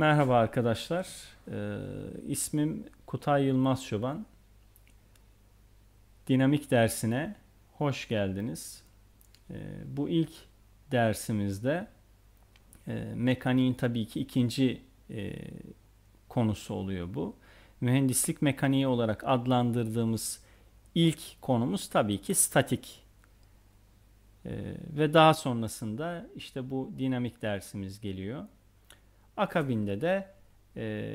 Merhaba arkadaşlar. Ee, ismim Kutay Yılmaz Çoban. Dinamik dersine hoş geldiniz. Ee, bu ilk dersimizde e, mekaniğin tabii ki ikinci e, konusu oluyor bu. Mühendislik mekaniği olarak adlandırdığımız ilk konumuz tabii ki statik. Ee, ve daha sonrasında işte bu dinamik dersimiz geliyor. Akabinde de e,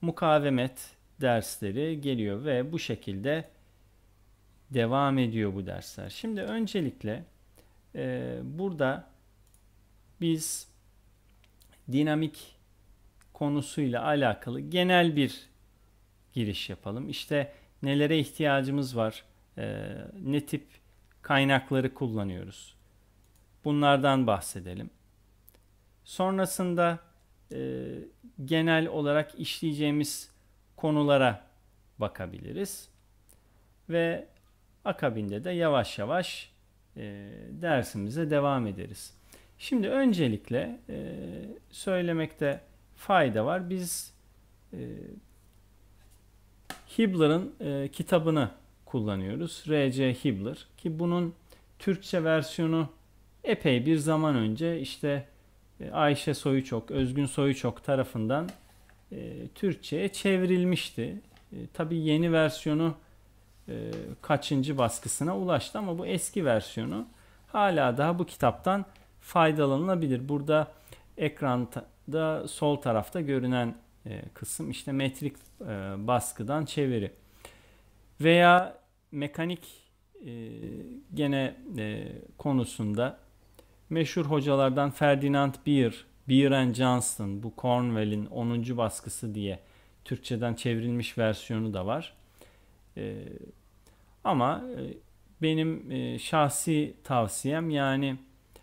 mukavemet dersleri geliyor ve bu şekilde devam ediyor bu dersler. Şimdi öncelikle e, burada biz dinamik konusuyla alakalı genel bir giriş yapalım. İşte nelere ihtiyacımız var, e, ne tip kaynakları kullanıyoruz. Bunlardan bahsedelim. Sonrasında e, genel olarak işleyeceğimiz konulara bakabiliriz. Ve akabinde de yavaş yavaş e, dersimize devam ederiz. Şimdi öncelikle e, söylemekte fayda var. Biz e, Hibler'ın e, kitabını kullanıyoruz. R.C. Hibler ki bunun Türkçe versiyonu epey bir zaman önce işte e, Ayşe Soyuçok, Özgün Soyuçok tarafından e, Türkçe'ye çevrilmişti. E, Tabi yeni versiyonu e, kaçıncı baskısına ulaştı ama bu eski versiyonu hala daha bu kitaptan faydalanılabilir. Burada ekranda sol tarafta görünen e, kısım işte metrik e, baskıdan çeviri veya mekanik e, gene e, konusunda meşhur hocalardan Ferdinand Beer, Beer and Johnston bu Cornwell'in 10. baskısı diye Türkçeden çevrilmiş versiyonu da var. E, ama e, benim e, şahsi tavsiyem yani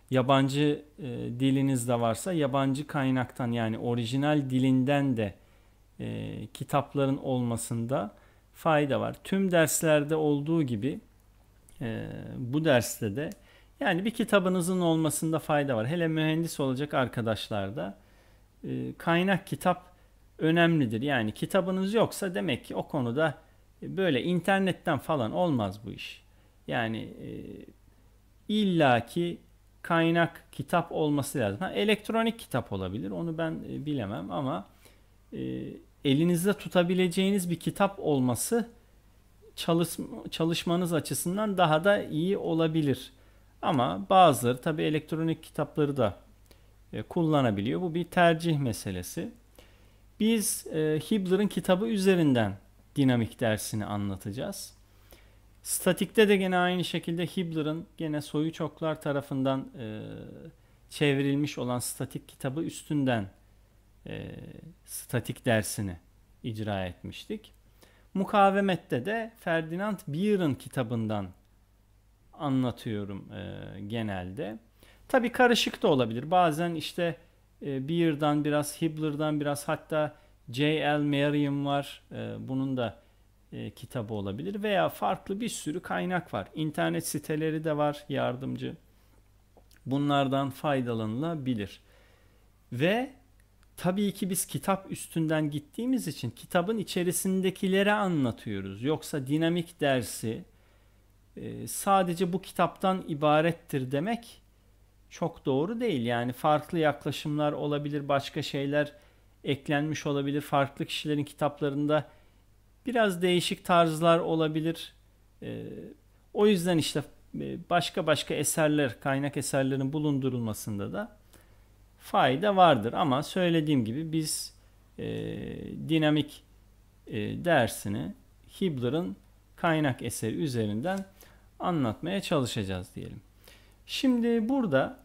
yabancı e, diliniz de varsa yabancı kaynaktan yani orijinal dilinden de e, kitapların olmasında fayda var. Tüm derslerde olduğu gibi e, bu derste de yani bir kitabınızın olmasında fayda var. Hele mühendis olacak arkadaşlarda e, kaynak kitap önemlidir. Yani kitabınız yoksa demek ki o konuda böyle internetten falan olmaz bu iş. Yani e, illaki kaynak kitap olması lazım. Ha, elektronik kitap olabilir onu ben e, bilemem ama e, elinizde tutabileceğiniz bir kitap olması çalış, çalışmanız açısından daha da iyi olabilir. Ama bazıları tabi elektronik kitapları da e, kullanabiliyor. Bu bir tercih meselesi. Biz e, Hibler'ın kitabı üzerinden dinamik dersini anlatacağız. Statikte de gene aynı şekilde Hibler'ın gene soyu çoklar tarafından e, çevrilmiş olan statik kitabı üstünden e, statik dersini icra etmiştik. Mukavemette de Ferdinand Beer'ın kitabından anlatıyorum e, genelde. Tabi karışık da olabilir. Bazen işte e, Beer'dan biraz Hibbler'dan biraz hatta J.L. Merriam var. E, bunun da e, kitabı olabilir veya farklı bir sürü kaynak var. İnternet siteleri de var yardımcı. Bunlardan faydalanılabilir. Ve tabii ki biz kitap üstünden gittiğimiz için kitabın içerisindekileri anlatıyoruz. Yoksa dinamik dersi ee, sadece bu kitaptan ibarettir demek çok doğru değil. Yani farklı yaklaşımlar olabilir, başka şeyler eklenmiş olabilir. Farklı kişilerin kitaplarında biraz değişik tarzlar olabilir. Ee, o yüzden işte e, başka başka eserler, kaynak eserlerin bulundurulmasında da fayda vardır. Ama söylediğim gibi biz e, dinamik e, dersini Hibler'ın kaynak eseri üzerinden anlatmaya çalışacağız diyelim. Şimdi burada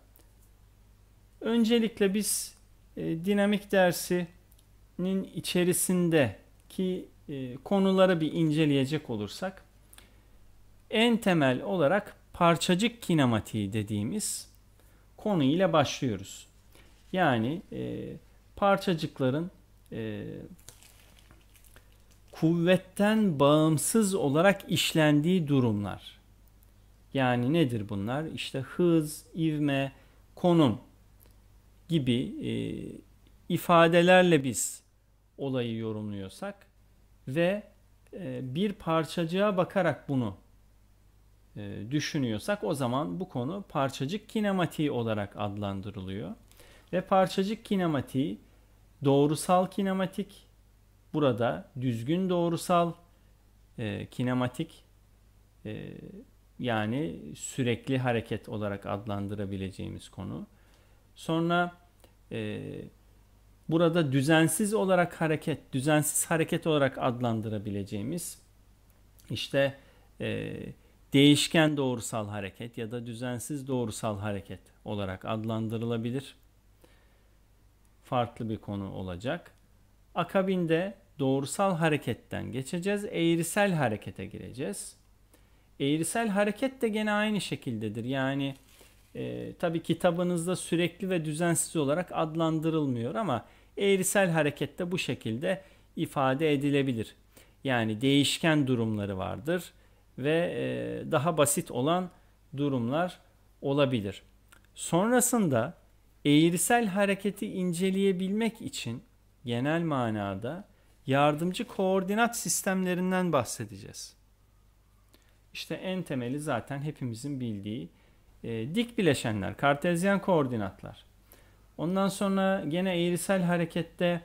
öncelikle biz e, dinamik dersinin içerisindeki e, konuları bir inceleyecek olursak en temel olarak parçacık kinematiği dediğimiz konu ile başlıyoruz. Yani e, parçacıkların e, kuvvetten bağımsız olarak işlendiği durumlar. Yani nedir bunlar? İşte hız, ivme, konum gibi e, ifadelerle biz olayı yorumluyorsak ve e, bir parçacığa bakarak bunu e, düşünüyorsak o zaman bu konu parçacık kinematiği olarak adlandırılıyor. Ve parçacık kinematiği doğrusal kinematik burada düzgün doğrusal e, kinematik e, yani sürekli hareket olarak adlandırabileceğimiz konu. Sonra e, burada düzensiz olarak hareket, düzensiz hareket olarak adlandırabileceğimiz işte e, değişken doğrusal hareket ya da düzensiz doğrusal hareket olarak adlandırılabilir. Farklı bir konu olacak. Akabinde doğrusal hareketten geçeceğiz, eğrisel harekete gireceğiz. Eğrisel hareket de gene aynı şekildedir. Yani e, tabii kitabınızda sürekli ve düzensiz olarak adlandırılmıyor ama eğrisel hareket de bu şekilde ifade edilebilir. Yani değişken durumları vardır ve e, daha basit olan durumlar olabilir. Sonrasında eğrisel hareketi inceleyebilmek için genel manada yardımcı koordinat sistemlerinden bahsedeceğiz. İşte en temeli zaten hepimizin bildiği e, dik bileşenler, kartezyen koordinatlar. Ondan sonra gene eğrisel harekette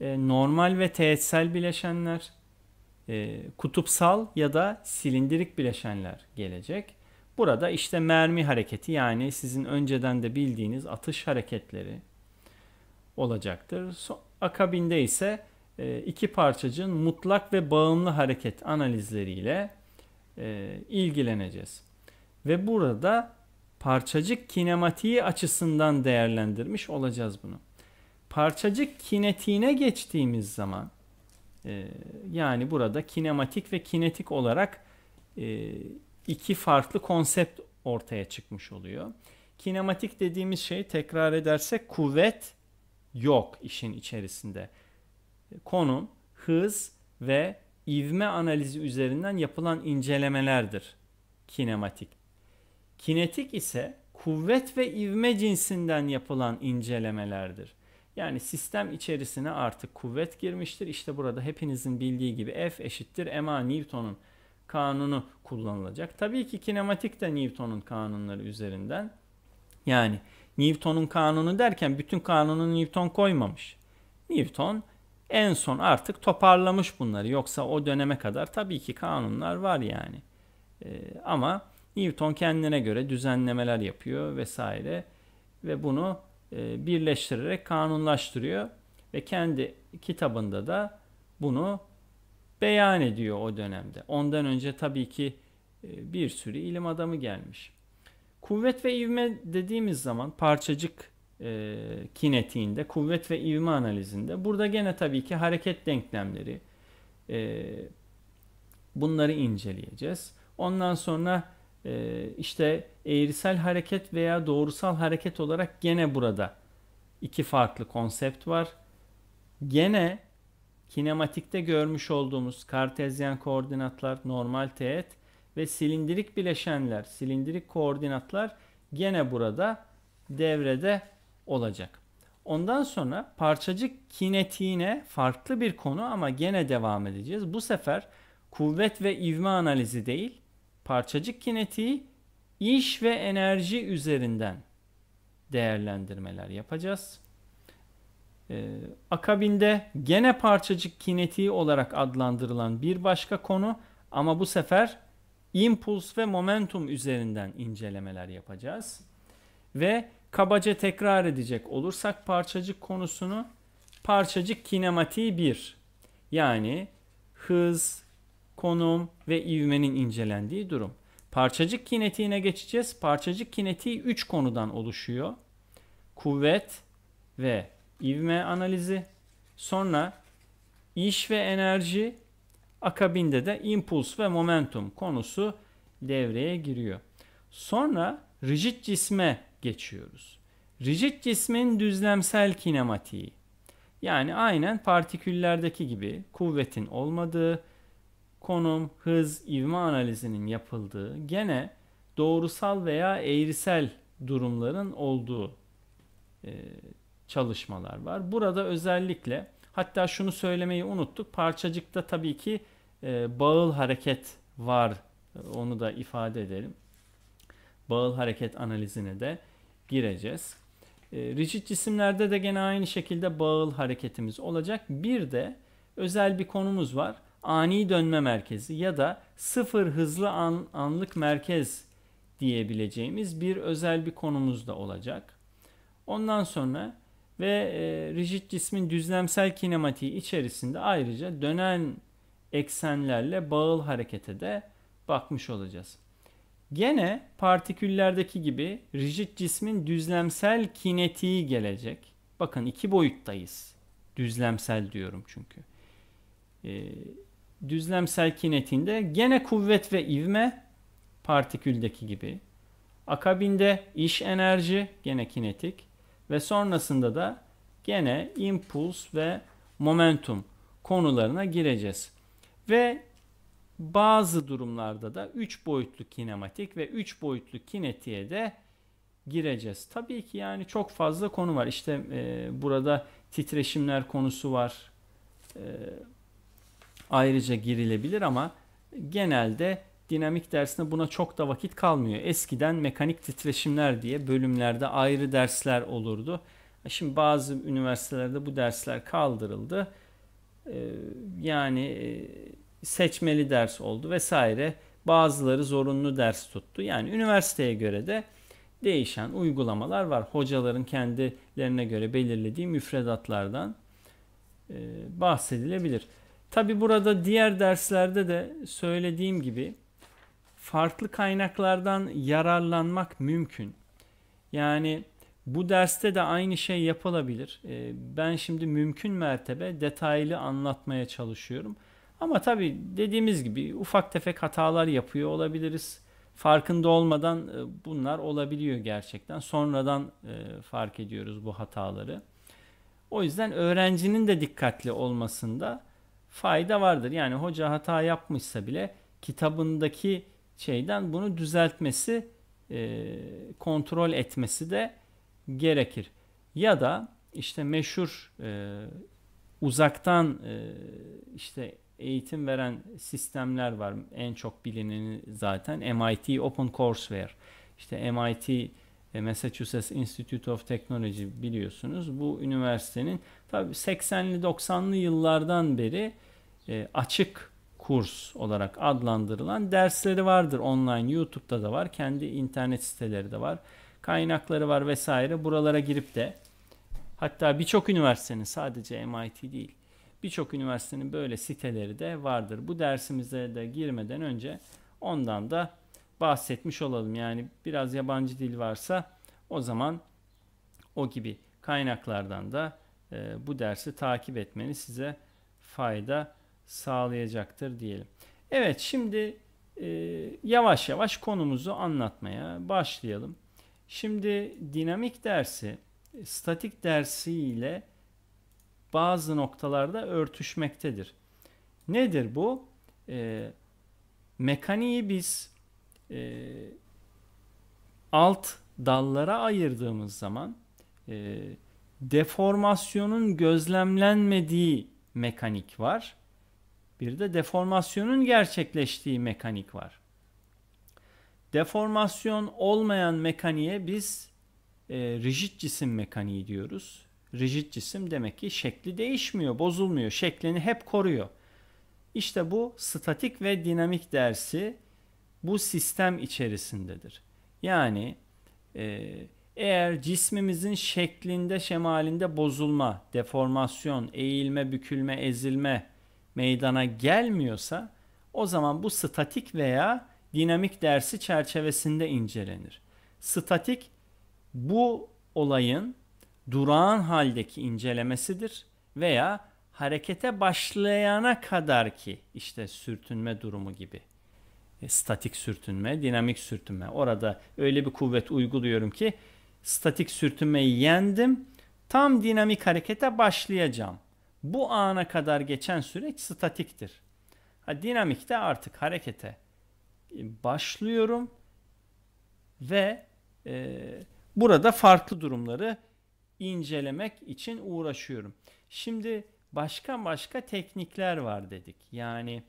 e, normal ve teğetsel bileşenler, e, kutupsal ya da silindirik bileşenler gelecek. Burada işte mermi hareketi yani sizin önceden de bildiğiniz atış hareketleri olacaktır. So akabinde ise e, iki parçacığın mutlak ve bağımlı hareket analizleriyle e, ilgileneceğiz. Ve burada parçacık kinematiği açısından değerlendirmiş olacağız bunu. Parçacık kinetiğine geçtiğimiz zaman e, yani burada kinematik ve kinetik olarak e, iki farklı konsept ortaya çıkmış oluyor. Kinematik dediğimiz şey tekrar edersek kuvvet yok işin içerisinde. Konum, hız ve ivme analizi üzerinden yapılan incelemelerdir kinematik. Kinetik ise kuvvet ve ivme cinsinden yapılan incelemelerdir. Yani sistem içerisine artık kuvvet girmiştir. İşte burada hepinizin bildiği gibi F eşittir ma Newton'un kanunu kullanılacak. Tabii ki kinematik de Newton'un kanunları üzerinden. Yani Newton'un kanunu derken bütün kanunu Newton koymamış. Newton en son artık toparlamış bunları. Yoksa o döneme kadar tabii ki kanunlar var yani. E, ama Newton kendine göre düzenlemeler yapıyor vesaire ve bunu e, birleştirerek kanunlaştırıyor ve kendi kitabında da bunu beyan ediyor o dönemde. Ondan önce tabii ki e, bir sürü ilim adamı gelmiş. Kuvvet ve ivme dediğimiz zaman parçacık e, kinetiğinde, kuvvet ve ivme analizinde. Burada gene tabii ki hareket denklemleri e, bunları inceleyeceğiz. Ondan sonra e, işte eğrisel hareket veya doğrusal hareket olarak gene burada iki farklı konsept var. Gene kinematikte görmüş olduğumuz kartezyen koordinatlar, normal teğet ve silindirik bileşenler, silindirik koordinatlar gene burada devrede olacak. Ondan sonra parçacık kinetiğine farklı bir konu ama gene devam edeceğiz. Bu sefer kuvvet ve ivme analizi değil, parçacık kinetiği iş ve enerji üzerinden değerlendirmeler yapacağız. Ee, akabinde gene parçacık kinetiği olarak adlandırılan bir başka konu ama bu sefer impuls ve momentum üzerinden incelemeler yapacağız. Ve Kabaca tekrar edecek olursak parçacık konusunu parçacık kinematiği 1. Yani hız, konum ve ivmenin incelendiği durum. Parçacık kinetiğine geçeceğiz. Parçacık kinetiği 3 konudan oluşuyor. Kuvvet ve ivme analizi. Sonra iş ve enerji. Akabinde de impuls ve momentum konusu devreye giriyor. Sonra rigid cisme geçiyoruz. Rigid cismin düzlemsel kinematiği. Yani aynen partiküllerdeki gibi kuvvetin olmadığı, konum, hız, ivme analizinin yapıldığı, gene doğrusal veya eğrisel durumların olduğu e, çalışmalar var. Burada özellikle hatta şunu söylemeyi unuttuk. Parçacıkta tabii ki e, bağıl hareket var. Onu da ifade edelim. Bağıl hareket analizine de gireceğiz. Ee, rigid cisimlerde de gene aynı şekilde bağıl hareketimiz olacak. Bir de özel bir konumuz var. Ani dönme merkezi ya da sıfır hızlı an, anlık merkez diyebileceğimiz bir özel bir konumuz da olacak. Ondan sonra ve e, rigid cismin düzlemsel kinematiği içerisinde ayrıca dönen eksenlerle bağıl harekete de bakmış olacağız. Gene partiküllerdeki gibi rigid cismin düzlemsel kinetiği gelecek. Bakın iki boyuttayız. Düzlemsel diyorum çünkü. Ee, düzlemsel kinetiğinde gene kuvvet ve ivme partiküldeki gibi. Akabinde iş enerji gene kinetik ve sonrasında da gene impuls ve momentum konularına gireceğiz. Ve bazı durumlarda da 3 boyutlu kinematik ve 3 boyutlu kinetiğe de gireceğiz. Tabii ki yani çok fazla konu var. İşte e, burada titreşimler konusu var. E, ayrıca girilebilir ama genelde dinamik dersinde buna çok da vakit kalmıyor. Eskiden mekanik titreşimler diye bölümlerde ayrı dersler olurdu. Şimdi bazı üniversitelerde bu dersler kaldırıldı. E, yani e, seçmeli ders oldu vesaire. Bazıları zorunlu ders tuttu. Yani üniversiteye göre de değişen uygulamalar var. Hocaların kendilerine göre belirlediği müfredatlardan e, bahsedilebilir. Tabi burada diğer derslerde de söylediğim gibi farklı kaynaklardan yararlanmak mümkün. Yani bu derste de aynı şey yapılabilir. E, ben şimdi mümkün mertebe detaylı anlatmaya çalışıyorum. Ama tabii dediğimiz gibi ufak tefek hatalar yapıyor olabiliriz. Farkında olmadan e, bunlar olabiliyor gerçekten. Sonradan e, fark ediyoruz bu hataları. O yüzden öğrencinin de dikkatli olmasında fayda vardır. Yani hoca hata yapmışsa bile kitabındaki şeyden bunu düzeltmesi, e, kontrol etmesi de gerekir. Ya da işte meşhur uzaktan işte eğitim veren sistemler var. En çok bilineni zaten MIT Open Courseware. İşte MIT e, Massachusetts Institute of Technology biliyorsunuz. Bu üniversitenin tabii 80'li 90'lı yıllardan beri e, açık kurs olarak adlandırılan dersleri vardır online YouTube'da da var kendi internet siteleri de var kaynakları var vesaire buralara girip de hatta birçok üniversitenin sadece MIT değil Birçok üniversitenin böyle siteleri de vardır. Bu dersimize de girmeden önce ondan da bahsetmiş olalım. Yani biraz yabancı dil varsa o zaman o gibi kaynaklardan da e, bu dersi takip etmeniz size fayda sağlayacaktır diyelim. Evet şimdi e, yavaş yavaş konumuzu anlatmaya başlayalım. Şimdi dinamik dersi statik dersiyle bazı noktalarda örtüşmektedir. Nedir bu? E, mekaniği biz e, alt dallara ayırdığımız zaman e, deformasyonun gözlemlenmediği mekanik var. Bir de deformasyonun gerçekleştiği mekanik var. Deformasyon olmayan mekaniğe biz e, rigid cisim mekaniği diyoruz. Rigid cisim demek ki şekli değişmiyor, bozulmuyor. Şeklini hep koruyor. İşte bu statik ve dinamik dersi bu sistem içerisindedir. Yani e, eğer cismimizin şeklinde, şemalinde bozulma, deformasyon, eğilme, bükülme, ezilme meydana gelmiyorsa o zaman bu statik veya dinamik dersi çerçevesinde incelenir. Statik bu olayın durağan haldeki incelemesidir veya harekete başlayana kadar ki işte sürtünme durumu gibi e, statik sürtünme, dinamik sürtünme. Orada öyle bir kuvvet uyguluyorum ki statik sürtünmeyi yendim. Tam dinamik harekete başlayacağım. Bu ana kadar geçen süreç statiktir. Ha, dinamikte artık harekete e, başlıyorum ve e, burada farklı durumları incelemek için uğraşıyorum. Şimdi başka başka teknikler var dedik. Yani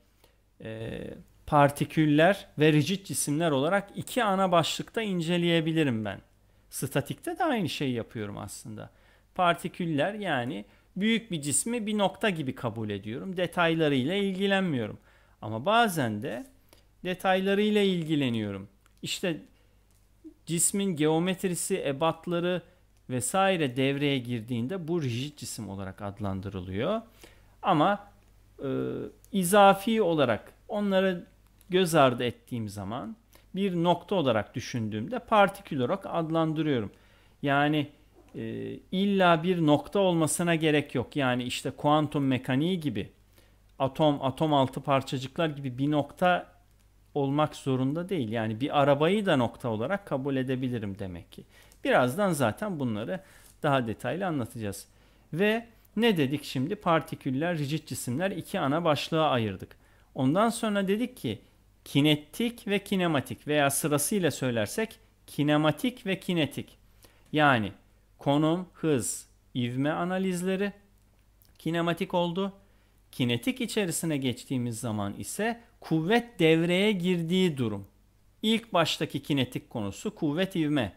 e, partiküller ve rigid cisimler olarak iki ana başlıkta inceleyebilirim ben. Statikte de aynı şeyi yapıyorum aslında. Partiküller yani büyük bir cismi bir nokta gibi kabul ediyorum. Detaylarıyla ilgilenmiyorum. Ama bazen de detaylarıyla ilgileniyorum. İşte cismin geometrisi, ebatları, vesaire devreye girdiğinde bu rigid cisim olarak adlandırılıyor. Ama e, izafi olarak onları göz ardı ettiğim zaman bir nokta olarak düşündüğümde partikül olarak adlandırıyorum. Yani e, illa bir nokta olmasına gerek yok. Yani işte kuantum mekaniği gibi atom, atom altı parçacıklar gibi bir nokta olmak zorunda değil. Yani bir arabayı da nokta olarak kabul edebilirim demek ki. Birazdan zaten bunları daha detaylı anlatacağız. Ve ne dedik şimdi? Partiküller, rigid cisimler iki ana başlığa ayırdık. Ondan sonra dedik ki kinetik ve kinematik veya sırasıyla söylersek kinematik ve kinetik. Yani konum, hız, ivme analizleri kinematik oldu. Kinetik içerisine geçtiğimiz zaman ise kuvvet devreye girdiği durum. İlk baştaki kinetik konusu kuvvet ivme.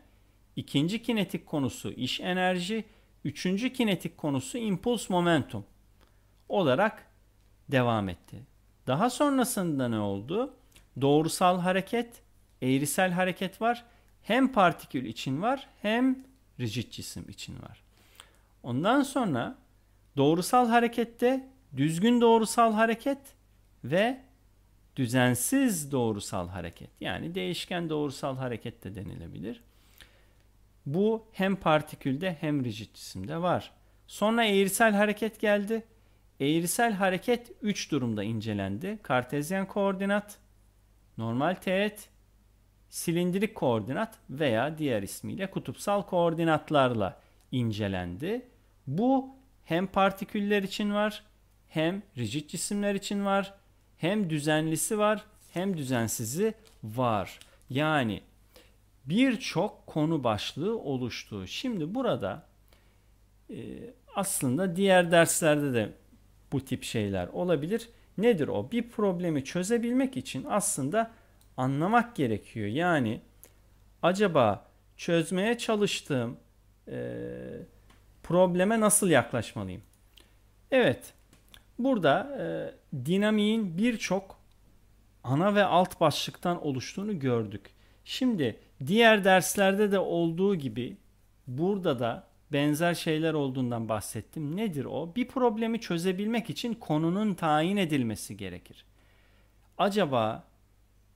İkinci kinetik konusu iş enerji. Üçüncü kinetik konusu impuls momentum olarak devam etti. Daha sonrasında ne oldu? Doğrusal hareket, eğrisel hareket var. Hem partikül için var hem rigid cisim için var. Ondan sonra doğrusal harekette düzgün doğrusal hareket ve düzensiz doğrusal hareket yani değişken doğrusal hareket de denilebilir. Bu hem partikülde hem rigid cisimde var. Sonra eğrisel hareket geldi. Eğrisel hareket 3 durumda incelendi. Kartezyen koordinat, normal teğet, silindirik koordinat veya diğer ismiyle kutupsal koordinatlarla incelendi. Bu hem partiküller için var, hem rigid cisimler için var, hem düzenlisi var, hem düzensizi var. Yani birçok konu başlığı oluştu. Şimdi burada e, aslında diğer derslerde de bu tip şeyler olabilir. Nedir o? Bir problemi çözebilmek için aslında anlamak gerekiyor. Yani acaba çözmeye çalıştığım e, probleme nasıl yaklaşmalıyım? Evet, burada e, dinamiğin birçok ana ve alt başlıktan oluştuğunu gördük. Şimdi Diğer derslerde de olduğu gibi burada da benzer şeyler olduğundan bahsettim. Nedir o? Bir problemi çözebilmek için konunun tayin edilmesi gerekir. Acaba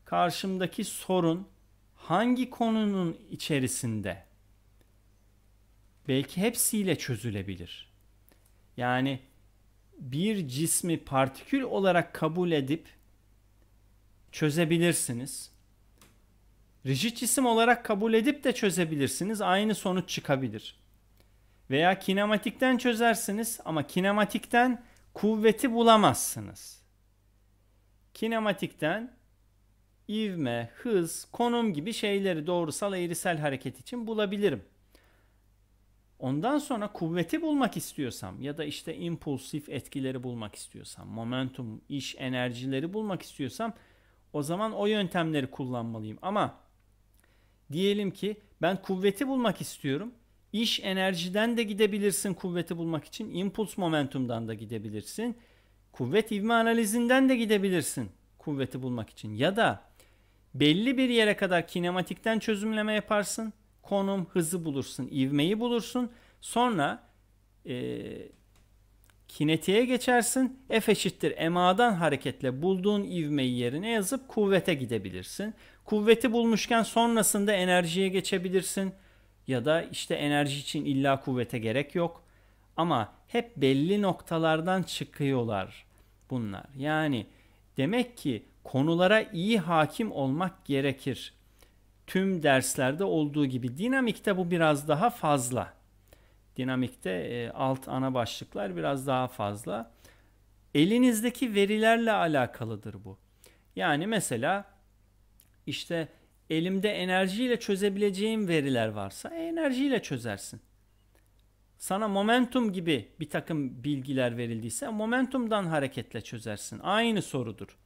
karşımdaki sorun hangi konunun içerisinde? Belki hepsiyle çözülebilir. Yani bir cismi partikül olarak kabul edip çözebilirsiniz Rigid cisim olarak kabul edip de çözebilirsiniz. Aynı sonuç çıkabilir. Veya kinematikten çözersiniz ama kinematikten kuvveti bulamazsınız. Kinematikten ivme, hız, konum gibi şeyleri doğrusal eğrisel hareket için bulabilirim. Ondan sonra kuvveti bulmak istiyorsam ya da işte impulsif etkileri bulmak istiyorsam, momentum, iş enerjileri bulmak istiyorsam o zaman o yöntemleri kullanmalıyım. Ama Diyelim ki ben kuvveti bulmak istiyorum. İş enerjiden de gidebilirsin kuvveti bulmak için. Impuls momentumdan da gidebilirsin. Kuvvet ivme analizinden de gidebilirsin kuvveti bulmak için. Ya da belli bir yere kadar kinematikten çözümleme yaparsın. Konum, hızı bulursun, ivmeyi bulursun. Sonra e, kinetiğe geçersin. F eşittir MA'dan hareketle bulduğun ivmeyi yerine yazıp kuvvete gidebilirsin. Kuvveti bulmuşken sonrasında enerjiye geçebilirsin ya da işte enerji için illa kuvvete gerek yok. Ama hep belli noktalardan çıkıyorlar bunlar. Yani demek ki konulara iyi hakim olmak gerekir. Tüm derslerde olduğu gibi dinamikte bu biraz daha fazla. Dinamikte e, alt ana başlıklar biraz daha fazla. Elinizdeki verilerle alakalıdır bu. Yani mesela işte elimde enerjiyle çözebileceğim veriler varsa e, enerjiyle çözersin. Sana momentum gibi bir takım bilgiler verildiyse momentumdan hareketle çözersin. Aynı sorudur.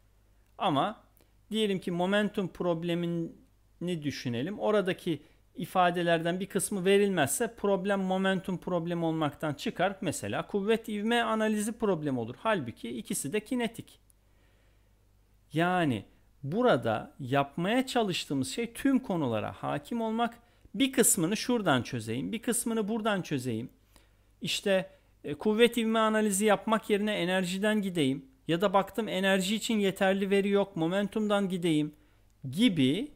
Ama diyelim ki momentum problemini düşünelim. Oradaki ifadelerden bir kısmı verilmezse problem momentum problemi olmaktan çıkar. Mesela kuvvet ivme analizi problemi olur. Halbuki ikisi de kinetik. Yani burada yapmaya çalıştığımız şey tüm konulara hakim olmak. Bir kısmını şuradan çözeyim, bir kısmını buradan çözeyim. İşte e, kuvvet ivme analizi yapmak yerine enerjiden gideyim ya da baktım enerji için yeterli veri yok, momentumdan gideyim gibi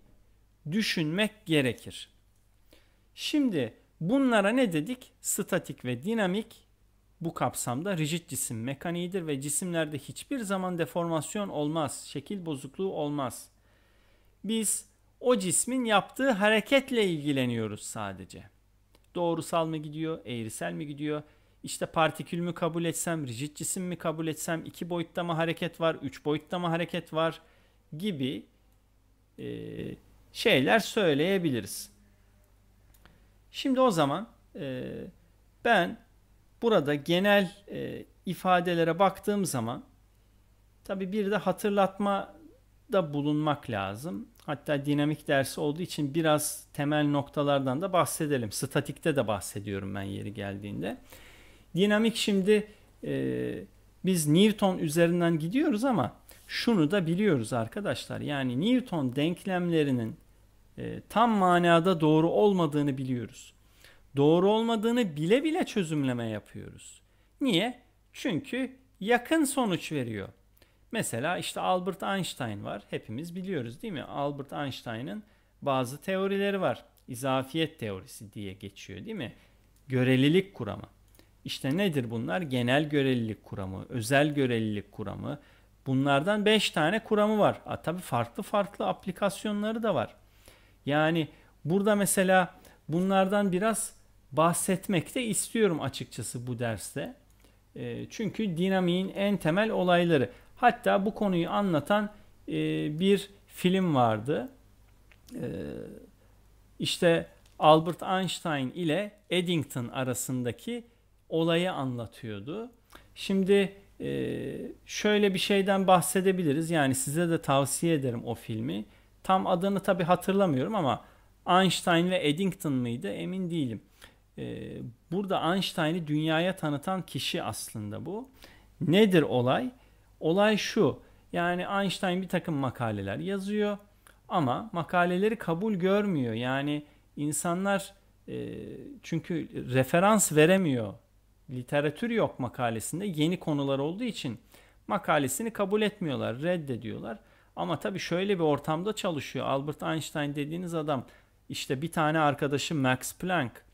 düşünmek gerekir. Şimdi bunlara ne dedik? Statik ve dinamik bu kapsamda rigid cisim mekaniğidir ve cisimlerde hiçbir zaman deformasyon olmaz, şekil bozukluğu olmaz. Biz o cismin yaptığı hareketle ilgileniyoruz sadece. Doğrusal mı gidiyor, eğrisel mi gidiyor? İşte partikül mü kabul etsem, rigid cisim mi kabul etsem, iki boyutta mı hareket var, üç boyutta mı hareket var gibi e, şeyler söyleyebiliriz. Şimdi o zaman e, ben burada genel e, ifadelere baktığım zaman tabi bir de hatırlatma da bulunmak lazım. Hatta dinamik dersi olduğu için biraz temel noktalardan da bahsedelim. Statikte de bahsediyorum ben yeri geldiğinde. Dinamik şimdi e, biz Newton üzerinden gidiyoruz ama şunu da biliyoruz arkadaşlar. Yani Newton denklemlerinin e, tam manada doğru olmadığını biliyoruz doğru olmadığını bile bile çözümleme yapıyoruz. Niye? Çünkü yakın sonuç veriyor. Mesela işte Albert Einstein var. Hepimiz biliyoruz değil mi? Albert Einstein'ın bazı teorileri var. İzafiyet teorisi diye geçiyor değil mi? Görelilik kuramı. İşte nedir bunlar? Genel görelilik kuramı, özel görelilik kuramı. Bunlardan 5 tane kuramı var. A, tabii farklı farklı aplikasyonları da var. Yani burada mesela bunlardan biraz bahsetmek de istiyorum açıkçası bu derste. E, çünkü dinamiğin en temel olayları. Hatta bu konuyu anlatan e, bir film vardı. E, işte Albert Einstein ile Eddington arasındaki olayı anlatıyordu. Şimdi şöyle bir şeyden bahsedebiliriz. Yani size de tavsiye ederim o filmi. Tam adını tabi hatırlamıyorum ama Einstein ve Eddington mıydı emin değilim. Ee, burada Einstein'ı dünyaya tanıtan kişi aslında bu. Nedir olay? Olay şu. Yani Einstein bir takım makaleler yazıyor ama makaleleri kabul görmüyor. Yani insanlar e, çünkü referans veremiyor. Literatür yok makalesinde yeni konular olduğu için makalesini kabul etmiyorlar, reddediyorlar. Ama tabii şöyle bir ortamda çalışıyor. Albert Einstein dediğiniz adam işte bir tane arkadaşı Max Planck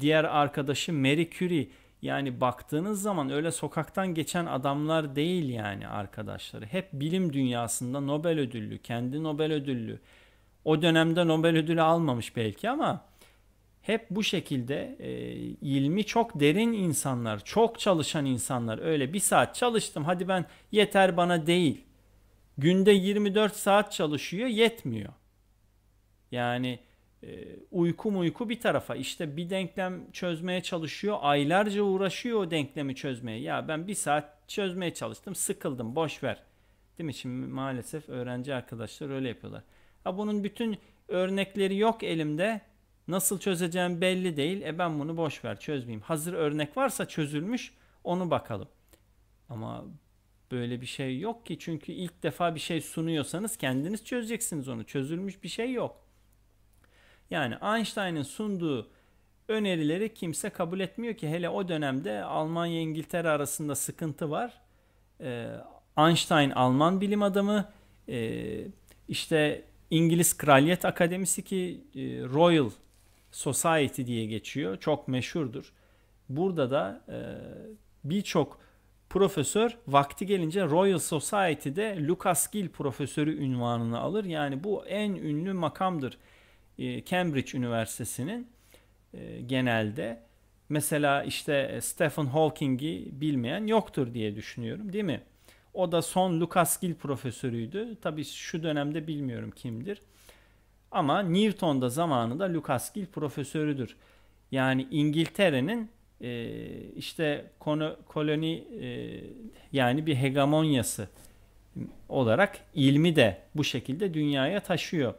Diğer arkadaşı Marie Curie. Yani baktığınız zaman öyle sokaktan geçen adamlar değil yani arkadaşları. Hep bilim dünyasında Nobel ödüllü, kendi Nobel ödüllü. O dönemde Nobel ödülü almamış belki ama hep bu şekilde e, ilmi çok derin insanlar, çok çalışan insanlar. Öyle bir saat çalıştım hadi ben yeter bana değil. Günde 24 saat çalışıyor yetmiyor. Yani e, uyku muyku bir tarafa işte bir denklem çözmeye çalışıyor aylarca uğraşıyor o denklemi çözmeye ya ben bir saat çözmeye çalıştım sıkıldım boş ver değil mi şimdi maalesef öğrenci arkadaşlar öyle yapıyorlar ha bunun bütün örnekleri yok elimde nasıl çözeceğim belli değil e ben bunu boş ver çözmeyeyim hazır örnek varsa çözülmüş onu bakalım ama böyle bir şey yok ki çünkü ilk defa bir şey sunuyorsanız kendiniz çözeceksiniz onu çözülmüş bir şey yok yani Einstein'ın sunduğu önerileri kimse kabul etmiyor ki hele o dönemde Almanya İngiltere arasında sıkıntı var. Ee, Einstein Alman bilim adamı ee, işte İngiliz Kraliyet Akademisi ki e, Royal Society diye geçiyor çok meşhurdur. Burada da e, birçok profesör vakti gelince Royal Society'de Lucas Gill profesörü ünvanını alır. Yani bu en ünlü makamdır e, Cambridge Üniversitesi'nin e, genelde mesela işte e, Stephen Hawking'i bilmeyen yoktur diye düşünüyorum değil mi? O da son Lucas Gill profesörüydü. Tabii şu dönemde bilmiyorum kimdir. Ama Newton da zamanında Lucas Gill profesörüdür. Yani İngiltere'nin e, işte konu, koloni e, yani bir hegemonyası olarak ilmi de bu şekilde dünyaya taşıyor.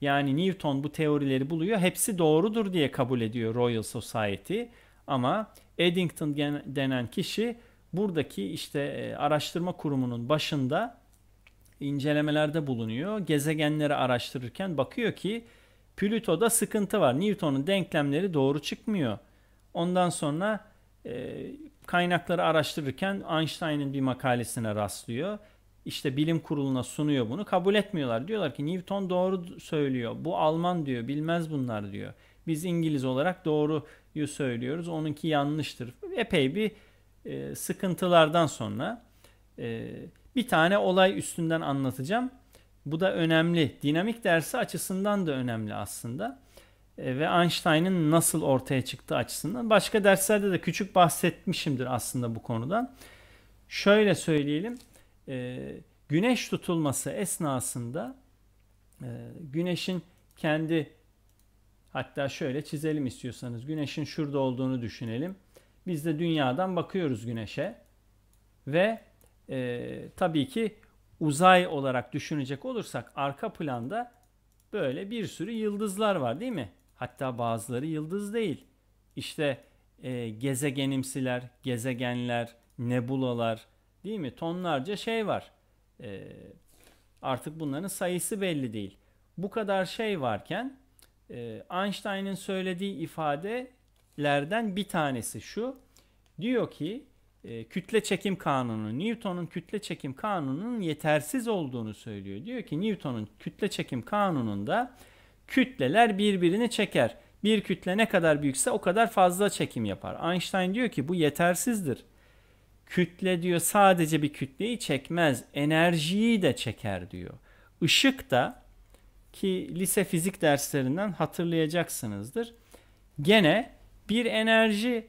Yani Newton bu teorileri buluyor. Hepsi doğrudur diye kabul ediyor Royal Society. Ama Eddington denen kişi buradaki işte e, araştırma kurumunun başında incelemelerde bulunuyor. Gezegenleri araştırırken bakıyor ki Plüto'da sıkıntı var. Newton'un denklemleri doğru çıkmıyor. Ondan sonra e, kaynakları araştırırken Einstein'ın bir makalesine rastlıyor işte bilim kuruluna sunuyor bunu. Kabul etmiyorlar. Diyorlar ki Newton doğru söylüyor. Bu Alman diyor. Bilmez bunlar diyor. Biz İngiliz olarak doğruyu söylüyoruz. Onunki yanlıştır. Epey bir e, sıkıntılardan sonra e, bir tane olay üstünden anlatacağım. Bu da önemli. Dinamik dersi açısından da önemli aslında. E, ve Einstein'ın nasıl ortaya çıktığı açısından. Başka derslerde de küçük bahsetmişimdir aslında bu konudan. Şöyle söyleyelim e, güneş tutulması esnasında e, güneşin kendi hatta şöyle çizelim istiyorsanız güneşin şurada olduğunu düşünelim. Biz de dünyadan bakıyoruz güneşe ve e, tabii ki uzay olarak düşünecek olursak arka planda böyle bir sürü yıldızlar var değil mi? Hatta bazıları yıldız değil. İşte e, gezegenimsiler, gezegenler, nebulalar, Değil mi? Tonlarca şey var. E, artık bunların sayısı belli değil. Bu kadar şey varken e, Einstein'ın söylediği ifadelerden bir tanesi şu. Diyor ki e, kütle çekim kanunu, Newton'un kütle çekim kanununun yetersiz olduğunu söylüyor. Diyor ki Newton'un kütle çekim kanununda kütleler birbirini çeker. Bir kütle ne kadar büyükse o kadar fazla çekim yapar. Einstein diyor ki bu yetersizdir. Kütle diyor sadece bir kütleyi çekmez, enerjiyi de çeker diyor. Işık da ki lise fizik derslerinden hatırlayacaksınızdır. Gene bir enerji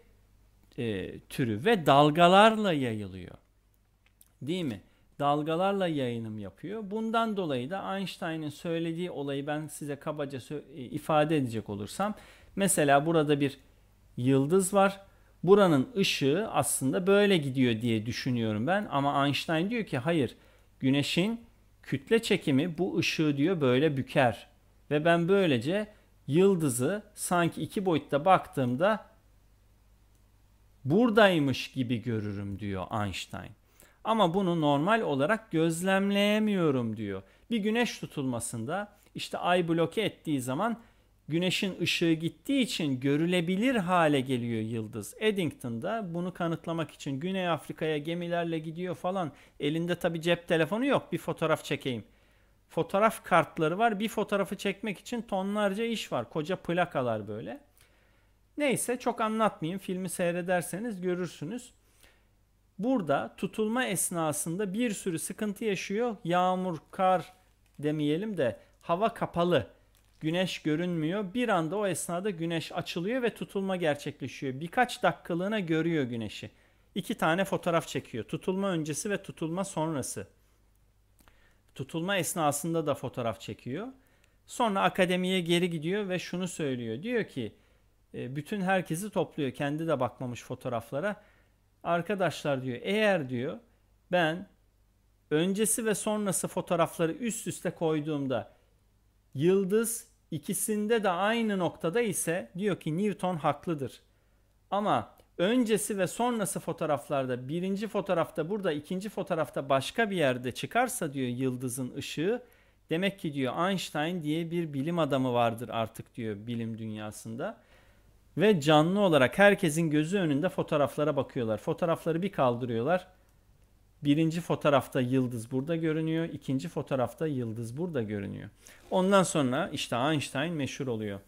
e, türü ve dalgalarla yayılıyor. Değil mi? Dalgalarla yayınım yapıyor. Bundan dolayı da Einstein'ın söylediği olayı ben size kabaca e, ifade edecek olursam mesela burada bir yıldız var buranın ışığı aslında böyle gidiyor diye düşünüyorum ben. Ama Einstein diyor ki hayır güneşin kütle çekimi bu ışığı diyor böyle büker. Ve ben böylece yıldızı sanki iki boyutta baktığımda buradaymış gibi görürüm diyor Einstein. Ama bunu normal olarak gözlemleyemiyorum diyor. Bir güneş tutulmasında işte ay bloke ettiği zaman güneşin ışığı gittiği için görülebilir hale geliyor yıldız. Eddington'da bunu kanıtlamak için Güney Afrika'ya gemilerle gidiyor falan. Elinde tabi cep telefonu yok bir fotoğraf çekeyim. Fotoğraf kartları var. Bir fotoğrafı çekmek için tonlarca iş var. Koca plakalar böyle. Neyse çok anlatmayayım. Filmi seyrederseniz görürsünüz. Burada tutulma esnasında bir sürü sıkıntı yaşıyor. Yağmur, kar demeyelim de hava kapalı güneş görünmüyor. Bir anda o esnada güneş açılıyor ve tutulma gerçekleşiyor. Birkaç dakikalığına görüyor güneşi. İki tane fotoğraf çekiyor. Tutulma öncesi ve tutulma sonrası. Tutulma esnasında da fotoğraf çekiyor. Sonra akademiye geri gidiyor ve şunu söylüyor. Diyor ki e, bütün herkesi topluyor. Kendi de bakmamış fotoğraflara. Arkadaşlar diyor eğer diyor ben öncesi ve sonrası fotoğrafları üst üste koyduğumda yıldız İkisinde de aynı noktada ise diyor ki Newton haklıdır. Ama öncesi ve sonrası fotoğraflarda birinci fotoğrafta burada ikinci fotoğrafta başka bir yerde çıkarsa diyor yıldızın ışığı demek ki diyor Einstein diye bir bilim adamı vardır artık diyor bilim dünyasında. Ve canlı olarak herkesin gözü önünde fotoğraflara bakıyorlar. Fotoğrafları bir kaldırıyorlar. Birinci fotoğrafta yıldız burada görünüyor. ikinci fotoğrafta yıldız burada görünüyor. Ondan sonra işte Einstein meşhur oluyor.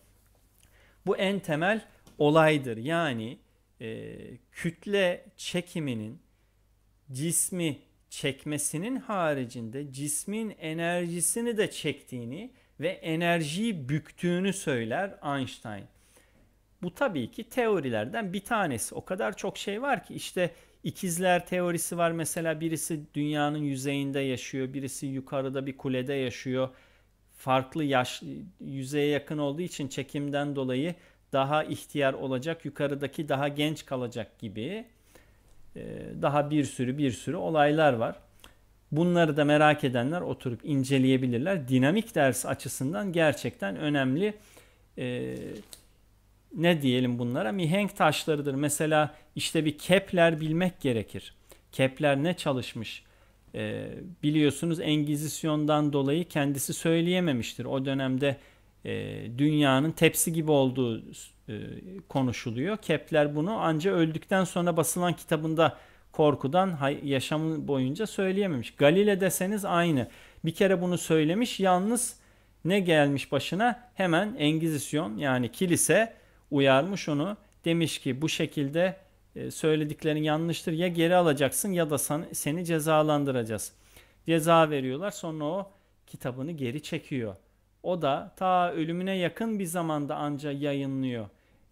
Bu en temel olaydır. Yani e, kütle çekiminin cismi çekmesinin haricinde cismin enerjisini de çektiğini ve enerjiyi büktüğünü söyler Einstein. Bu tabii ki teorilerden bir tanesi. O kadar çok şey var ki işte İkizler teorisi var mesela birisi dünyanın yüzeyinde yaşıyor, birisi yukarıda bir kulede yaşıyor. Farklı yaş yüzeye yakın olduğu için çekimden dolayı daha ihtiyar olacak, yukarıdaki daha genç kalacak gibi e, daha bir sürü bir sürü olaylar var. Bunları da merak edenler oturup inceleyebilirler. Dinamik ders açısından gerçekten önemli. Ee, ne diyelim bunlara? Mihenk taşlarıdır. Mesela işte bir Kepler bilmek gerekir. Kepler ne çalışmış? E, biliyorsunuz Engizisyon'dan dolayı kendisi söyleyememiştir. O dönemde e, dünyanın tepsi gibi olduğu e, konuşuluyor. Kepler bunu ancak öldükten sonra basılan kitabında korkudan yaşamı boyunca söyleyememiş. Galile deseniz aynı. Bir kere bunu söylemiş yalnız ne gelmiş başına? Hemen Engizisyon yani kilise uyarmış onu. Demiş ki bu şekilde e, söylediklerin yanlıştır ya geri alacaksın ya da seni cezalandıracağız. Ceza veriyorlar sonra o kitabını geri çekiyor. O da ta ölümüne yakın bir zamanda anca yayınlıyor.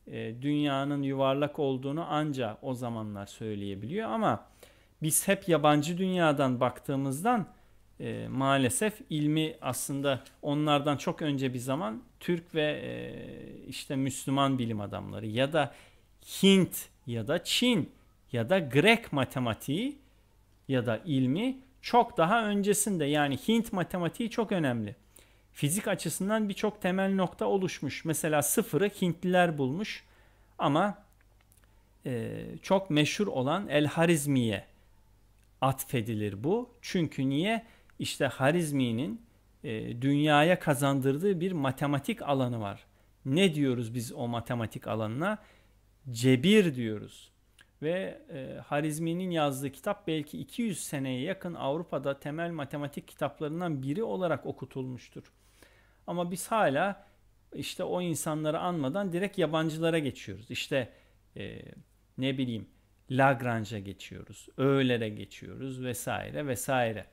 E, dünyanın yuvarlak olduğunu anca o zamanlar söyleyebiliyor ama biz hep yabancı dünyadan baktığımızdan e, maalesef ilmi aslında onlardan çok önce bir zaman Türk ve e, işte Müslüman bilim adamları ya da Hint ya da Çin ya da Grek matematiği ya da ilmi çok daha öncesinde yani Hint matematiği çok önemli. Fizik açısından birçok temel nokta oluşmuş. Mesela sıfırı Hintliler bulmuş ama e, çok meşhur olan El Harizmi'ye atfedilir bu. Çünkü niye? İşte Harizmi'nin e, dünyaya kazandırdığı bir matematik alanı var. Ne diyoruz biz o matematik alanına? Cebir diyoruz. Ve e, Harizmi'nin yazdığı kitap belki 200 seneye yakın Avrupa'da temel matematik kitaplarından biri olarak okutulmuştur. Ama biz hala işte o insanları anmadan direkt yabancılara geçiyoruz. İşte e, ne bileyim Lagrange'a geçiyoruz, Euler'e geçiyoruz vesaire vesaire.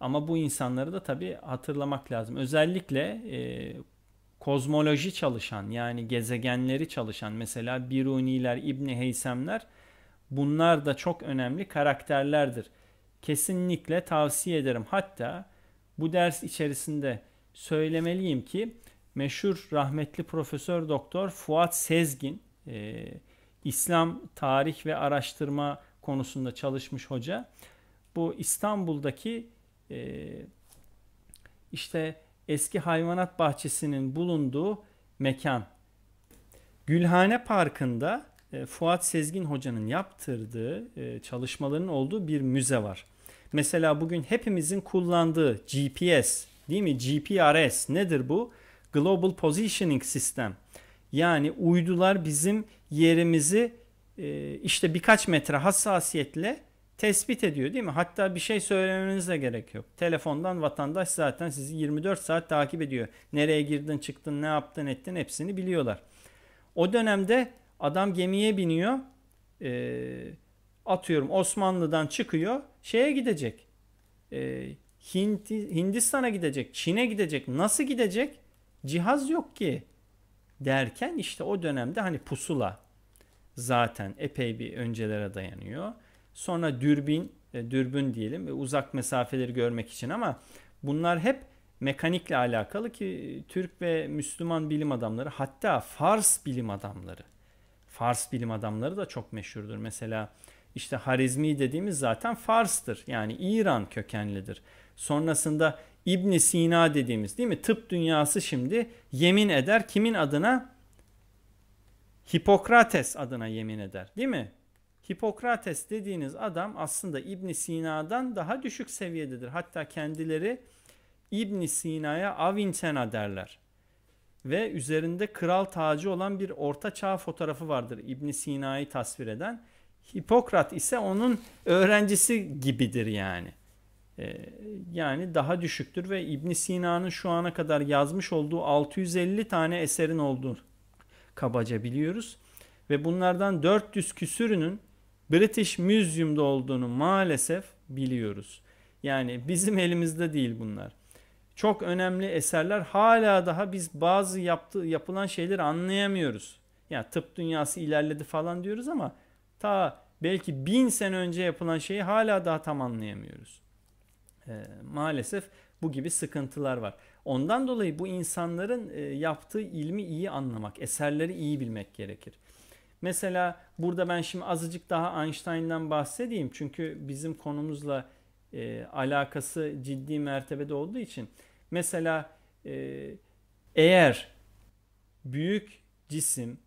Ama bu insanları da tabii hatırlamak lazım. Özellikle e, kozmoloji çalışan yani gezegenleri çalışan mesela Biruniler, İbni Heysemler bunlar da çok önemli karakterlerdir. Kesinlikle tavsiye ederim. Hatta bu ders içerisinde söylemeliyim ki meşhur rahmetli Profesör Doktor Fuat Sezgin e, İslam tarih ve araştırma konusunda çalışmış hoca. Bu İstanbul'daki e, işte eski hayvanat bahçesinin bulunduğu mekan. Gülhane Parkı'nda e, Fuat Sezgin Hoca'nın yaptırdığı e, çalışmaların olduğu bir müze var. Mesela bugün hepimizin kullandığı GPS değil mi? GPRS nedir bu? Global Positioning System. Yani uydular bizim yerimizi e, işte birkaç metre hassasiyetle tespit ediyor değil mi? Hatta bir şey söylemeniz de gerek yok. Telefondan vatandaş zaten sizi 24 saat takip ediyor. Nereye girdin, çıktın, ne yaptın, ettin hepsini biliyorlar. O dönemde adam gemiye biniyor. E, atıyorum Osmanlı'dan çıkıyor. Şeye gidecek. E, Hint, Hindistan'a gidecek. Çin'e gidecek. Nasıl gidecek? Cihaz yok ki. Derken işte o dönemde hani pusula zaten epey bir öncelere dayanıyor Sonra dürbün, e, dürbün diyelim ve uzak mesafeleri görmek için ama bunlar hep mekanikle alakalı ki Türk ve Müslüman bilim adamları hatta Fars bilim adamları Fars bilim adamları da çok meşhurdur. Mesela işte Harizmi dediğimiz zaten Fars'tır. Yani İran kökenlidir. Sonrasında İbn Sina dediğimiz değil mi? Tıp dünyası şimdi yemin eder. Kimin adına? Hipokrates adına yemin eder değil mi? Hipokrates dediğiniz adam aslında İbn Sina'dan daha düşük seviyededir. Hatta kendileri İbn Sina'ya Avicenna derler. Ve üzerinde kral tacı olan bir orta çağ fotoğrafı vardır İbn Sina'yı tasvir eden. Hipokrat ise onun öğrencisi gibidir yani. Ee, yani daha düşüktür ve İbn Sina'nın şu ana kadar yazmış olduğu 650 tane eserin olduğunu kabaca biliyoruz. Ve bunlardan 400 küsürünün British Museum'da olduğunu maalesef biliyoruz. Yani bizim elimizde değil bunlar. Çok önemli eserler hala daha biz bazı yaptığı yapılan şeyleri anlayamıyoruz. Ya yani tıp dünyası ilerledi falan diyoruz ama ta belki bin sene önce yapılan şeyi hala daha tam anlayamıyoruz. Ee, maalesef bu gibi sıkıntılar var. Ondan dolayı bu insanların e, yaptığı ilmi iyi anlamak, eserleri iyi bilmek gerekir. Mesela burada ben şimdi azıcık daha Einstein'dan bahsedeyim. Çünkü bizim konumuzla e, alakası ciddi mertebede olduğu için. Mesela e, eğer büyük cisim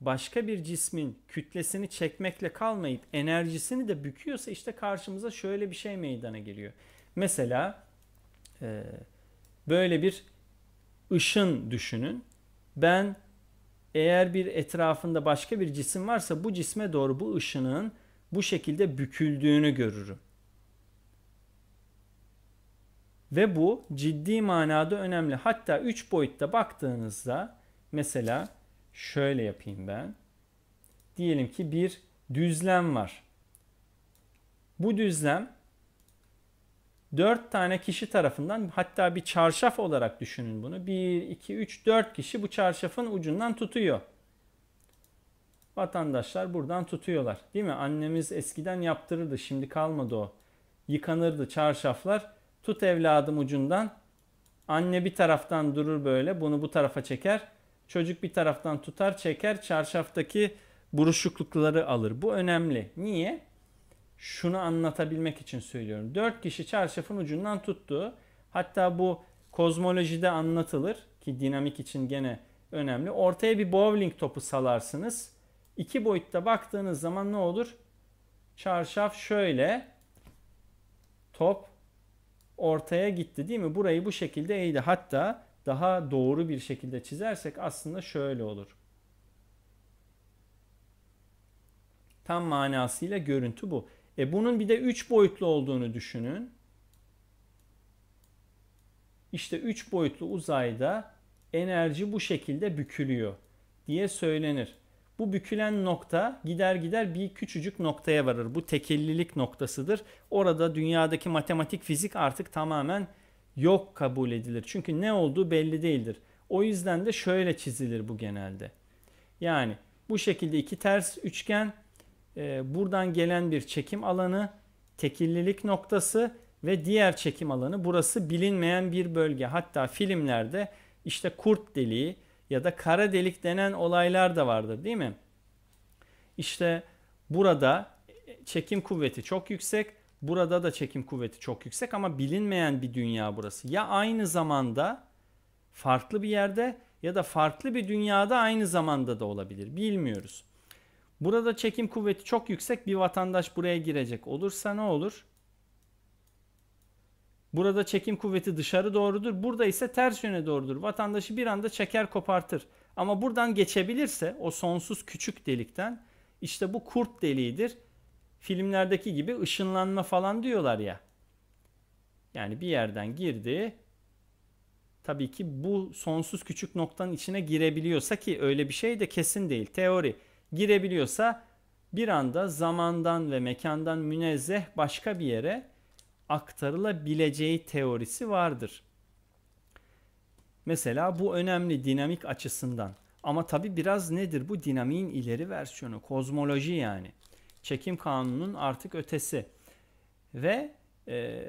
başka bir cismin kütlesini çekmekle kalmayıp enerjisini de büküyorsa işte karşımıza şöyle bir şey meydana geliyor. Mesela e, böyle bir ışın düşünün. Ben eğer bir etrafında başka bir cisim varsa bu cisme doğru bu ışının bu şekilde büküldüğünü görürüm. Ve bu ciddi manada önemli. Hatta 3 boyutta baktığınızda mesela şöyle yapayım ben. Diyelim ki bir düzlem var. Bu düzlem 4 tane kişi tarafından hatta bir çarşaf olarak düşünün bunu. 1, 2, 3, 4 kişi bu çarşafın ucundan tutuyor. Vatandaşlar buradan tutuyorlar. Değil mi? Annemiz eskiden yaptırırdı. Şimdi kalmadı o. Yıkanırdı çarşaflar. Tut evladım ucundan. Anne bir taraftan durur böyle. Bunu bu tarafa çeker. Çocuk bir taraftan tutar çeker. Çarşaftaki buruşuklukları alır. Bu önemli. Niye? şunu anlatabilmek için söylüyorum. Dört kişi çarşafın ucundan tuttu. Hatta bu kozmolojide anlatılır ki dinamik için gene önemli. Ortaya bir bowling topu salarsınız. İki boyutta baktığınız zaman ne olur? Çarşaf şöyle top ortaya gitti değil mi? Burayı bu şekilde eğdi. Hatta daha doğru bir şekilde çizersek aslında şöyle olur. Tam manasıyla görüntü bu. E bunun bir de 3 boyutlu olduğunu düşünün. İşte 3 boyutlu uzayda enerji bu şekilde bükülüyor diye söylenir. Bu bükülen nokta gider gider bir küçücük noktaya varır. Bu tekellilik noktasıdır. Orada dünyadaki matematik fizik artık tamamen yok kabul edilir. Çünkü ne olduğu belli değildir. O yüzden de şöyle çizilir bu genelde. Yani bu şekilde iki ters üçgen e, buradan gelen bir çekim alanı, tekillilik noktası ve diğer çekim alanı. Burası bilinmeyen bir bölge. Hatta filmlerde işte kurt deliği ya da kara delik denen olaylar da vardır değil mi? İşte burada çekim kuvveti çok yüksek. Burada da çekim kuvveti çok yüksek ama bilinmeyen bir dünya burası. Ya aynı zamanda farklı bir yerde ya da farklı bir dünyada aynı zamanda da olabilir. Bilmiyoruz. Burada çekim kuvveti çok yüksek bir vatandaş buraya girecek olursa ne olur? Burada çekim kuvveti dışarı doğrudur. Burada ise ters yöne doğrudur. Vatandaşı bir anda çeker kopartır. Ama buradan geçebilirse o sonsuz küçük delikten işte bu kurt deliğidir. Filmlerdeki gibi ışınlanma falan diyorlar ya. Yani bir yerden girdi. Tabii ki bu sonsuz küçük noktanın içine girebiliyorsa ki öyle bir şey de kesin değil. Teori girebiliyorsa bir anda zamandan ve mekandan münezzeh başka bir yere aktarılabileceği teorisi vardır. Mesela bu önemli dinamik açısından. Ama tabi biraz nedir bu dinamiğin ileri versiyonu? Kozmoloji yani. Çekim kanununun artık ötesi. Ve e,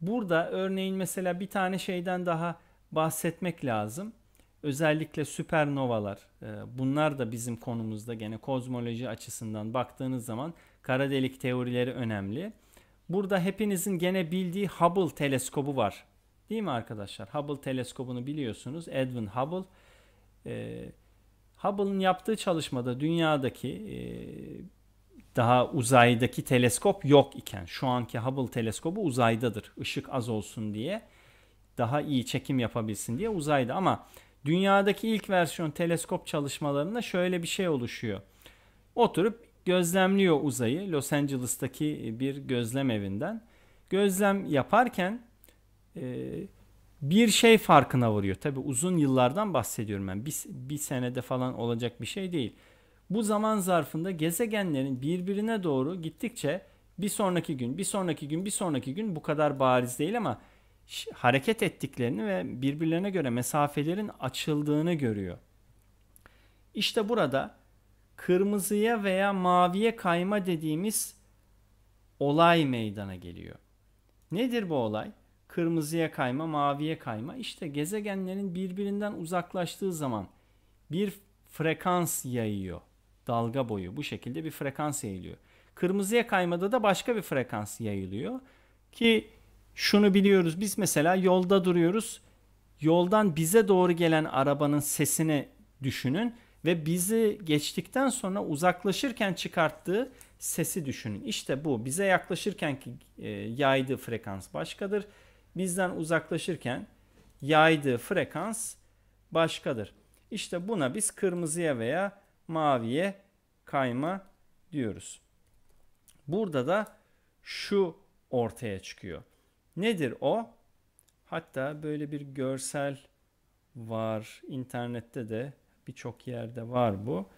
burada örneğin mesela bir tane şeyden daha bahsetmek lazım. Özellikle süpernovalar e, bunlar da bizim konumuzda gene kozmoloji açısından baktığınız zaman kara delik teorileri önemli. Burada hepinizin gene bildiği Hubble teleskobu var. Değil mi arkadaşlar? Hubble teleskobunu biliyorsunuz. Edwin Hubble. E, Hubble'ın yaptığı çalışmada dünyadaki e, daha uzaydaki teleskop yok iken şu anki Hubble teleskobu uzaydadır. Işık az olsun diye daha iyi çekim yapabilsin diye uzayda ama Dünyadaki ilk versiyon teleskop çalışmalarında şöyle bir şey oluşuyor. Oturup gözlemliyor uzayı Los Angeles'taki e, bir gözlem evinden. Gözlem yaparken e, bir şey farkına varıyor. Tabi uzun yıllardan bahsediyorum ben. Bir, bir senede falan olacak bir şey değil. Bu zaman zarfında gezegenlerin birbirine doğru gittikçe bir sonraki gün, bir sonraki gün, bir sonraki gün bu kadar bariz değil ama hareket ettiklerini ve birbirlerine göre mesafelerin açıldığını görüyor. İşte burada kırmızıya veya maviye kayma dediğimiz olay meydana geliyor. Nedir bu olay? Kırmızıya kayma, maviye kayma. İşte gezegenlerin birbirinden uzaklaştığı zaman bir frekans yayıyor. Dalga boyu bu şekilde bir frekans yayılıyor. Kırmızıya kaymada da başka bir frekans yayılıyor ki şunu biliyoruz. Biz mesela yolda duruyoruz. Yoldan bize doğru gelen arabanın sesini düşünün ve bizi geçtikten sonra uzaklaşırken çıkarttığı sesi düşünün. İşte bu bize yaklaşırken ki e, yaydığı frekans başkadır. Bizden uzaklaşırken yaydığı frekans başkadır. İşte buna biz kırmızıya veya maviye kayma diyoruz. Burada da şu ortaya çıkıyor. Nedir o? Hatta böyle bir görsel var. internette de birçok yerde var bu.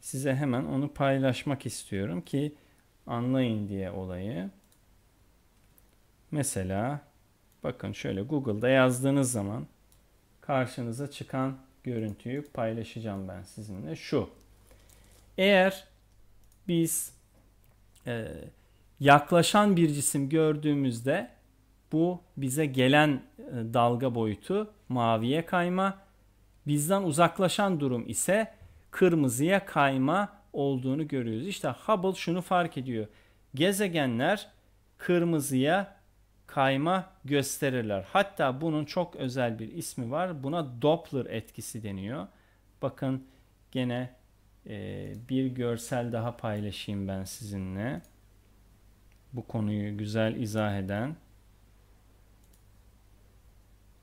Size hemen onu paylaşmak istiyorum ki anlayın diye olayı. Mesela bakın şöyle Google'da yazdığınız zaman karşınıza çıkan görüntüyü paylaşacağım ben sizinle. Şu. Eğer biz e, yaklaşan bir cisim gördüğümüzde bu bize gelen e, dalga boyutu maviye kayma. Bizden uzaklaşan durum ise kırmızıya kayma olduğunu görüyoruz. İşte Hubble şunu fark ediyor. Gezegenler kırmızıya kayma gösterirler. Hatta bunun çok özel bir ismi var. Buna Doppler etkisi deniyor. Bakın gene e, bir görsel daha paylaşayım ben sizinle. Bu konuyu güzel izah eden.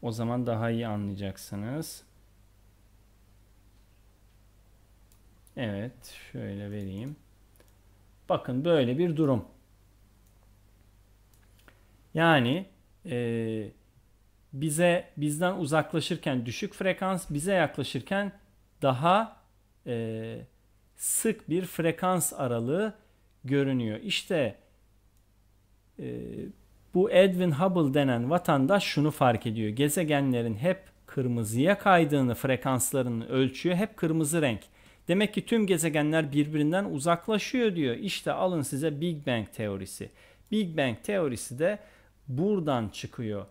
O zaman daha iyi anlayacaksınız. Evet şöyle vereyim. Bakın böyle bir durum. Yani e, bize bizden uzaklaşırken düşük frekans, bize yaklaşırken daha e, sık bir frekans aralığı görünüyor. İşte e, bu Edwin Hubble denen vatandaş şunu fark ediyor. Gezegenlerin hep kırmızıya kaydığını, frekanslarını ölçüyor. Hep kırmızı renk. Demek ki tüm gezegenler birbirinden uzaklaşıyor diyor. İşte alın size Big Bang teorisi. Big Bang teorisi de buradan çıkıyor.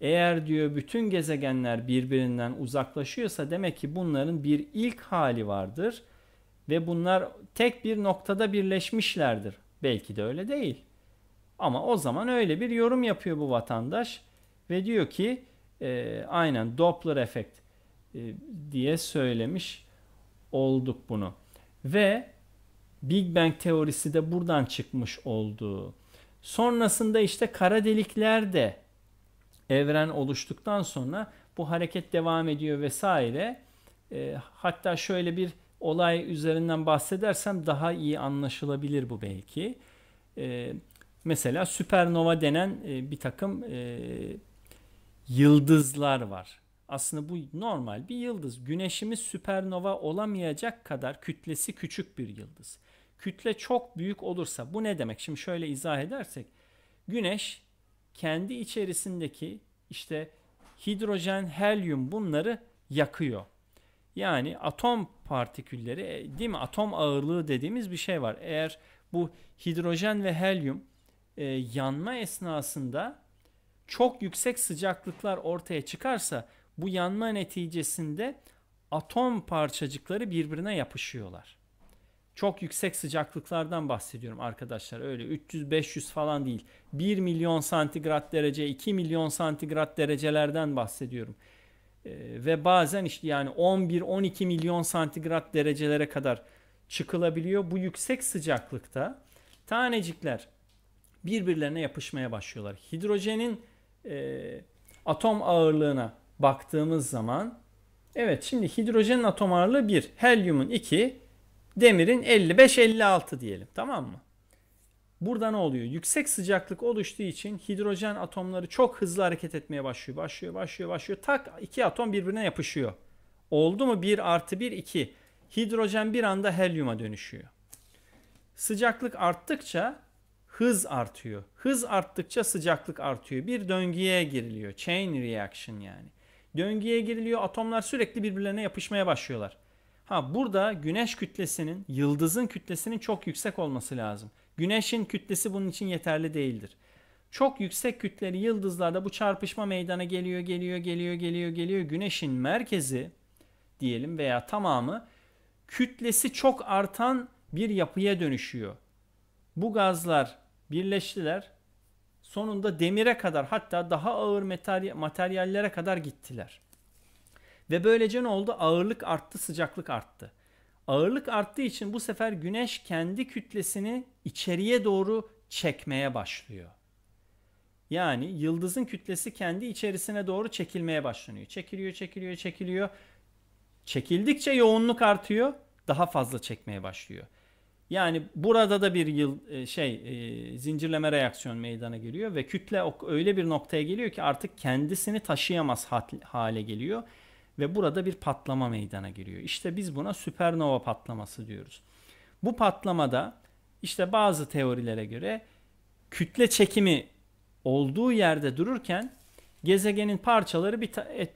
Eğer diyor bütün gezegenler birbirinden uzaklaşıyorsa demek ki bunların bir ilk hali vardır ve bunlar tek bir noktada birleşmişlerdir. Belki de öyle değil. Ama o zaman öyle bir yorum yapıyor bu vatandaş ve diyor ki e, aynen Doppler efekt e, diye söylemiş olduk bunu. Ve Big Bang teorisi de buradan çıkmış oldu. Sonrasında işte kara delikler de evren oluştuktan sonra bu hareket devam ediyor vesaire. E, hatta şöyle bir olay üzerinden bahsedersem daha iyi anlaşılabilir bu belki. E, Mesela süpernova denen e, bir takım e, yıldızlar var. Aslında bu normal bir yıldız. Güneşimiz süpernova olamayacak kadar kütlesi küçük bir yıldız. Kütle çok büyük olursa bu ne demek? Şimdi şöyle izah edersek. Güneş kendi içerisindeki işte hidrojen, helyum bunları yakıyor. Yani atom partikülleri e, değil mi? Atom ağırlığı dediğimiz bir şey var. Eğer bu hidrojen ve helyum e, yanma esnasında çok yüksek sıcaklıklar ortaya çıkarsa bu yanma neticesinde atom parçacıkları birbirine yapışıyorlar. Çok yüksek sıcaklıklardan bahsediyorum arkadaşlar. Öyle 300-500 falan değil. 1 milyon santigrat derece, 2 milyon santigrat derecelerden bahsediyorum. Ee, ve bazen işte yani 11-12 milyon santigrat derecelere kadar çıkılabiliyor. Bu yüksek sıcaklıkta tanecikler birbirlerine yapışmaya başlıyorlar. Hidrojenin e, atom ağırlığına baktığımız zaman evet şimdi hidrojenin atom ağırlığı 1, helyumun 2, demirin 55-56 diyelim tamam mı? Burada ne oluyor? Yüksek sıcaklık oluştuğu için hidrojen atomları çok hızlı hareket etmeye başlıyor. Başlıyor, başlıyor, başlıyor. Tak iki atom birbirine yapışıyor. Oldu mu 1 artı 1, 2. Hidrojen bir anda helyuma dönüşüyor. Sıcaklık arttıkça hız artıyor. Hız arttıkça sıcaklık artıyor. Bir döngüye giriliyor. Chain reaction yani. Döngüye giriliyor. Atomlar sürekli birbirlerine yapışmaya başlıyorlar. Ha burada güneş kütlesinin, yıldızın kütlesinin çok yüksek olması lazım. Güneşin kütlesi bunun için yeterli değildir. Çok yüksek kütleli yıldızlarda bu çarpışma meydana geliyor, geliyor, geliyor, geliyor, geliyor. Güneşin merkezi diyelim veya tamamı kütlesi çok artan bir yapıya dönüşüyor. Bu gazlar birleştiler. Sonunda demire kadar hatta daha ağır materyal, materyallere kadar gittiler. Ve böylece ne oldu? Ağırlık arttı, sıcaklık arttı. Ağırlık arttığı için bu sefer güneş kendi kütlesini içeriye doğru çekmeye başlıyor. Yani yıldızın kütlesi kendi içerisine doğru çekilmeye başlanıyor. Çekiliyor, çekiliyor, çekiliyor. Çekildikçe yoğunluk artıyor, daha fazla çekmeye başlıyor. Yani burada da bir yıl e, şey e, zincirleme reaksiyon meydana geliyor ve kütle öyle bir noktaya geliyor ki artık kendisini taşıyamaz hale geliyor ve burada bir patlama meydana geliyor. İşte biz buna süpernova patlaması diyoruz. Bu patlamada işte bazı teorilere göre kütle çekimi olduğu yerde dururken gezegenin parçaları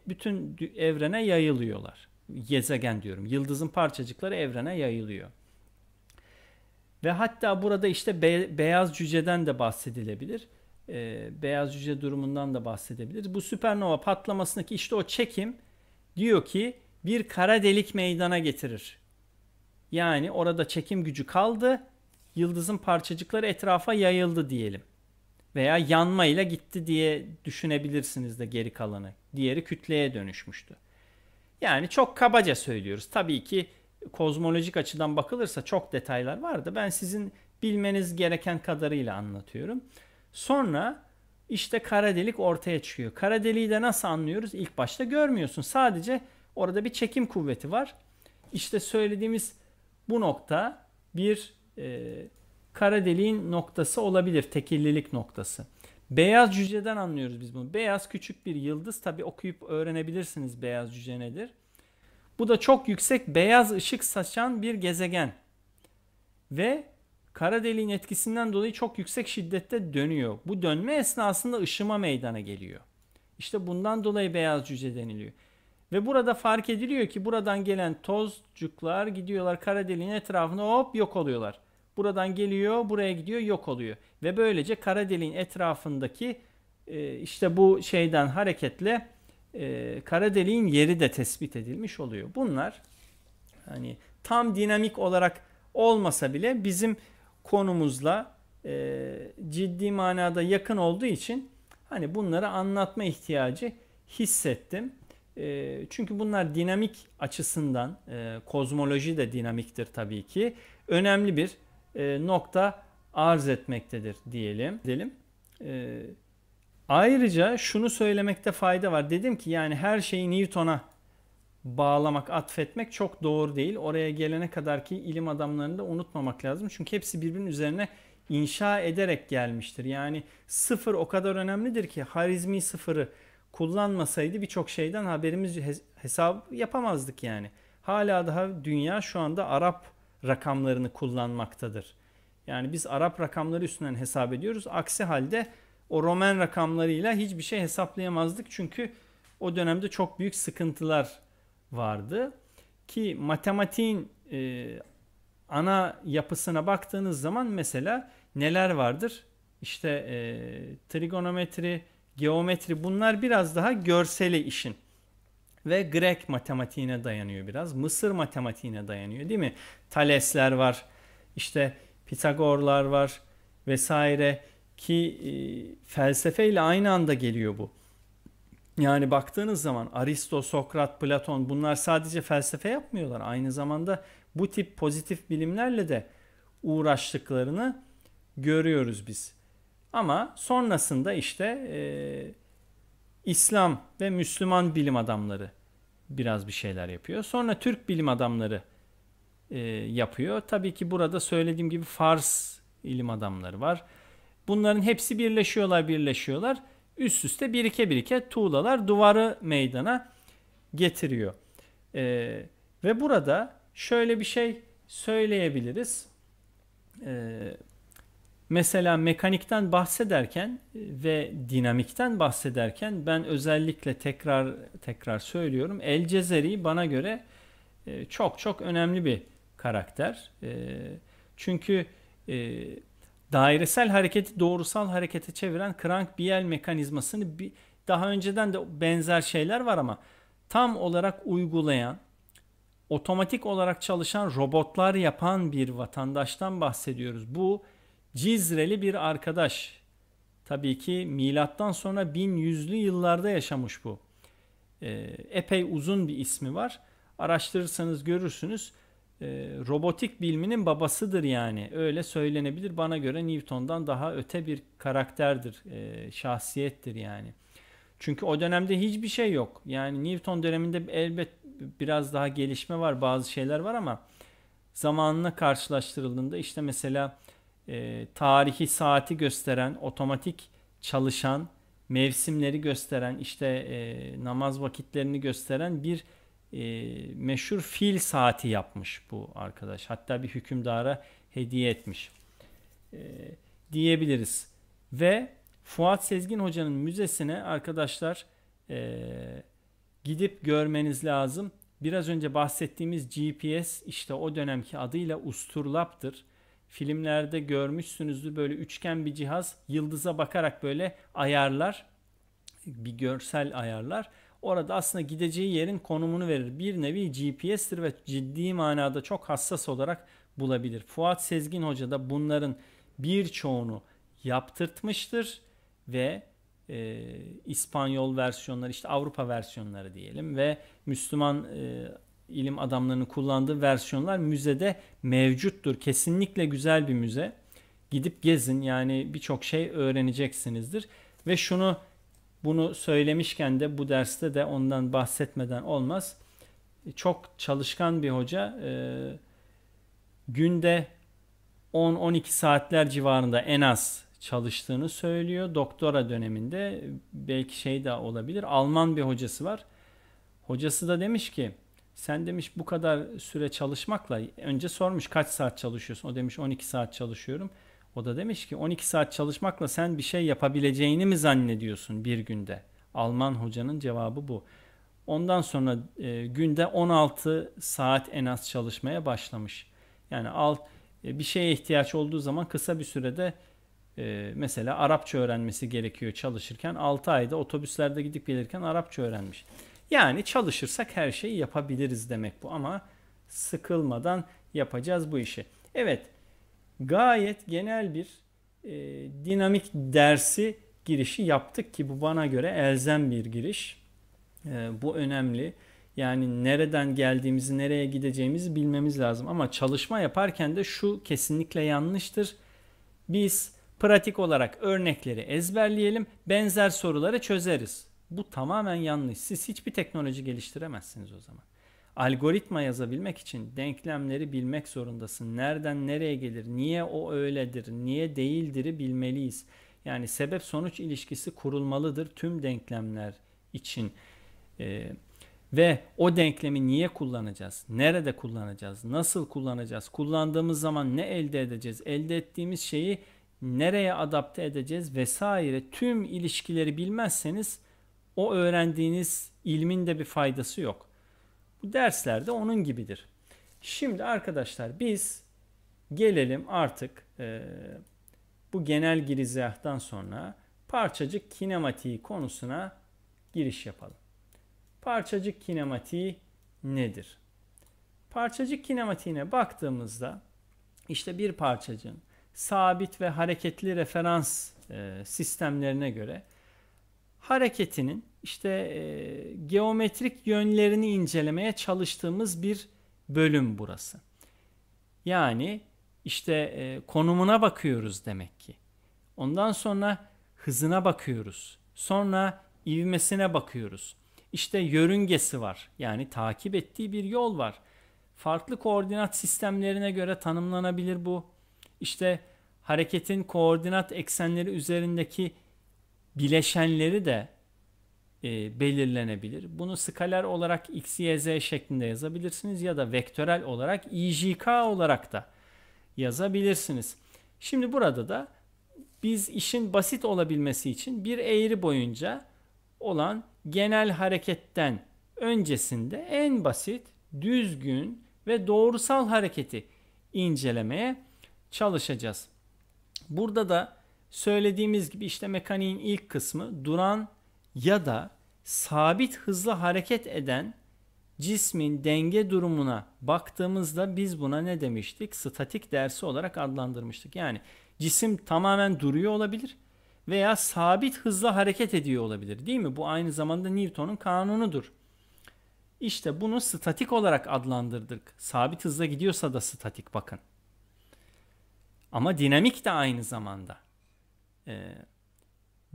bütün evrene yayılıyorlar. Gezegen diyorum. Yıldızın parçacıkları evrene yayılıyor. Ve hatta burada işte be, beyaz cüceden de bahsedilebilir. E, beyaz cüce durumundan da bahsedebiliriz. Bu süpernova patlamasındaki işte o çekim diyor ki bir kara delik meydana getirir. Yani orada çekim gücü kaldı. Yıldızın parçacıkları etrafa yayıldı diyelim. Veya yanmayla gitti diye düşünebilirsiniz de geri kalanı. Diğeri kütleye dönüşmüştü. Yani çok kabaca söylüyoruz. Tabii ki kozmolojik açıdan bakılırsa çok detaylar vardı. ben sizin bilmeniz gereken kadarıyla anlatıyorum. Sonra işte kara delik ortaya çıkıyor. Kara deliği de nasıl anlıyoruz? İlk başta görmüyorsun. Sadece orada bir çekim kuvveti var. İşte söylediğimiz bu nokta bir e, kara deliğin noktası olabilir. Tekillilik noktası. Beyaz cüceden anlıyoruz biz bunu. Beyaz küçük bir yıldız. Tabi okuyup öğrenebilirsiniz beyaz cüce nedir. Bu da çok yüksek beyaz ışık saçan bir gezegen. Ve kara deliğin etkisinden dolayı çok yüksek şiddette dönüyor. Bu dönme esnasında ışıma meydana geliyor. İşte bundan dolayı beyaz cüce deniliyor. Ve burada fark ediliyor ki buradan gelen tozcuklar gidiyorlar kara deliğin etrafına hop yok oluyorlar. Buradan geliyor buraya gidiyor yok oluyor. Ve böylece kara deliğin etrafındaki e, işte bu şeyden hareketle e, kara deliğin yeri de tespit edilmiş oluyor. Bunlar hani tam dinamik olarak olmasa bile bizim konumuzla e, ciddi manada yakın olduğu için hani bunları anlatma ihtiyacı hissettim. E, çünkü bunlar dinamik açısından e, kozmoloji de dinamiktir tabii ki. Önemli bir e, nokta arz etmektedir diyelim. Diyelim. E, Ayrıca şunu söylemekte fayda var. Dedim ki yani her şeyi Newton'a bağlamak, atfetmek çok doğru değil. Oraya gelene kadar ki ilim adamlarını da unutmamak lazım. Çünkü hepsi birbirinin üzerine inşa ederek gelmiştir. Yani sıfır o kadar önemlidir ki harizmi sıfırı kullanmasaydı birçok şeyden haberimiz hesap yapamazdık yani. Hala daha dünya şu anda Arap rakamlarını kullanmaktadır. Yani biz Arap rakamları üstünden hesap ediyoruz. Aksi halde o Roman rakamlarıyla hiçbir şey hesaplayamazdık. Çünkü o dönemde çok büyük sıkıntılar vardı. Ki matematiğin e, ana yapısına baktığınız zaman mesela neler vardır? İşte e, trigonometri, geometri bunlar biraz daha görseli işin. Ve Grek matematiğine dayanıyor biraz. Mısır matematiğine dayanıyor değil mi? Talesler var, işte Pitagorlar var vesaire. Ki e, felsefeyle aynı anda geliyor bu. Yani baktığınız zaman Aristo, Sokrat, Platon bunlar sadece felsefe yapmıyorlar. Aynı zamanda bu tip pozitif bilimlerle de uğraştıklarını görüyoruz biz. Ama sonrasında işte e, İslam ve Müslüman bilim adamları biraz bir şeyler yapıyor. Sonra Türk bilim adamları e, yapıyor. Tabii ki burada söylediğim gibi Fars ilim adamları var. Bunların hepsi birleşiyorlar birleşiyorlar. Üst üste birike birike tuğlalar duvarı meydana getiriyor. Ee, ve burada şöyle bir şey söyleyebiliriz. Ee, mesela mekanikten bahsederken e, ve dinamikten bahsederken ben özellikle tekrar tekrar söylüyorum. El Cezeri bana göre e, çok çok önemli bir karakter. E, çünkü dairesel hareketi doğrusal harekete çeviren crank biel mekanizmasını bir, daha önceden de benzer şeyler var ama tam olarak uygulayan otomatik olarak çalışan robotlar yapan bir vatandaştan bahsediyoruz. Bu Cizreli bir arkadaş. Tabii ki milattan sonra 1100'lü yıllarda yaşamış bu. Ee, epey uzun bir ismi var. Araştırırsanız görürsünüz. E, robotik bilminin babasıdır yani. Öyle söylenebilir. Bana göre Newton'dan daha öte bir karakterdir, e, şahsiyettir yani. Çünkü o dönemde hiçbir şey yok. Yani Newton döneminde elbet biraz daha gelişme var, bazı şeyler var ama zamanına karşılaştırıldığında işte mesela e, tarihi saati gösteren, otomatik çalışan, mevsimleri gösteren, işte e, namaz vakitlerini gösteren bir e, meşhur fil saati yapmış bu arkadaş. Hatta bir hükümdara hediye etmiş e, diyebiliriz. Ve Fuat Sezgin Hoca'nın müzesine arkadaşlar e, gidip görmeniz lazım. Biraz önce bahsettiğimiz GPS işte o dönemki adıyla Usturlap'tır. Filmlerde görmüşsünüzdür böyle üçgen bir cihaz yıldıza bakarak böyle ayarlar bir görsel ayarlar orada aslında gideceği yerin konumunu verir. Bir nevi GPS'tir ve ciddi manada çok hassas olarak bulabilir. Fuat Sezgin Hoca da bunların birçoğunu yaptırtmıştır ve e, İspanyol versiyonları işte Avrupa versiyonları diyelim ve Müslüman e, ilim adamlarının kullandığı versiyonlar müzede mevcuttur. Kesinlikle güzel bir müze. Gidip gezin yani birçok şey öğreneceksinizdir. Ve şunu bunu söylemişken de bu derste de ondan bahsetmeden olmaz. Çok çalışkan bir hoca e, günde 10-12 saatler civarında en az çalıştığını söylüyor. Doktora döneminde belki şey de olabilir. Alman bir hocası var. Hocası da demiş ki sen demiş bu kadar süre çalışmakla önce sormuş kaç saat çalışıyorsun? O demiş 12 saat çalışıyorum. O da demiş ki 12 saat çalışmakla sen bir şey yapabileceğini mi zannediyorsun bir günde? Alman hocanın cevabı bu. Ondan sonra e, günde 16 saat en az çalışmaya başlamış. Yani alt e, bir şeye ihtiyaç olduğu zaman kısa bir sürede e, mesela Arapça öğrenmesi gerekiyor çalışırken 6 ayda otobüslerde gidip gelirken Arapça öğrenmiş. Yani çalışırsak her şeyi yapabiliriz demek bu ama sıkılmadan yapacağız bu işi. Evet gayet genel bir e, dinamik dersi girişi yaptık ki bu bana göre elzem bir giriş. E, bu önemli. Yani nereden geldiğimizi, nereye gideceğimizi bilmemiz lazım. Ama çalışma yaparken de şu kesinlikle yanlıştır. Biz pratik olarak örnekleri ezberleyelim, benzer soruları çözeriz. Bu tamamen yanlış. Siz hiçbir teknoloji geliştiremezsiniz o zaman. Algoritma yazabilmek için denklemleri bilmek zorundasın. Nereden nereye gelir, niye o öyledir, niye değildir'i bilmeliyiz. Yani sebep sonuç ilişkisi kurulmalıdır tüm denklemler için. Ee, ve o denklemi niye kullanacağız? Nerede kullanacağız? Nasıl kullanacağız? Kullandığımız zaman ne elde edeceğiz? Elde ettiğimiz şeyi nereye adapte edeceğiz vesaire tüm ilişkileri bilmezseniz o öğrendiğiniz ilmin de bir faydası yok. Bu dersler de onun gibidir. Şimdi arkadaşlar biz gelelim artık e, bu genel girizgahtan sonra parçacık kinematiği konusuna giriş yapalım. Parçacık kinematiği nedir? Parçacık kinematiğine baktığımızda işte bir parçacığın sabit ve hareketli referans e, sistemlerine göre hareketinin işte e, geometrik yönlerini incelemeye çalıştığımız bir bölüm burası. Yani işte e, konumuna bakıyoruz demek ki. Ondan sonra hızına bakıyoruz. Sonra ivmesine bakıyoruz. İşte yörüngesi var. Yani takip ettiği bir yol var. Farklı koordinat sistemlerine göre tanımlanabilir bu. İşte hareketin koordinat eksenleri üzerindeki bileşenleri de e, belirlenebilir. Bunu skaler olarak x, y, z şeklinde yazabilirsiniz ya da vektörel olarak i, j, k olarak da yazabilirsiniz. Şimdi burada da biz işin basit olabilmesi için bir eğri boyunca olan genel hareketten öncesinde en basit, düzgün ve doğrusal hareketi incelemeye çalışacağız. Burada da söylediğimiz gibi işte mekaniğin ilk kısmı duran ya da sabit hızla hareket eden cismin denge durumuna baktığımızda biz buna ne demiştik? Statik dersi olarak adlandırmıştık. Yani cisim tamamen duruyor olabilir veya sabit hızla hareket ediyor olabilir değil mi? Bu aynı zamanda Newton'un kanunudur. İşte bunu statik olarak adlandırdık. Sabit hızla gidiyorsa da statik bakın. Ama dinamik de aynı zamanda. Ee,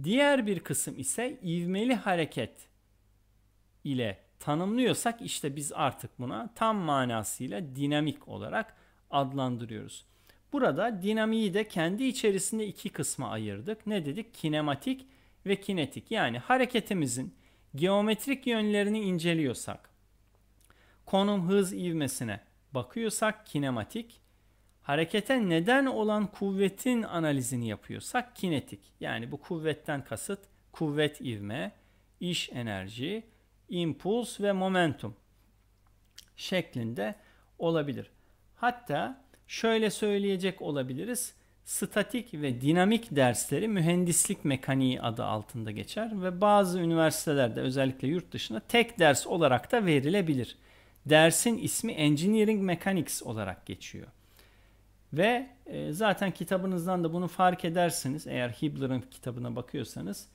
Diğer bir kısım ise ivmeli hareket ile tanımlıyorsak işte biz artık buna tam manasıyla dinamik olarak adlandırıyoruz. Burada dinamiği de kendi içerisinde iki kısma ayırdık. Ne dedik? Kinematik ve kinetik. Yani hareketimizin geometrik yönlerini inceliyorsak, konum hız ivmesine bakıyorsak kinematik, harekete neden olan kuvvetin analizini yapıyorsak kinetik. Yani bu kuvvetten kasıt kuvvet ivme, iş enerji, impuls ve momentum şeklinde olabilir. Hatta şöyle söyleyecek olabiliriz. Statik ve dinamik dersleri mühendislik mekaniği adı altında geçer ve bazı üniversitelerde özellikle yurt dışında tek ders olarak da verilebilir. Dersin ismi engineering mechanics olarak geçiyor. Ve e, zaten kitabınızdan da bunu fark edersiniz. Eğer Hibler'ın kitabına bakıyorsanız.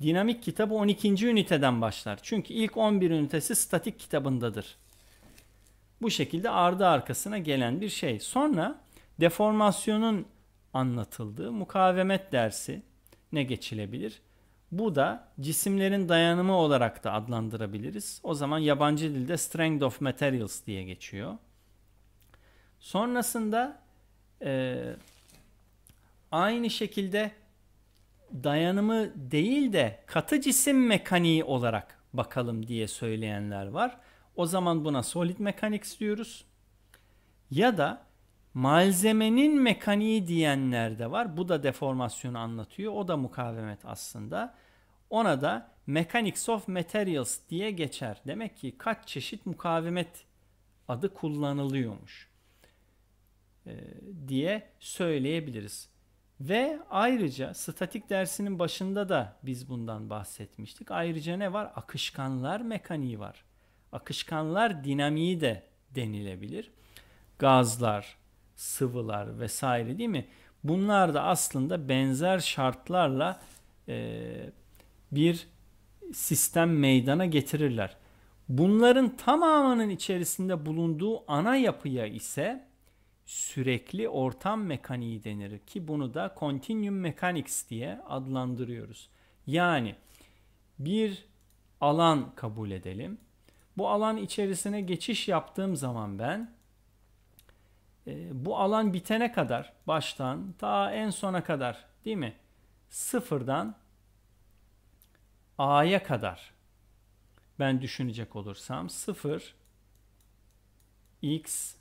Dinamik kitabı 12. üniteden başlar. Çünkü ilk 11 ünitesi statik kitabındadır. Bu şekilde ardı arkasına gelen bir şey. Sonra deformasyonun anlatıldığı mukavemet dersi ne geçilebilir? Bu da cisimlerin dayanımı olarak da adlandırabiliriz. O zaman yabancı dilde strength of materials diye geçiyor. Sonrasında e, aynı şekilde dayanımı değil de katı cisim mekaniği olarak bakalım diye söyleyenler var. O zaman buna solid mechanics diyoruz. Ya da malzemenin mekaniği diyenler de var. Bu da deformasyonu anlatıyor. O da mukavemet aslında. Ona da mechanics of materials diye geçer. Demek ki kaç çeşit mukavemet adı kullanılıyormuş. E, diye söyleyebiliriz. Ve ayrıca statik dersinin başında da biz bundan bahsetmiştik. Ayrıca ne var? Akışkanlar mekaniği var. Akışkanlar dinamiği de denilebilir. Gazlar, sıvılar vesaire değil mi? Bunlar da aslında benzer şartlarla e, bir sistem meydana getirirler. Bunların tamamının içerisinde bulunduğu ana yapıya ise sürekli ortam mekaniği denir ki bunu da continuum mechanics diye adlandırıyoruz. Yani bir alan kabul edelim. Bu alan içerisine geçiş yaptığım zaman ben e, bu alan bitene kadar baştan ta en sona kadar değil mi? Sıfırdan A'ya kadar ben düşünecek olursam sıfır x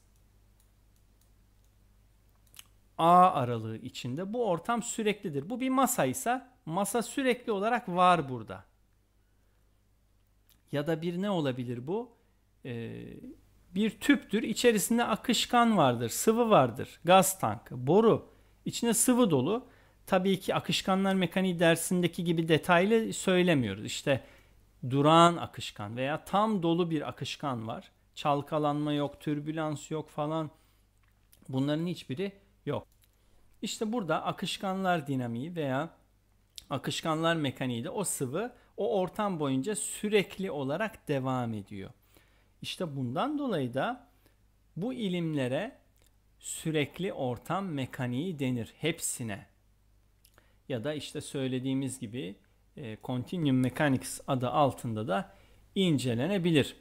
A aralığı içinde bu ortam süreklidir. Bu bir masaysa masa sürekli olarak var burada. Ya da bir ne olabilir bu? Ee, bir tüptür. İçerisinde akışkan vardır, sıvı vardır, gaz tankı, boru. İçine sıvı dolu. Tabii ki akışkanlar mekaniği dersindeki gibi detaylı söylemiyoruz. İşte durağan akışkan veya tam dolu bir akışkan var. Çalkalanma yok, türbülans yok falan. Bunların hiçbiri yok. İşte burada akışkanlar dinamiği veya akışkanlar mekaniği de o sıvı o ortam boyunca sürekli olarak devam ediyor. İşte bundan dolayı da bu ilimlere sürekli ortam mekaniği denir hepsine. Ya da işte söylediğimiz gibi e, Continuum Mechanics adı altında da incelenebilir.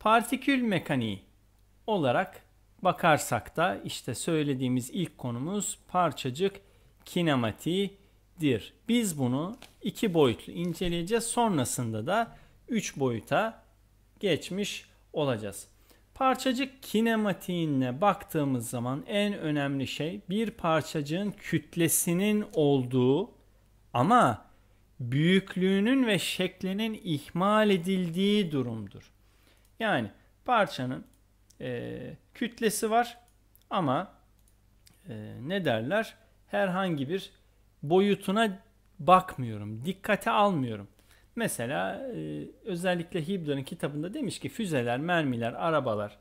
Partikül mekaniği olarak bakarsak da işte söylediğimiz ilk konumuz parçacık kinematiğidir. Biz bunu iki boyutlu inceleyeceğiz. Sonrasında da üç boyuta geçmiş olacağız. Parçacık kinematiğine baktığımız zaman en önemli şey bir parçacığın kütlesinin olduğu ama büyüklüğünün ve şeklinin ihmal edildiği durumdur. Yani parçanın e, kütlesi var ama e, ne derler herhangi bir boyutuna bakmıyorum, dikkate almıyorum. Mesela e, özellikle Hibler'ın kitabında demiş ki füzeler, mermiler, arabalar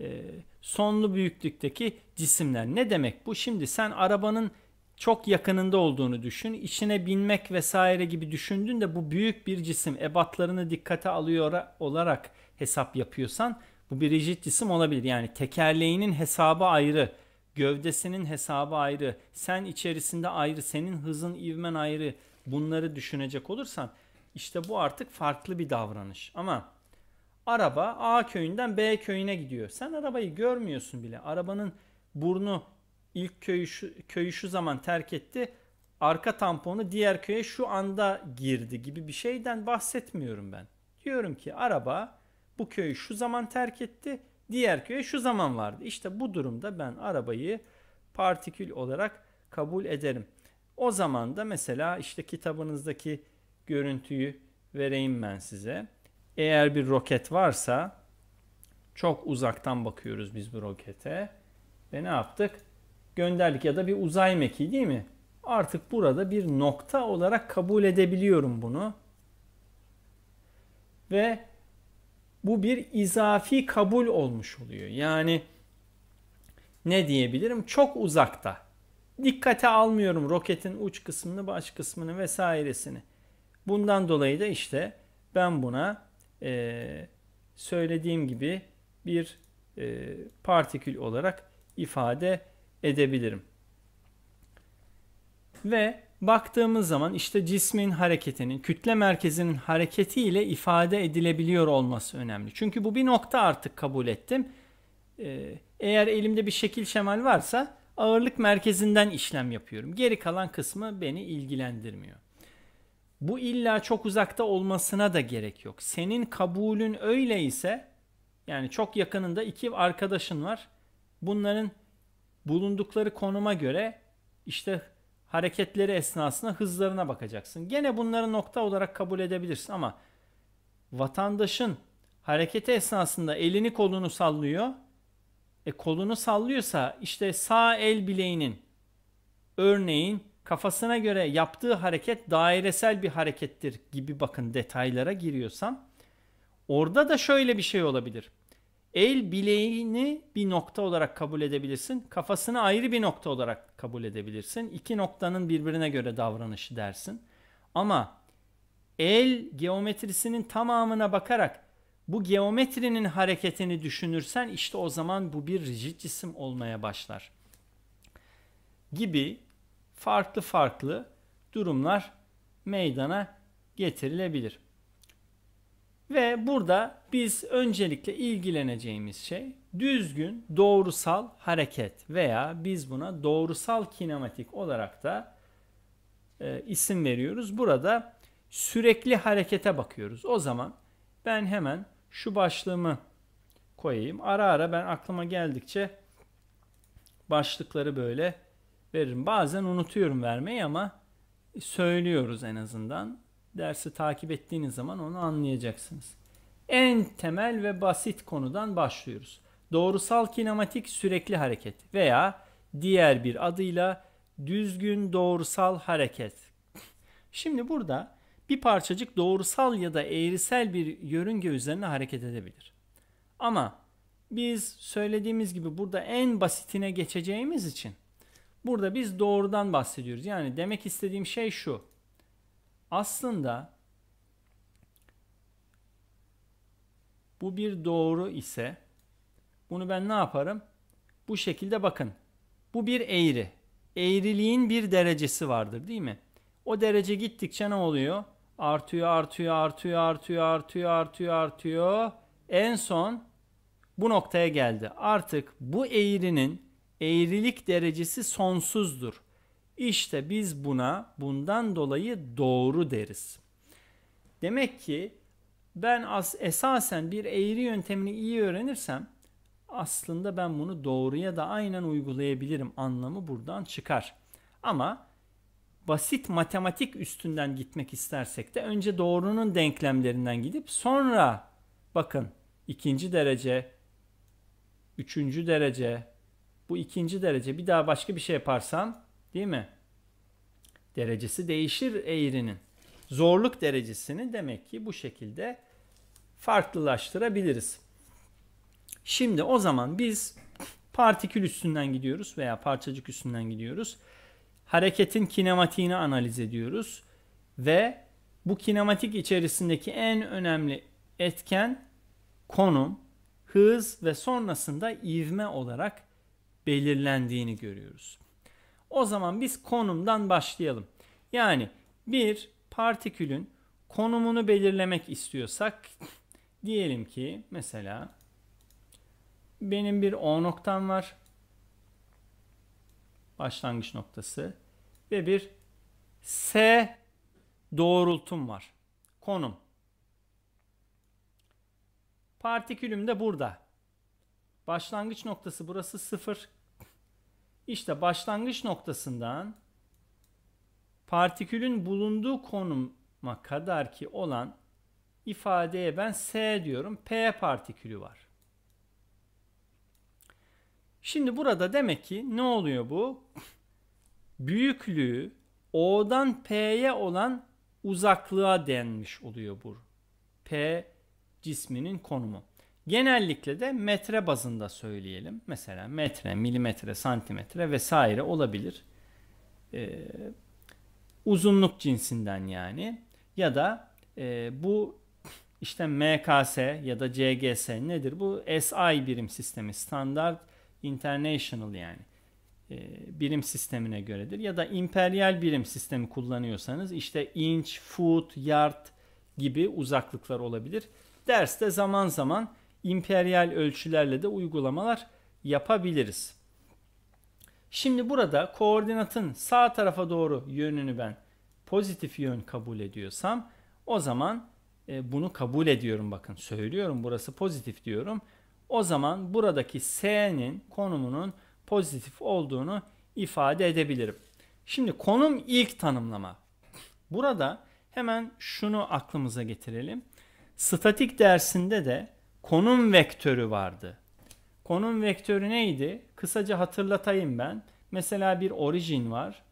e, sonlu büyüklükteki cisimler. Ne demek bu? Şimdi sen arabanın çok yakınında olduğunu düşün. İçine binmek vesaire gibi düşündün de bu büyük bir cisim ebatlarını dikkate alıyor olarak hesap yapıyorsan bu bir rigid cisim olabilir. Yani tekerleğinin hesabı ayrı, gövdesinin hesabı ayrı, sen içerisinde ayrı, senin hızın ivmen ayrı. Bunları düşünecek olursan işte bu artık farklı bir davranış. Ama araba A köyünden B köyüne gidiyor. Sen arabayı görmüyorsun bile. Arabanın burnu ilk köyü şu, köyü şu zaman terk etti. Arka tamponu diğer köye şu anda girdi gibi bir şeyden bahsetmiyorum ben. Diyorum ki araba bu köyü şu zaman terk etti, diğer köye şu zaman vardı. İşte bu durumda ben arabayı partikül olarak kabul ederim. O zaman da mesela işte kitabınızdaki görüntüyü vereyim ben size. Eğer bir roket varsa çok uzaktan bakıyoruz biz bu rokete ve ne yaptık? Gönderdik ya da bir uzay mekiği değil mi? Artık burada bir nokta olarak kabul edebiliyorum bunu. Ve bu bir izafi kabul olmuş oluyor. Yani ne diyebilirim? Çok uzakta. Dikkate almıyorum roketin uç kısmını, baş kısmını vesairesini. Bundan dolayı da işte ben buna e, söylediğim gibi bir e, partikül olarak ifade edebilirim. Ve baktığımız zaman işte cismin hareketinin, kütle merkezinin hareketiyle ifade edilebiliyor olması önemli. Çünkü bu bir nokta artık kabul ettim. Ee, eğer elimde bir şekil şemal varsa ağırlık merkezinden işlem yapıyorum. Geri kalan kısmı beni ilgilendirmiyor. Bu illa çok uzakta olmasına da gerek yok. Senin kabulün öyle ise yani çok yakınında iki arkadaşın var. Bunların bulundukları konuma göre işte hareketleri esnasında hızlarına bakacaksın. Gene bunları nokta olarak kabul edebilirsin ama vatandaşın hareketi esnasında elini kolunu sallıyor. E kolunu sallıyorsa işte sağ el bileğinin örneğin kafasına göre yaptığı hareket dairesel bir harekettir gibi bakın detaylara giriyorsan, orada da şöyle bir şey olabilir. El bileğini bir nokta olarak kabul edebilirsin. Kafasını ayrı bir nokta olarak kabul edebilirsin. İki noktanın birbirine göre davranışı dersin. Ama el geometrisinin tamamına bakarak bu geometrinin hareketini düşünürsen işte o zaman bu bir rigid cisim olmaya başlar. Gibi farklı farklı durumlar meydana getirilebilir. Ve burada biz öncelikle ilgileneceğimiz şey düzgün doğrusal hareket veya biz buna doğrusal kinematik olarak da e, isim veriyoruz. Burada sürekli harekete bakıyoruz. O zaman ben hemen şu başlığımı koyayım. Ara ara ben aklıma geldikçe başlıkları böyle veririm. Bazen unutuyorum vermeyi ama söylüyoruz en azından dersi takip ettiğiniz zaman onu anlayacaksınız. En temel ve basit konudan başlıyoruz. Doğrusal kinematik sürekli hareket veya diğer bir adıyla düzgün doğrusal hareket. Şimdi burada bir parçacık doğrusal ya da eğrisel bir yörünge üzerine hareket edebilir. Ama biz söylediğimiz gibi burada en basitine geçeceğimiz için burada biz doğrudan bahsediyoruz. Yani demek istediğim şey şu. Aslında bu bir doğru ise bunu ben ne yaparım? Bu şekilde bakın. Bu bir eğri. Eğriliğin bir derecesi vardır değil mi? O derece gittikçe ne oluyor? Artıyor, artıyor, artıyor, artıyor, artıyor, artıyor, artıyor. En son bu noktaya geldi. Artık bu eğrinin eğrilik derecesi sonsuzdur. İşte biz buna bundan dolayı doğru deriz. Demek ki ben as esasen bir eğri yöntemini iyi öğrenirsem aslında ben bunu doğruya da aynen uygulayabilirim anlamı buradan çıkar. Ama basit matematik üstünden gitmek istersek de önce doğrunun denklemlerinden gidip sonra bakın ikinci derece, üçüncü derece, bu ikinci derece bir daha başka bir şey yaparsam Değil mi? Derecesi değişir eğrinin. Zorluk derecesini demek ki bu şekilde farklılaştırabiliriz. Şimdi o zaman biz partikül üstünden gidiyoruz veya parçacık üstünden gidiyoruz. Hareketin kinematiğini analiz ediyoruz ve bu kinematik içerisindeki en önemli etken konum, hız ve sonrasında ivme olarak belirlendiğini görüyoruz. O zaman biz konumdan başlayalım. Yani bir partikülün konumunu belirlemek istiyorsak diyelim ki mesela benim bir O noktam var. Başlangıç noktası ve bir S doğrultum var. Konum. Partikülüm de burada. Başlangıç noktası burası 0. İşte başlangıç noktasından partikülün bulunduğu konuma kadar ki olan ifadeye ben S diyorum. P partikülü var. Şimdi burada demek ki ne oluyor bu? Büyüklüğü O'dan P'ye olan uzaklığa denmiş oluyor bu. P cisminin konumu. Genellikle de metre bazında söyleyelim. Mesela metre, milimetre, santimetre vesaire olabilir. Ee, uzunluk cinsinden yani. Ya da e, bu işte MKS ya da CGS nedir? Bu SI birim sistemi standart international yani e, birim sistemine göredir. Ya da imperial birim sistemi kullanıyorsanız işte inç, foot, yard gibi uzaklıklar olabilir. Derste zaman zaman imperyal ölçülerle de uygulamalar yapabiliriz. Şimdi burada koordinatın sağ tarafa doğru yönünü ben pozitif yön kabul ediyorsam o zaman e, bunu kabul ediyorum bakın söylüyorum burası pozitif diyorum. O zaman buradaki S'nin konumunun pozitif olduğunu ifade edebilirim. Şimdi konum ilk tanımlama. Burada hemen şunu aklımıza getirelim. Statik dersinde de konum vektörü vardı. Konum vektörü neydi? Kısaca hatırlatayım ben. Mesela bir origin var.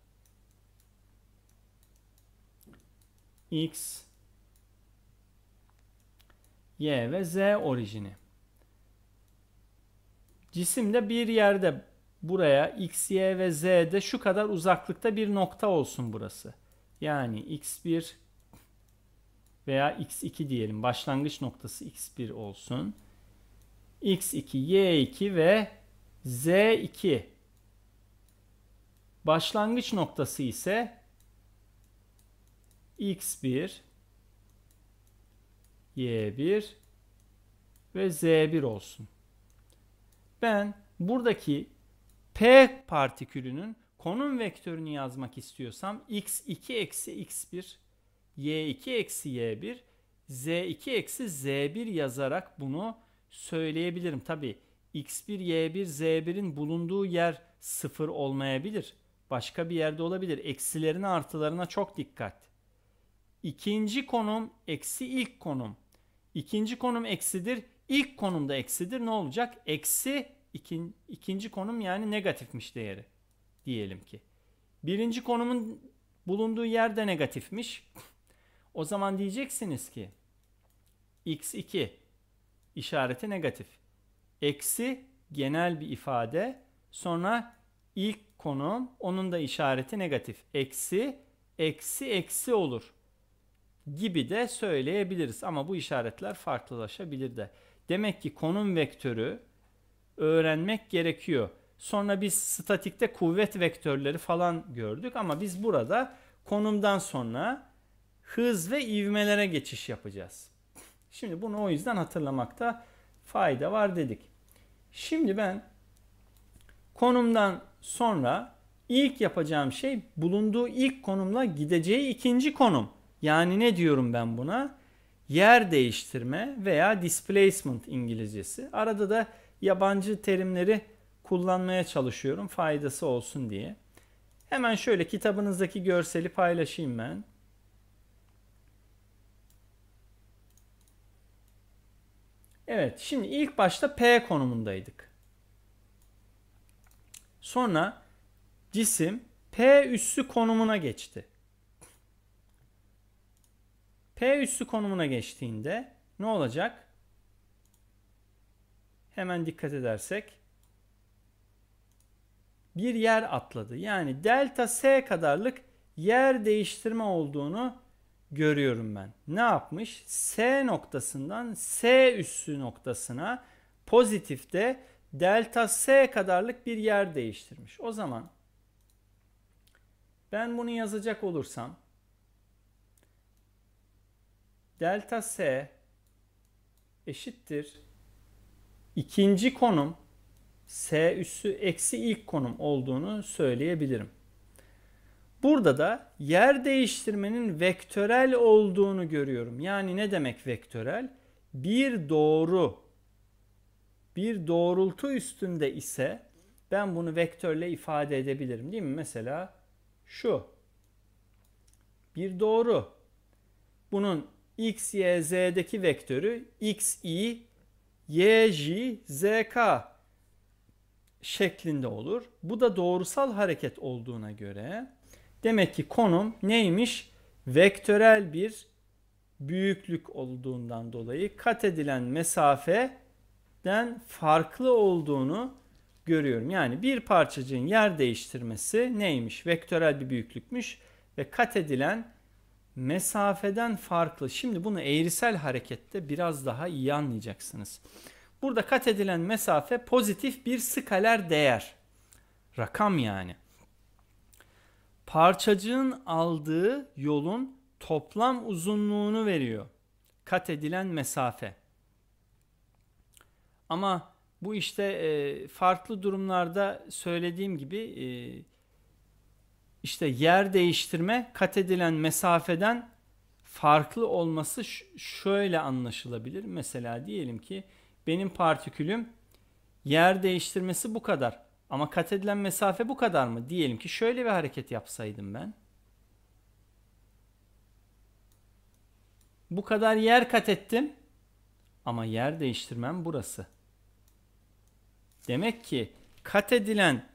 X, Y ve Z orijini. Cisim de bir yerde buraya X, Y ve Z'de şu kadar uzaklıkta bir nokta olsun burası. Yani X1, veya x2 diyelim. Başlangıç noktası x1 olsun. x2, y2 ve z2. Başlangıç noktası ise x1, y1 ve z1 olsun. Ben buradaki p partikülünün konum vektörünü yazmak istiyorsam x2 eksi x1 y2 eksi y1 z2 eksi z1 yazarak bunu söyleyebilirim. Tabi x1 y1 z1'in bulunduğu yer sıfır olmayabilir. Başka bir yerde olabilir. Eksilerine artılarına çok dikkat. İkinci konum eksi ilk konum. İkinci konum eksidir. İlk konumda eksidir. Ne olacak? Eksi ikin, ikinci konum yani negatifmiş değeri. Diyelim ki. Birinci konumun bulunduğu yerde negatifmiş. O zaman diyeceksiniz ki x2 işareti negatif. Eksi genel bir ifade. Sonra ilk konum onun da işareti negatif. Eksi eksi eksi olur gibi de söyleyebiliriz. Ama bu işaretler farklılaşabilir de. Demek ki konum vektörü öğrenmek gerekiyor. Sonra biz statikte kuvvet vektörleri falan gördük ama biz burada konumdan sonra hız ve ivmelere geçiş yapacağız. Şimdi bunu o yüzden hatırlamakta fayda var dedik. Şimdi ben konumdan sonra ilk yapacağım şey bulunduğu ilk konumla gideceği ikinci konum. Yani ne diyorum ben buna? Yer değiştirme veya displacement İngilizcesi. Arada da yabancı terimleri kullanmaya çalışıyorum faydası olsun diye. Hemen şöyle kitabınızdaki görseli paylaşayım ben. Evet şimdi ilk başta P konumundaydık. Sonra cisim P üssü konumuna geçti. P üssü konumuna geçtiğinde ne olacak? Hemen dikkat edersek bir yer atladı. Yani delta S kadarlık yer değiştirme olduğunu görüyorum ben. Ne yapmış? S noktasından S üssü noktasına pozitifte delta S kadarlık bir yer değiştirmiş. O zaman ben bunu yazacak olursam delta S eşittir ikinci konum S üssü eksi ilk konum olduğunu söyleyebilirim. Burada da yer değiştirmenin vektörel olduğunu görüyorum. Yani ne demek vektörel? Bir doğru bir doğrultu üstünde ise ben bunu vektörle ifade edebilirim değil mi? Mesela şu bir doğru. Bunun x, y, z'deki vektörü x, i, y, j, z, k şeklinde olur. Bu da doğrusal hareket olduğuna göre Demek ki konum neymiş? Vektörel bir büyüklük olduğundan dolayı kat edilen mesafeden farklı olduğunu görüyorum. Yani bir parçacığın yer değiştirmesi neymiş? Vektörel bir büyüklükmüş ve kat edilen mesafeden farklı. Şimdi bunu eğrisel harekette biraz daha iyi anlayacaksınız. Burada kat edilen mesafe pozitif bir skaler değer. Rakam yani parçacığın aldığı yolun toplam uzunluğunu veriyor. Kat edilen mesafe. Ama bu işte e, farklı durumlarda söylediğim gibi e, işte yer değiştirme kat edilen mesafeden farklı olması şöyle anlaşılabilir. Mesela diyelim ki benim partikülüm yer değiştirmesi bu kadar. Ama kat edilen mesafe bu kadar mı? Diyelim ki şöyle bir hareket yapsaydım ben. Bu kadar yer kat ettim. Ama yer değiştirmem burası. Demek ki kat edilen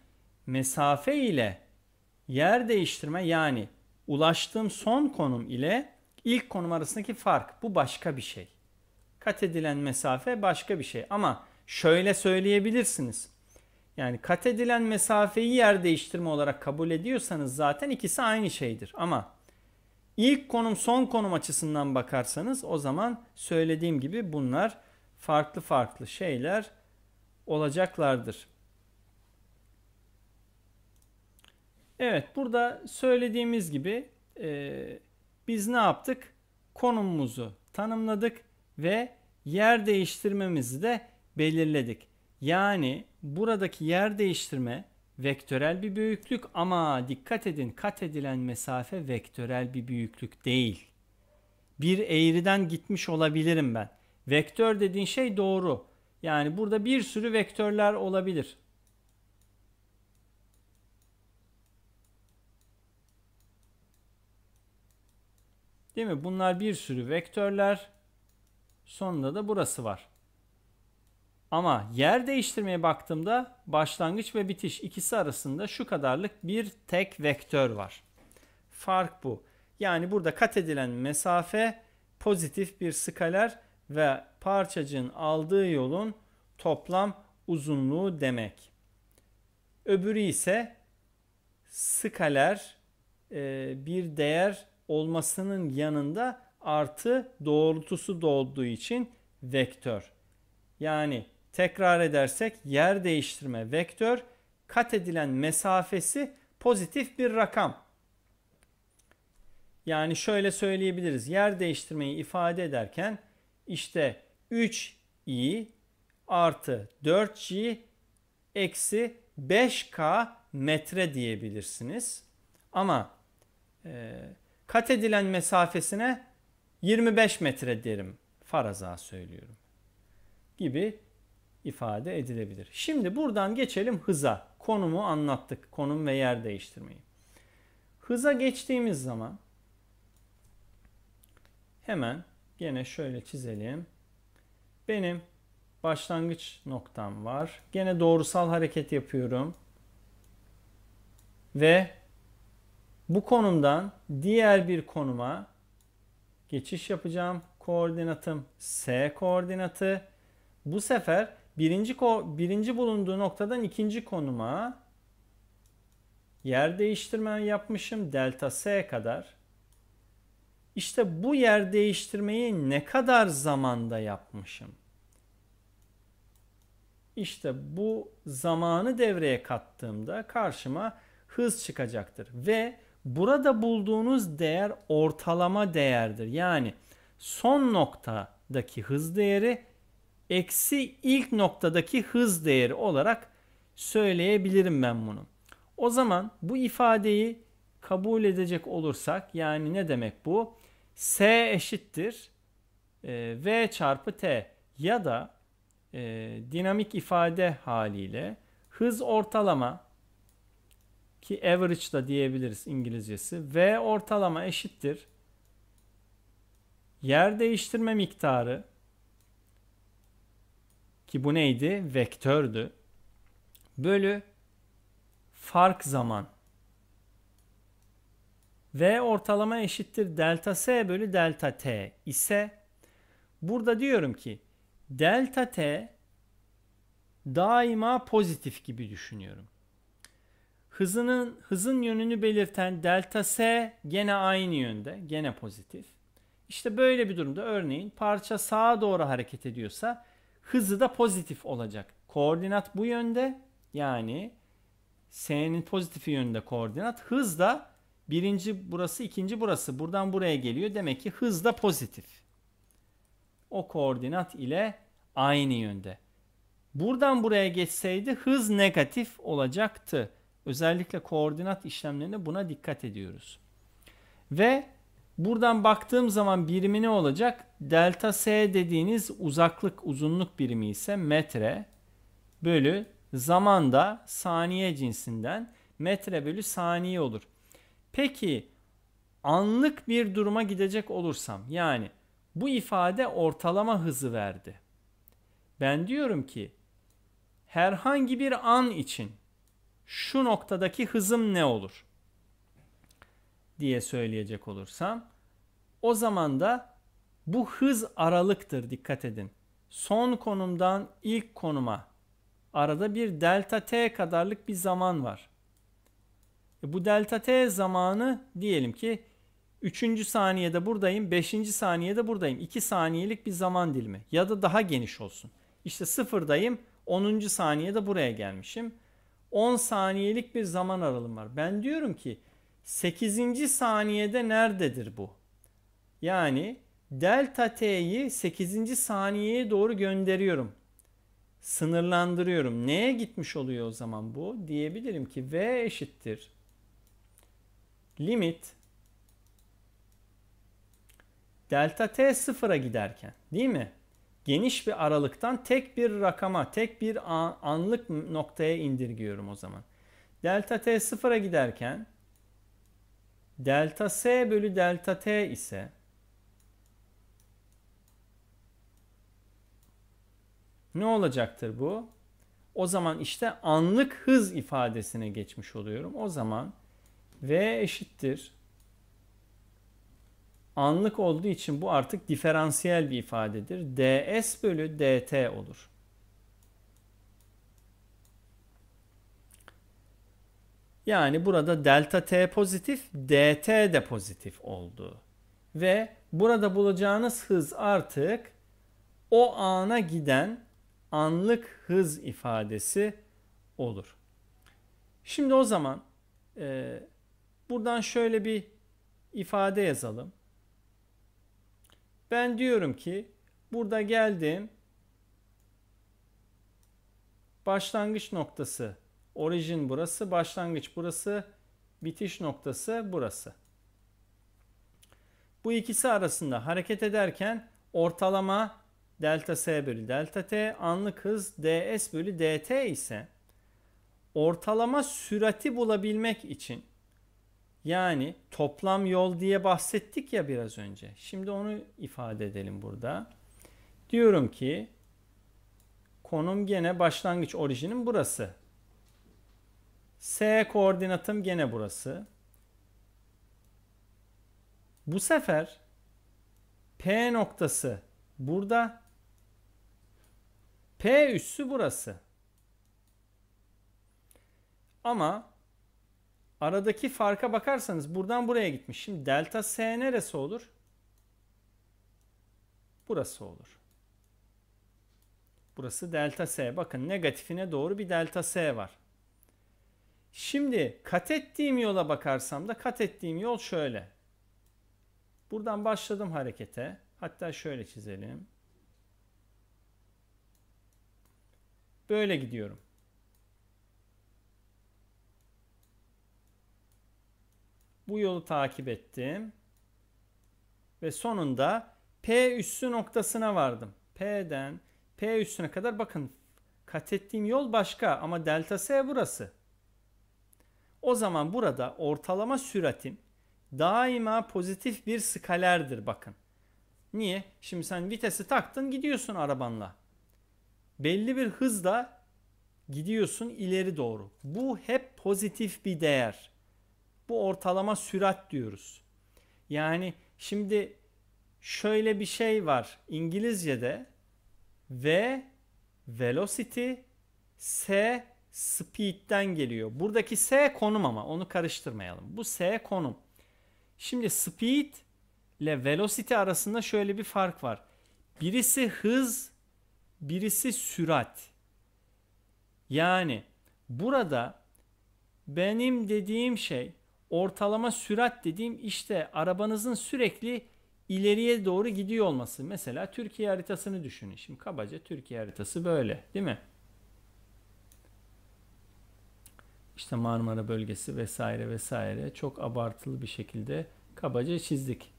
mesafe ile yer değiştirme yani ulaştığım son konum ile ilk konum arasındaki fark bu başka bir şey. Kat edilen mesafe başka bir şey ama şöyle söyleyebilirsiniz. Yani kat edilen mesafeyi yer değiştirme olarak kabul ediyorsanız zaten ikisi aynı şeydir. Ama ilk konum son konum açısından bakarsanız o zaman söylediğim gibi bunlar farklı farklı şeyler olacaklardır. Evet burada söylediğimiz gibi e, biz ne yaptık? Konumumuzu tanımladık ve yer değiştirmemizi de belirledik. Yani buradaki yer değiştirme vektörel bir büyüklük ama dikkat edin kat edilen mesafe vektörel bir büyüklük değil. Bir eğriden gitmiş olabilirim ben. Vektör dediğin şey doğru. Yani burada bir sürü vektörler olabilir. Değil mi? Bunlar bir sürü vektörler. Sonunda da burası var. Ama yer değiştirmeye baktığımda başlangıç ve bitiş ikisi arasında şu kadarlık bir tek vektör var. Fark bu. Yani burada kat edilen mesafe pozitif bir skaler ve parçacığın aldığı yolun toplam uzunluğu demek. Öbürü ise skaler e, bir değer olmasının yanında artı doğrultusu da olduğu için vektör. Yani Tekrar edersek yer değiştirme vektör kat edilen mesafesi pozitif bir rakam. Yani şöyle söyleyebiliriz. Yer değiştirmeyi ifade ederken işte 3i artı 4g eksi 5k metre diyebilirsiniz. Ama e, kat edilen mesafesine 25 metre derim faraza söylüyorum gibi ifade edilebilir. Şimdi buradan geçelim hıza. Konumu anlattık. Konum ve yer değiştirmeyi. Hıza geçtiğimiz zaman hemen gene şöyle çizelim. Benim başlangıç noktam var. Gene doğrusal hareket yapıyorum. Ve bu konumdan diğer bir konuma geçiş yapacağım. Koordinatım S koordinatı. Bu sefer birinci, birinci bulunduğu noktadan ikinci konuma yer değiştirme yapmışım delta S kadar. İşte bu yer değiştirmeyi ne kadar zamanda yapmışım? İşte bu zamanı devreye kattığımda karşıma hız çıkacaktır ve burada bulduğunuz değer ortalama değerdir. Yani son noktadaki hız değeri eksi ilk noktadaki hız değeri olarak söyleyebilirim ben bunu. O zaman bu ifadeyi kabul edecek olursak yani ne demek bu? S eşittir e, V çarpı T ya da e, dinamik ifade haliyle hız ortalama ki average da diyebiliriz İngilizcesi. V ortalama eşittir. Yer değiştirme miktarı ki bu neydi? Vektördü. Bölü fark zaman. V ortalama eşittir delta S bölü delta T ise burada diyorum ki delta T daima pozitif gibi düşünüyorum. Hızının hızın yönünü belirten delta S gene aynı yönde, gene pozitif. İşte böyle bir durumda örneğin parça sağa doğru hareket ediyorsa hızı da pozitif olacak. Koordinat bu yönde yani S'nin pozitif yönünde koordinat. Hız da birinci burası ikinci burası buradan buraya geliyor. Demek ki hız da pozitif. O koordinat ile aynı yönde. Buradan buraya geçseydi hız negatif olacaktı. Özellikle koordinat işlemlerinde buna dikkat ediyoruz. Ve Buradan baktığım zaman birimi ne olacak? Delta S dediğiniz uzaklık, uzunluk birimi ise metre bölü zamanda saniye cinsinden metre bölü saniye olur. Peki anlık bir duruma gidecek olursam yani bu ifade ortalama hızı verdi. Ben diyorum ki herhangi bir an için şu noktadaki hızım ne olur? diye söyleyecek olursam o zaman da bu hız aralıktır dikkat edin. Son konumdan ilk konuma arada bir delta t kadarlık bir zaman var. E, bu delta t zamanı diyelim ki 3. saniyede buradayım, 5. saniyede buradayım. 2 saniyelik bir zaman dilimi ya da daha geniş olsun. İşte sıfırdayım, 10. saniyede buraya gelmişim. 10 saniyelik bir zaman aralığım var. Ben diyorum ki 8. saniyede nerededir bu? Yani delta t'yi 8. saniyeye doğru gönderiyorum. Sınırlandırıyorum. Neye gitmiş oluyor o zaman bu? Diyebilirim ki v eşittir. Limit delta t sıfıra giderken değil mi? Geniş bir aralıktan tek bir rakama, tek bir anlık noktaya indirgiyorum o zaman. Delta t sıfıra giderken delta S bölü delta T ise ne olacaktır bu? O zaman işte anlık hız ifadesine geçmiş oluyorum. O zaman V eşittir. Anlık olduğu için bu artık diferansiyel bir ifadedir. ds bölü dt olur. Yani burada delta t pozitif, dt de pozitif oldu. Ve burada bulacağınız hız artık o ana giden anlık hız ifadesi olur. Şimdi o zaman e, buradan şöyle bir ifade yazalım. Ben diyorum ki burada geldim başlangıç noktası Orijin burası, başlangıç burası, bitiş noktası burası. Bu ikisi arasında hareket ederken ortalama delta S bölü delta T anlık hız ds bölü dt ise ortalama sürati bulabilmek için yani toplam yol diye bahsettik ya biraz önce. Şimdi onu ifade edelim burada. Diyorum ki konum gene başlangıç orijinin burası. S koordinatım gene burası. Bu sefer P noktası burada. P üssü burası. Ama aradaki farka bakarsanız buradan buraya gitmiş. Şimdi delta S neresi olur? Burası olur. Burası delta S. Bakın negatifine doğru bir delta S var. Şimdi kat ettiğim yola bakarsam da kat ettiğim yol şöyle. Buradan başladım harekete. Hatta şöyle çizelim. Böyle gidiyorum. Bu yolu takip ettim. Ve sonunda P üssü noktasına vardım. P'den P üssüne kadar bakın kat ettiğim yol başka ama delta S burası. O zaman burada ortalama süratim daima pozitif bir skalerdir bakın. Niye? Şimdi sen vitesi taktın gidiyorsun arabanla. Belli bir hızla gidiyorsun ileri doğru. Bu hep pozitif bir değer. Bu ortalama sürat diyoruz. Yani şimdi şöyle bir şey var İngilizce'de V velocity S speed'den geliyor. Buradaki S konum ama onu karıştırmayalım. Bu S konum. Şimdi speed ile velocity arasında şöyle bir fark var. Birisi hız, birisi sürat. Yani burada benim dediğim şey ortalama sürat dediğim işte arabanızın sürekli ileriye doğru gidiyor olması. Mesela Türkiye haritasını düşünün. Şimdi kabaca Türkiye haritası böyle değil mi? işte Marmara bölgesi vesaire vesaire çok abartılı bir şekilde kabaca çizdik.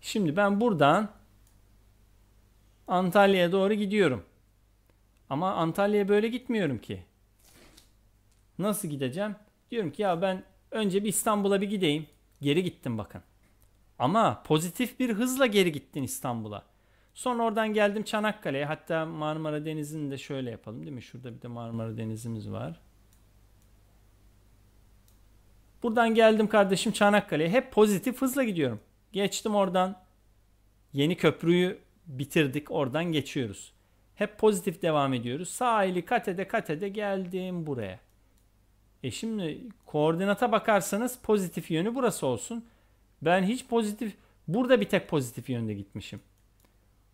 Şimdi ben buradan Antalya'ya doğru gidiyorum. Ama Antalya'ya böyle gitmiyorum ki. Nasıl gideceğim? Diyorum ki ya ben önce bir İstanbul'a bir gideyim. Geri gittim bakın. Ama pozitif bir hızla geri gittin İstanbul'a. Sonra oradan geldim Çanakkale'ye. Hatta Marmara Denizi'ni de şöyle yapalım değil mi? Şurada bir de Marmara Denizi'miz var. Buradan geldim kardeşim Çanakkale'ye. Hep pozitif hızla gidiyorum. Geçtim oradan. Yeni köprüyü bitirdik. Oradan geçiyoruz. Hep pozitif devam ediyoruz. Sahili kat ede geldim buraya. E şimdi koordinata bakarsanız pozitif yönü burası olsun. Ben hiç pozitif burada bir tek pozitif yönde gitmişim.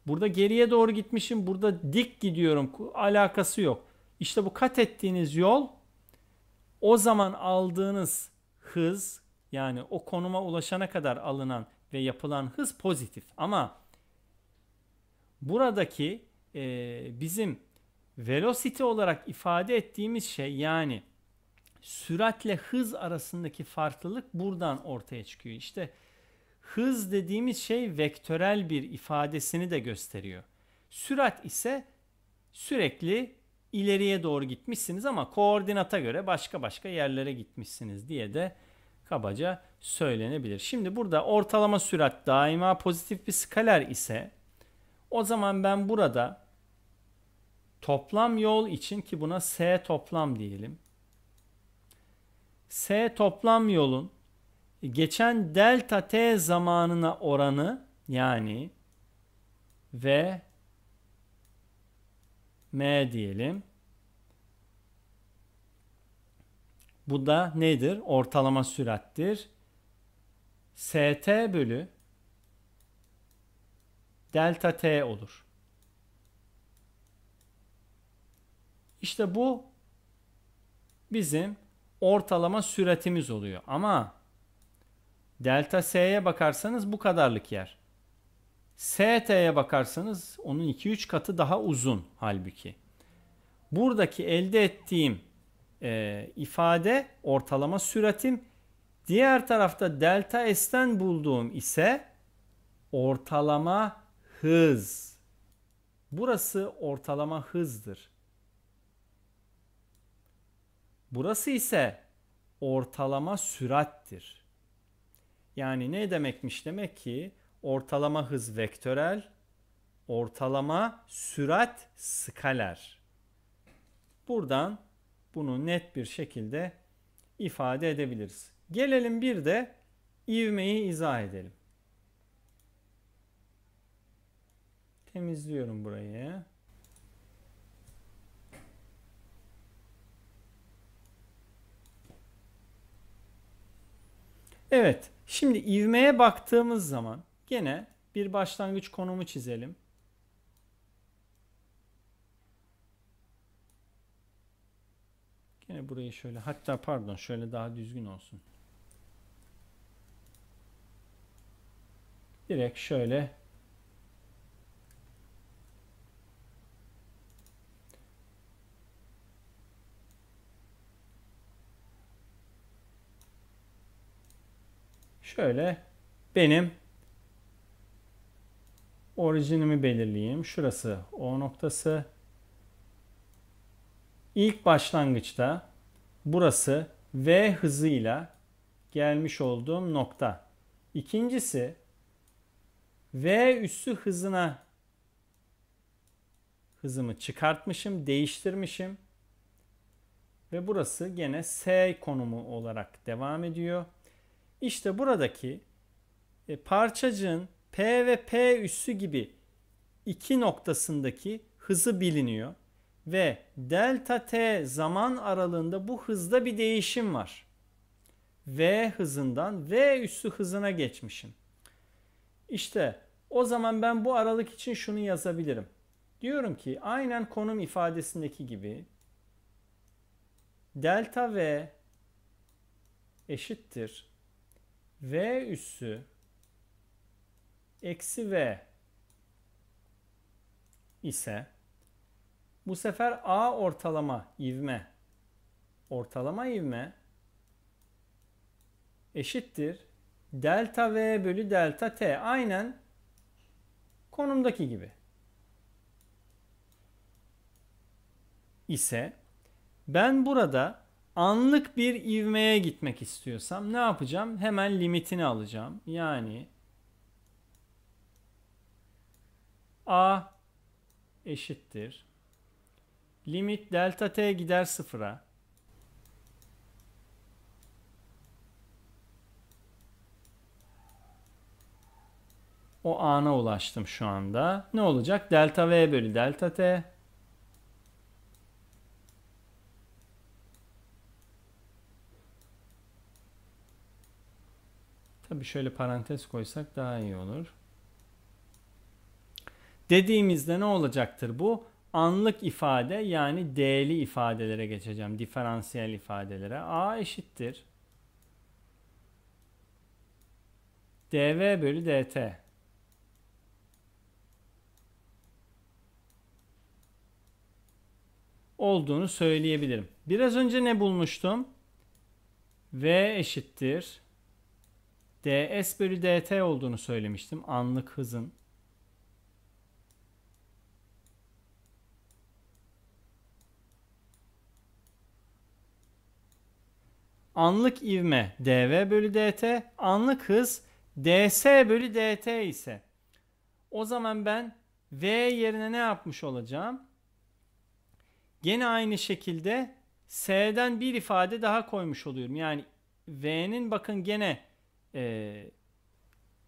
Burada geriye doğru gitmişim. Burada dik gidiyorum. Alakası yok. İşte bu kat ettiğiniz yol o zaman aldığınız hız yani o konuma ulaşana kadar alınan ve yapılan hız pozitif. Ama buradaki e, bizim velocity olarak ifade ettiğimiz şey yani süratle hız arasındaki farklılık buradan ortaya çıkıyor. İşte hız dediğimiz şey vektörel bir ifadesini de gösteriyor. Sürat ise sürekli ileriye doğru gitmişsiniz ama koordinata göre başka başka yerlere gitmişsiniz diye de kabaca söylenebilir. Şimdi burada ortalama sürat daima pozitif bir skaler ise o zaman ben burada toplam yol için ki buna S toplam diyelim. S toplam yolun geçen delta t zamanına oranı yani v. M diyelim. Bu da nedir? Ortalama sürattir. ST bölü delta T olur. İşte bu bizim ortalama süratimiz oluyor. Ama delta S'ye bakarsanız bu kadarlık yer. ST'ye bakarsanız onun 2-3 katı daha uzun halbuki. Buradaki elde ettiğim e, ifade ortalama süratim. Diğer tarafta delta S'ten bulduğum ise ortalama hız. Burası ortalama hızdır. Burası ise ortalama sürattir. Yani ne demekmiş demek ki ortalama hız vektörel, ortalama sürat skaler. Buradan bunu net bir şekilde ifade edebiliriz. Gelelim bir de ivmeyi izah edelim. Temizliyorum burayı. Evet, şimdi ivmeye baktığımız zaman Gene bir başlangıç konumu çizelim. Yine burayı şöyle hatta pardon şöyle daha düzgün olsun. Direkt şöyle Şöyle benim Orijinimi belirleyeyim. Şurası O noktası. İlk başlangıçta burası V hızıyla gelmiş olduğum nokta. İkincisi V üssü hızına hızımı çıkartmışım, değiştirmişim. Ve burası gene S konumu olarak devam ediyor. İşte buradaki e, parçacığın P ve P üssü gibi iki noktasındaki hızı biliniyor ve delta t zaman aralığında bu hızda bir değişim var. V hızından V üssü hızına geçmişim. İşte o zaman ben bu aralık için şunu yazabilirim. Diyorum ki aynen konum ifadesindeki gibi delta V eşittir V üssü eksi v ise bu sefer a ortalama ivme ortalama ivme eşittir delta v bölü delta t aynen konumdaki gibi ise ben burada anlık bir ivmeye gitmek istiyorsam ne yapacağım? Hemen limitini alacağım. Yani A eşittir. Limit delta t gider sıfıra. O ana ulaştım şu anda. Ne olacak? Delta v bölü delta t. Tabi şöyle parantez koysak daha iyi olur dediğimizde ne olacaktır bu? Anlık ifade yani D'li ifadelere geçeceğim. Diferansiyel ifadelere. A eşittir. dv bölü dt. olduğunu söyleyebilirim. Biraz önce ne bulmuştum? v eşittir ds bölü dt olduğunu söylemiştim anlık hızın. anlık ivme dv bölü dt, anlık hız ds bölü dt ise o zaman ben v yerine ne yapmış olacağım? Gene aynı şekilde s'den bir ifade daha koymuş oluyorum. Yani v'nin bakın gene e,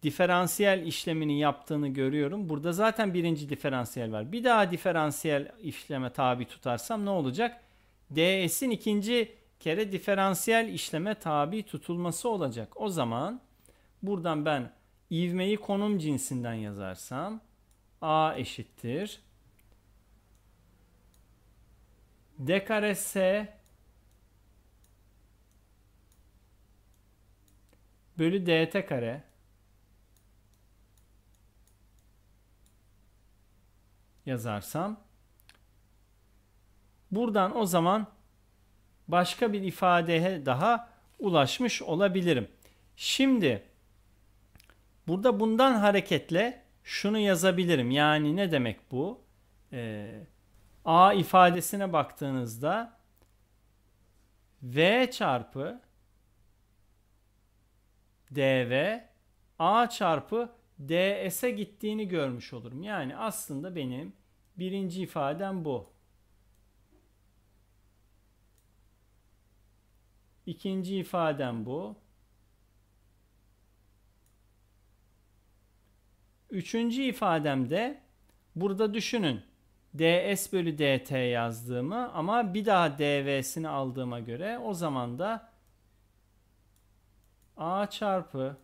diferansiyel işlemini yaptığını görüyorum. Burada zaten birinci diferansiyel var. Bir daha diferansiyel işleme tabi tutarsam ne olacak? ds'in ikinci kere diferansiyel işleme tabi tutulması olacak. O zaman buradan ben ivmeyi konum cinsinden yazarsam A eşittir. D kare S bölü DT kare yazarsam buradan o zaman başka bir ifadeye daha ulaşmış olabilirim. Şimdi burada bundan hareketle şunu yazabilirim. Yani ne demek bu? Ee, A ifadesine baktığınızda V çarpı DV A çarpı DS'e gittiğini görmüş olurum. Yani aslında benim birinci ifadem bu. İkinci ifadem bu. Üçüncü ifademde burada düşünün. ds bölü dt yazdığımı ama bir daha dv'sini aldığıma göre o zaman da a çarpı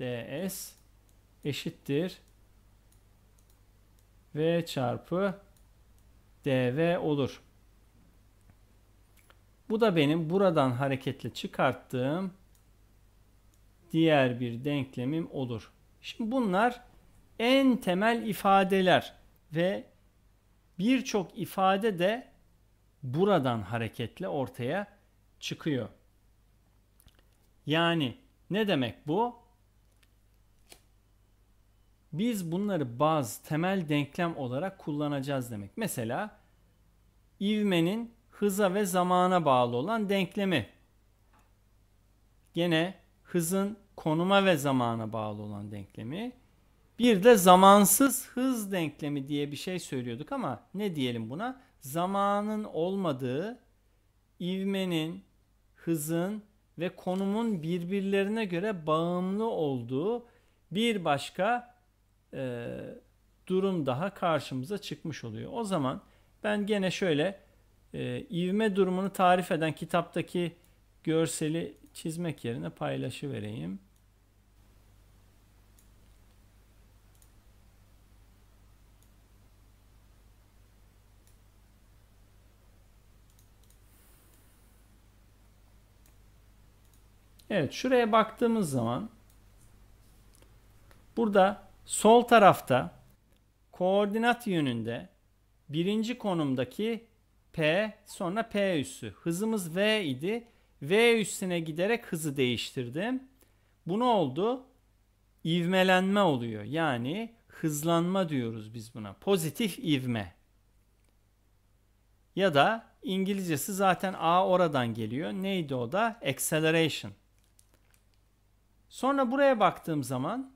ds eşittir v çarpı dv olur. Bu da benim buradan hareketle çıkarttığım diğer bir denklemim olur. Şimdi bunlar en temel ifadeler ve birçok ifade de buradan hareketle ortaya çıkıyor. Yani ne demek bu? Biz bunları bazı temel denklem olarak kullanacağız demek. Mesela ivmenin hıza ve zamana bağlı olan denklemi. Gene hızın konuma ve zamana bağlı olan denklemi. Bir de zamansız hız denklemi diye bir şey söylüyorduk ama ne diyelim buna? Zamanın olmadığı, ivmenin, hızın ve konumun birbirlerine göre bağımlı olduğu bir başka e, durum daha karşımıza çıkmış oluyor. O zaman ben gene şöyle e, ivme durumunu tarif eden kitaptaki görseli çizmek yerine paylaşı vereyim. Evet şuraya baktığımız zaman burada sol tarafta koordinat yönünde birinci konumdaki P sonra P üssü. Hızımız V idi. V üssüne giderek hızı değiştirdim. Bu ne oldu? İvmelenme oluyor. Yani hızlanma diyoruz biz buna. Pozitif ivme. Ya da İngilizcesi zaten A oradan geliyor. Neydi o da? Acceleration. Sonra buraya baktığım zaman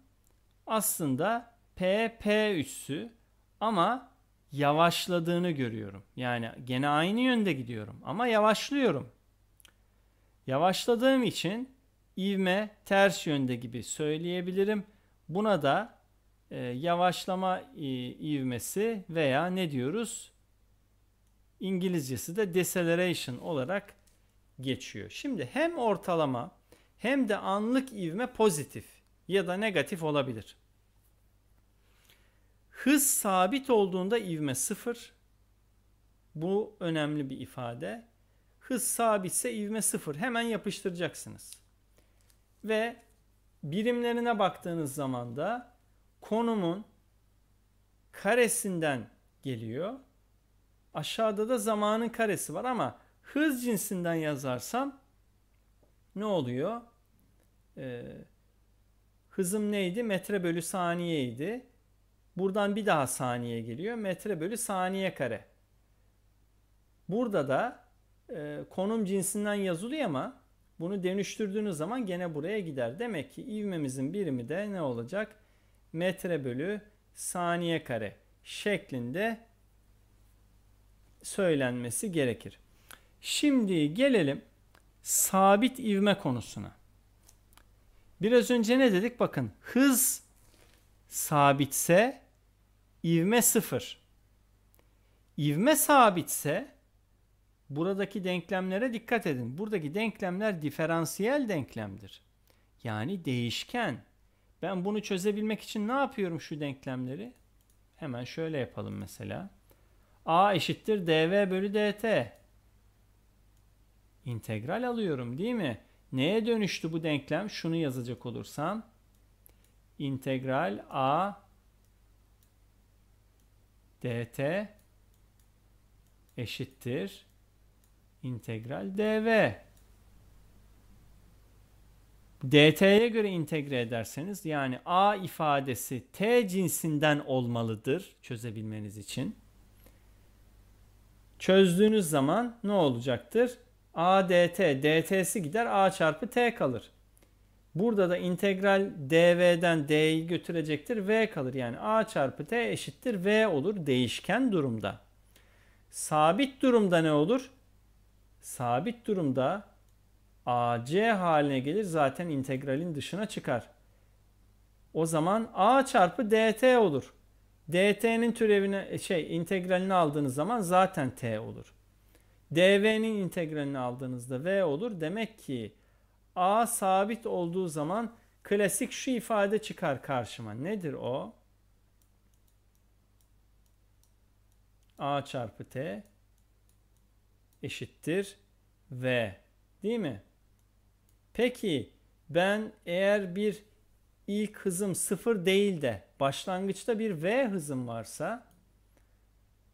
aslında P, P üssü ama yavaşladığını görüyorum. Yani gene aynı yönde gidiyorum ama yavaşlıyorum. Yavaşladığım için ivme ters yönde gibi söyleyebilirim. Buna da e, yavaşlama e, ivmesi veya ne diyoruz? İngilizcesi de deceleration olarak geçiyor. Şimdi hem ortalama hem de anlık ivme pozitif ya da negatif olabilir. Hız sabit olduğunda ivme sıfır. Bu önemli bir ifade. Hız sabitse ivme sıfır. Hemen yapıştıracaksınız. Ve birimlerine baktığınız zaman da konumun karesinden geliyor. Aşağıda da zamanın karesi var ama hız cinsinden yazarsam ne oluyor? Ee, hızım neydi? Metre bölü saniyeydi. Buradan bir daha saniye geliyor. Metre bölü saniye kare. Burada da e, konum cinsinden yazılıyor ama bunu dönüştürdüğünüz zaman gene buraya gider. Demek ki ivmemizin birimi de ne olacak? Metre bölü saniye kare şeklinde söylenmesi gerekir. Şimdi gelelim sabit ivme konusuna. Biraz önce ne dedik? Bakın hız sabitse ivme sıfır. İvme sabitse buradaki denklemlere dikkat edin. Buradaki denklemler diferansiyel denklemdir. Yani değişken. Ben bunu çözebilmek için ne yapıyorum şu denklemleri? Hemen şöyle yapalım mesela. A eşittir dv bölü dt. İntegral alıyorum değil mi? Neye dönüştü bu denklem? Şunu yazacak olursam. İntegral a dt eşittir integral dv. dt'ye göre integre ederseniz yani a ifadesi t cinsinden olmalıdır çözebilmeniz için. Çözdüğünüz zaman ne olacaktır? a dt, dt'si gider a çarpı t kalır. Burada da integral dv'den d'yi götürecektir. v kalır yani a çarpı t eşittir v olur değişken durumda. Sabit durumda ne olur? Sabit durumda ac haline gelir zaten integralin dışına çıkar. O zaman a çarpı dt olur. dt'nin türevini şey integralini aldığınız zaman zaten t olur. dv'nin integralini aldığınızda v olur. Demek ki A sabit olduğu zaman klasik şu ifade çıkar karşıma. Nedir o? A çarpı T eşittir V. Değil mi? Peki ben eğer bir ilk hızım sıfır değil de başlangıçta bir V hızım varsa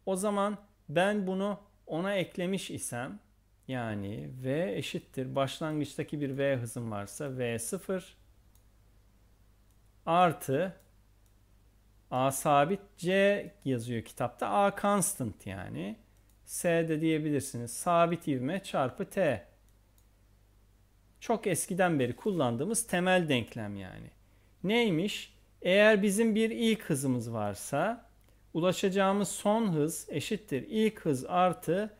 o zaman ben bunu ona eklemiş isem yani V eşittir. Başlangıçtaki bir V hızım varsa V0 artı A sabit C yazıyor kitapta. A constant yani. S de diyebilirsiniz. Sabit ivme çarpı T. Çok eskiden beri kullandığımız temel denklem yani. Neymiş? Eğer bizim bir ilk hızımız varsa ulaşacağımız son hız eşittir. ilk hız artı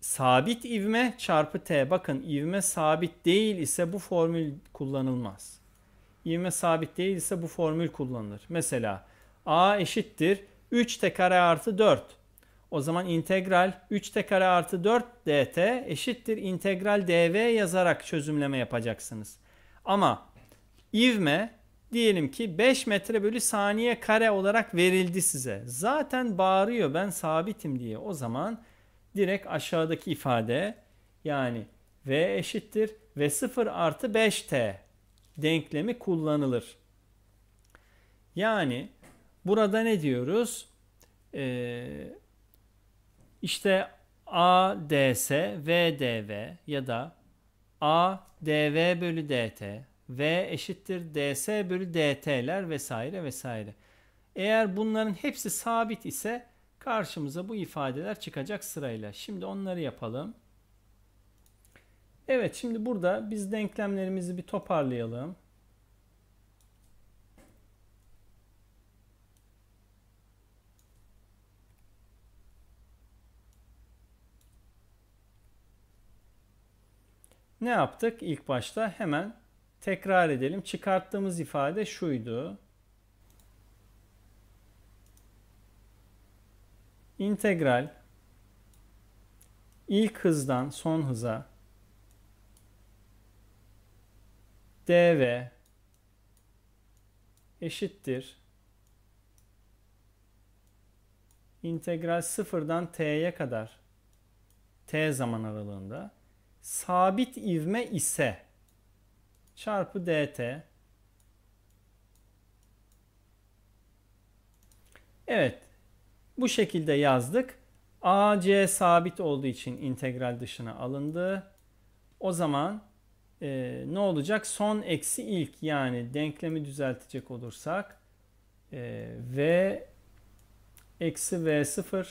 sabit ivme çarpı t. Bakın ivme sabit değil ise bu formül kullanılmaz. İvme sabit değil ise bu formül kullanılır. Mesela a eşittir 3t kare artı 4. O zaman integral 3t kare artı 4 dt eşittir integral dv yazarak çözümleme yapacaksınız. Ama ivme diyelim ki 5 metre bölü saniye kare olarak verildi size. Zaten bağırıyor ben sabitim diye. O zaman direkt aşağıdaki ifade yani v eşittir v 0 artı 5t denklemi kullanılır. Yani burada ne diyoruz? Ee, işte ADS VDV ya da ADV bölü DT V eşittir DS bölü DT'ler vesaire vesaire. Eğer bunların hepsi sabit ise Karşımıza bu ifadeler çıkacak sırayla. Şimdi onları yapalım. Evet şimdi burada biz denklemlerimizi bir toparlayalım. Ne yaptık? İlk başta hemen tekrar edelim. Çıkarttığımız ifade şuydu. integral ilk hızdan son hıza dv eşittir integral sıfırdan t'ye kadar t zaman aralığında sabit ivme ise çarpı dt Evet bu şekilde yazdık. AC sabit olduğu için integral dışına alındı. O zaman e, ne olacak? Son eksi ilk yani denklemi düzeltecek olursak e, V eksi V0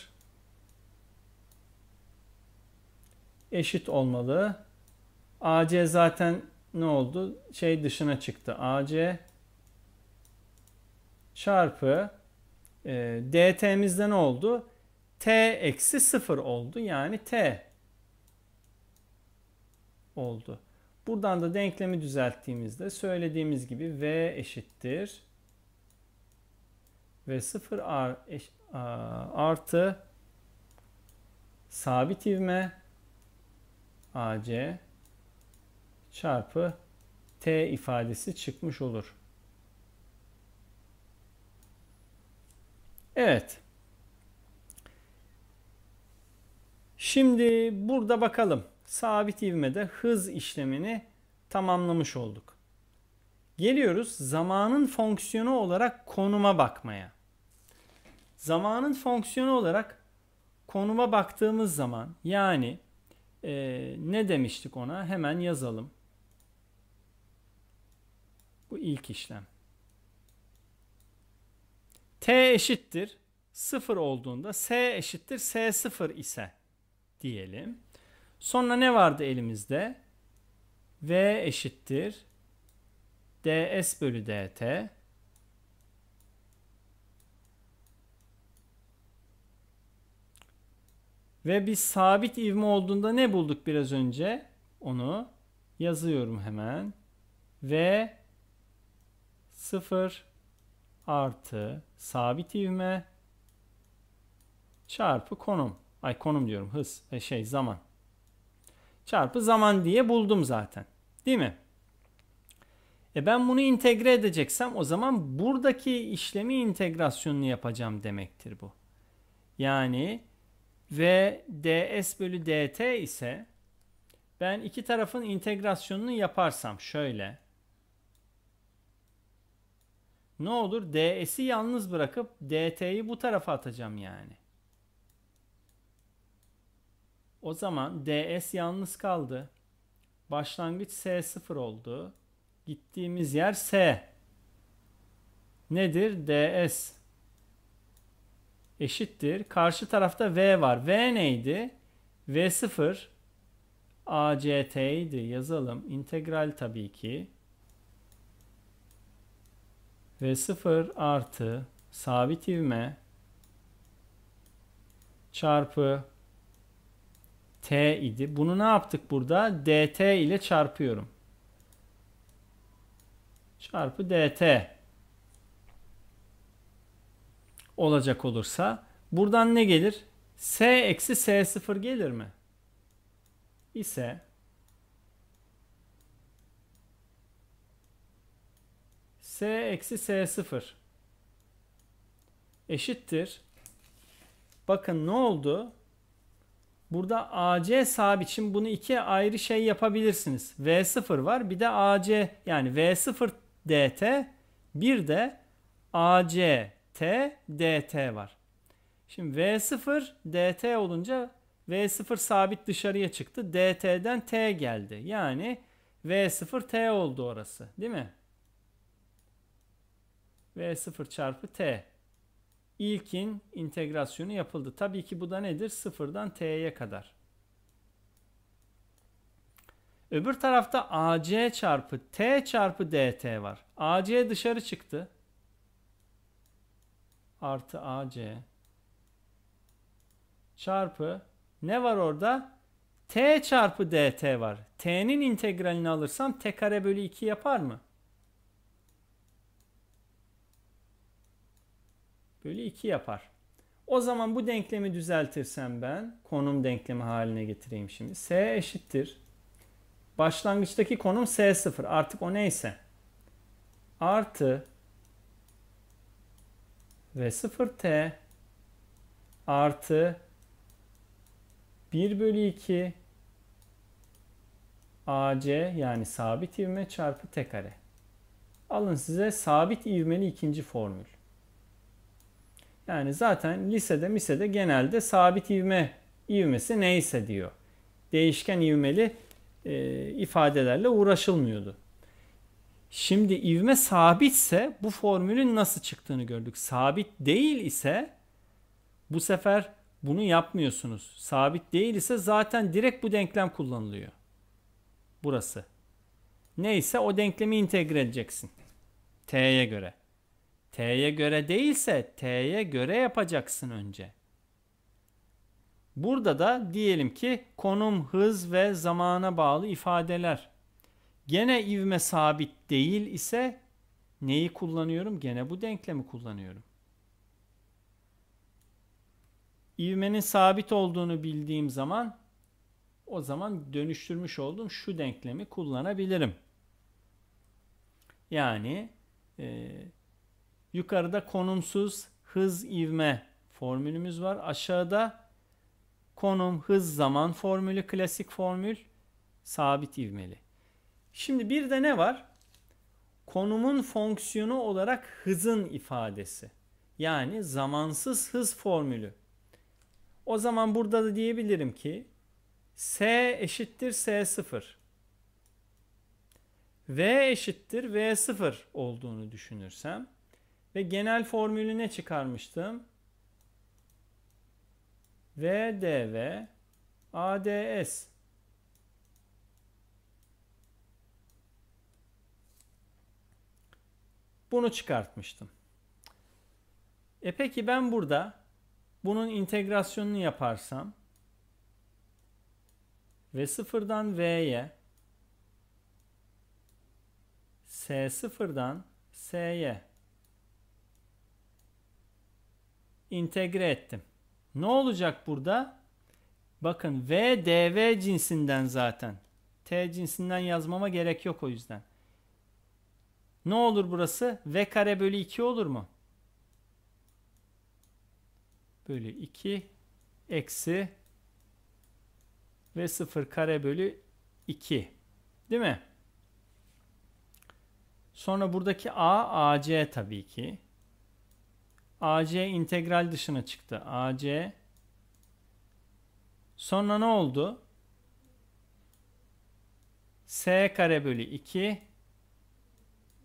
eşit olmalı. AC zaten ne oldu? Şey dışına çıktı. AC çarpı e, ee, dt'mizde ne oldu? t eksi 0 oldu. Yani t oldu. Buradan da denklemi düzelttiğimizde söylediğimiz gibi v eşittir ve 0 ar, eş, a, artı sabit ivme ac çarpı t ifadesi çıkmış olur. Evet. Şimdi burada bakalım. Sabit ivmede hız işlemini tamamlamış olduk. Geliyoruz zamanın fonksiyonu olarak konuma bakmaya. Zamanın fonksiyonu olarak konuma baktığımız zaman yani e, ne demiştik ona hemen yazalım. Bu ilk işlem t eşittir 0 olduğunda s eşittir s0 ise diyelim. Sonra ne vardı elimizde? v eşittir ds bölü dt ve bir sabit ivme olduğunda ne bulduk biraz önce? Onu yazıyorum hemen. Ve 0 artı sabit ivme çarpı konum. Ay konum diyorum hız e şey zaman. Çarpı zaman diye buldum zaten. Değil mi? E ben bunu integre edeceksem o zaman buradaki işlemi integrasyonunu yapacağım demektir bu. Yani v ds bölü dt ise ben iki tarafın integrasyonunu yaparsam şöyle ne olur DS'i yalnız bırakıp DT'yi bu tarafa atacağım yani. O zaman DS yalnız kaldı. Başlangıç S0 oldu. Gittiğimiz yer S. Nedir? DS eşittir. Karşı tarafta V var. V neydi? V0 ACT idi. Yazalım. İntegral tabii ki ve 0 artı sabit ivme çarpı t idi. Bunu ne yaptık burada? dt ile çarpıyorum. Çarpı dt olacak olursa buradan ne gelir? s eksi s0 gelir mi? İse S eksi s sıfır eşittir. Bakın ne oldu? Burada AC sabit için bunu iki ayrı şey yapabilirsiniz. V0 var bir de AC yani V0 DT bir de AC T DT var. Şimdi V0 DT olunca V0 sabit dışarıya çıktı. DT'den T geldi. Yani V0 T oldu orası değil mi? V0 çarpı T. İlkin integrasyonu yapıldı. Tabii ki bu da nedir? Sıfırdan T'ye kadar. Öbür tarafta AC çarpı T çarpı DT var. AC dışarı çıktı. Artı AC çarpı ne var orada? T çarpı DT var. T'nin integralini alırsam T kare bölü 2 yapar mı? bölü 2 yapar. O zaman bu denklemi düzeltirsem ben konum denklemi haline getireyim şimdi. S eşittir. Başlangıçtaki konum S0 artık o neyse. Artı ve 0T artı 1 bölü 2 AC yani sabit ivme çarpı T kare. Alın size sabit ivmeli ikinci formül. Yani zaten lisede misede genelde sabit ivme ivmesi neyse diyor. Değişken ivmeli e, ifadelerle uğraşılmıyordu. Şimdi ivme sabitse bu formülün nasıl çıktığını gördük. Sabit değil ise bu sefer bunu yapmıyorsunuz. Sabit değil ise zaten direkt bu denklem kullanılıyor. Burası. Neyse o denklemi integre edeceksin. T'ye göre. T'ye göre değilse T'ye göre yapacaksın önce. Burada da diyelim ki konum, hız ve zamana bağlı ifadeler. Gene ivme sabit değil ise neyi kullanıyorum? Gene bu denklemi kullanıyorum. İvmenin sabit olduğunu bildiğim zaman o zaman dönüştürmüş olduğum şu denklemi kullanabilirim. Yani e, Yukarıda konumsuz hız ivme formülümüz var. Aşağıda konum hız zaman formülü klasik formül sabit ivmeli. Şimdi bir de ne var? Konumun fonksiyonu olarak hızın ifadesi. Yani zamansız hız formülü. O zaman burada da diyebilirim ki S eşittir S0. V eşittir V0 olduğunu düşünürsem ve genel formülü ne çıkarmıştım? VDV ADS Bunu çıkartmıştım. E peki ben burada bunun integrasyonunu yaparsam ve sıfırdan V'ye S sıfırdan S'ye entegre ettim. Ne olacak burada? Bakın V, DV cinsinden zaten. T cinsinden yazmama gerek yok o yüzden. Ne olur burası? V kare bölü 2 olur mu? Bölü 2 eksi V sıfır kare bölü 2. Değil mi? Sonra buradaki A, AC tabii ki. AC integral dışına çıktı. AC sonra ne oldu? S kare bölü 2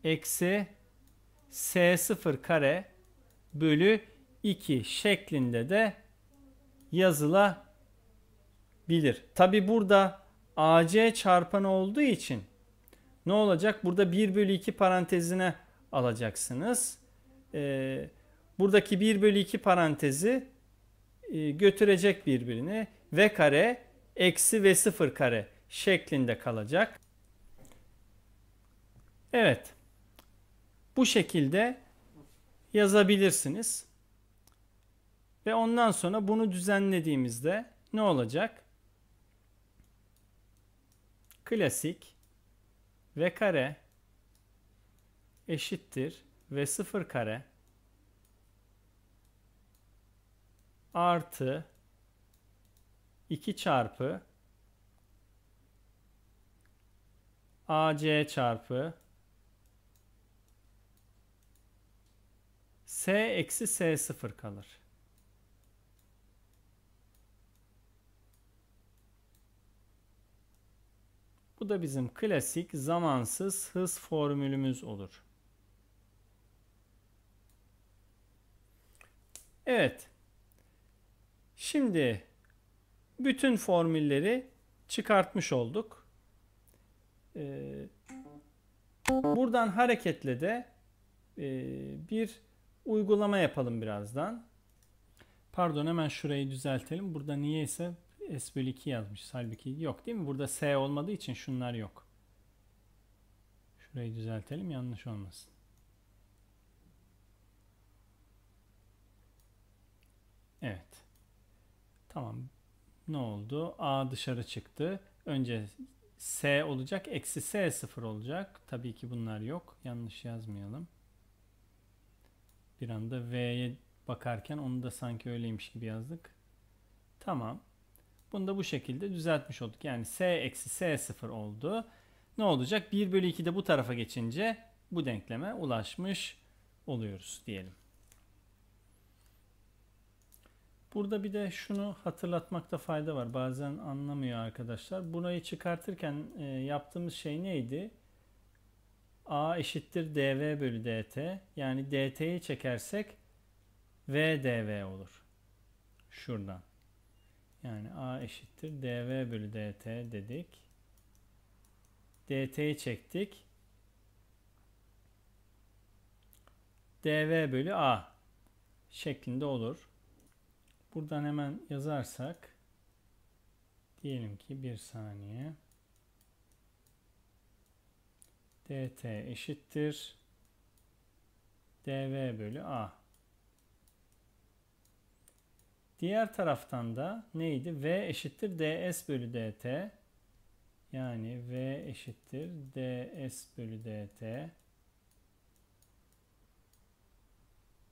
eksi S0 kare bölü 2 şeklinde de yazılabilir. Tabi burada AC çarpanı olduğu için ne olacak? Burada 1 bölü 2 parantezine alacaksınız. Ee, buradaki 1 bölü 2 parantezi e, götürecek birbirini. V kare eksi V sıfır kare şeklinde kalacak. Evet. Bu şekilde yazabilirsiniz. Ve ondan sonra bunu düzenlediğimizde ne olacak? Klasik V kare eşittir V sıfır kare artı 2 çarpı AC çarpı S eksi S sıfır kalır. Bu da bizim klasik zamansız hız formülümüz olur. Evet. Şimdi bütün formülleri çıkartmış olduk. Ee, buradan hareketle de e, bir uygulama yapalım birazdan. Pardon hemen şurayı düzeltelim. Burada niyeyse S bölü 2 yazmış. Halbuki yok değil mi? Burada S olmadığı için şunlar yok. Şurayı düzeltelim yanlış olmasın. Evet. Tamam. Ne oldu? A dışarı çıktı. Önce S olacak. Eksi S sıfır olacak. Tabii ki bunlar yok. Yanlış yazmayalım. Bir anda V'ye bakarken onu da sanki öyleymiş gibi yazdık. Tamam. Bunu da bu şekilde düzeltmiş olduk. Yani S eksi S sıfır oldu. Ne olacak? 1 bölü 2 de bu tarafa geçince bu denkleme ulaşmış oluyoruz diyelim. Burada bir de şunu hatırlatmakta fayda var. Bazen anlamıyor arkadaşlar. Burayı çıkartırken e, yaptığımız şey neydi? A eşittir dv bölü dt. Yani dt'yi çekersek v dv olur. Şuradan. Yani a eşittir dv bölü dt dedik. dt'yi çektik. dv bölü a şeklinde olur. Buradan hemen yazarsak diyelim ki bir saniye dt eşittir dv bölü a. Diğer taraftan da neydi? v eşittir ds bölü dt. Yani v eşittir ds bölü dt.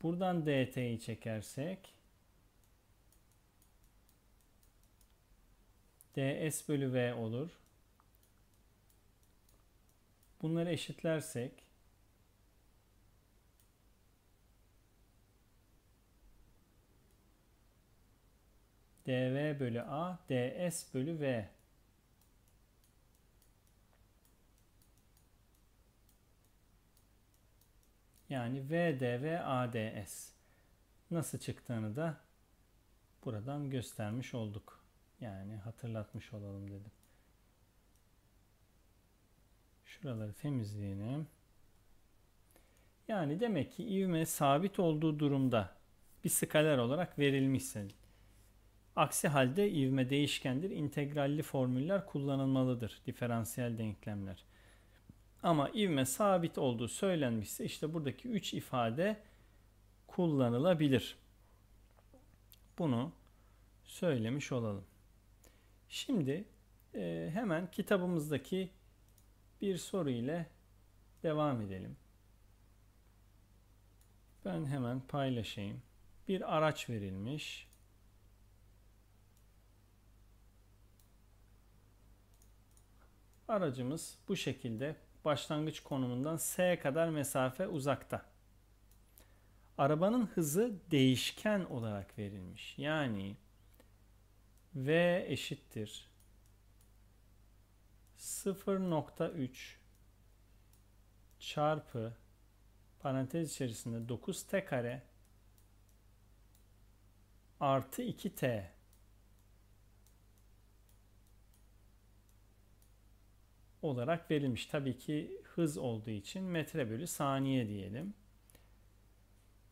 Buradan dt'yi çekersek ds bölü v olur. Bunları eşitlersek dv bölü a ds bölü v yani vdv ads nasıl çıktığını da buradan göstermiş olduk. Yani hatırlatmış olalım dedim. Şuraları temizleyelim. Yani demek ki ivme sabit olduğu durumda bir skaler olarak verilmişse aksi halde ivme değişkendir. İntegralli formüller kullanılmalıdır. Diferansiyel denklemler. Ama ivme sabit olduğu söylenmişse işte buradaki 3 ifade kullanılabilir. Bunu söylemiş olalım. Şimdi e, hemen kitabımızdaki bir soru ile devam edelim. Ben hemen paylaşayım. Bir araç verilmiş. Aracımız bu şekilde başlangıç konumundan S'ye kadar mesafe uzakta. Arabanın hızı değişken olarak verilmiş. Yani V eşittir 0.3 çarpı parantez içerisinde 9t kare artı 2t olarak verilmiş. Tabii ki hız olduğu için metre bölü saniye diyelim.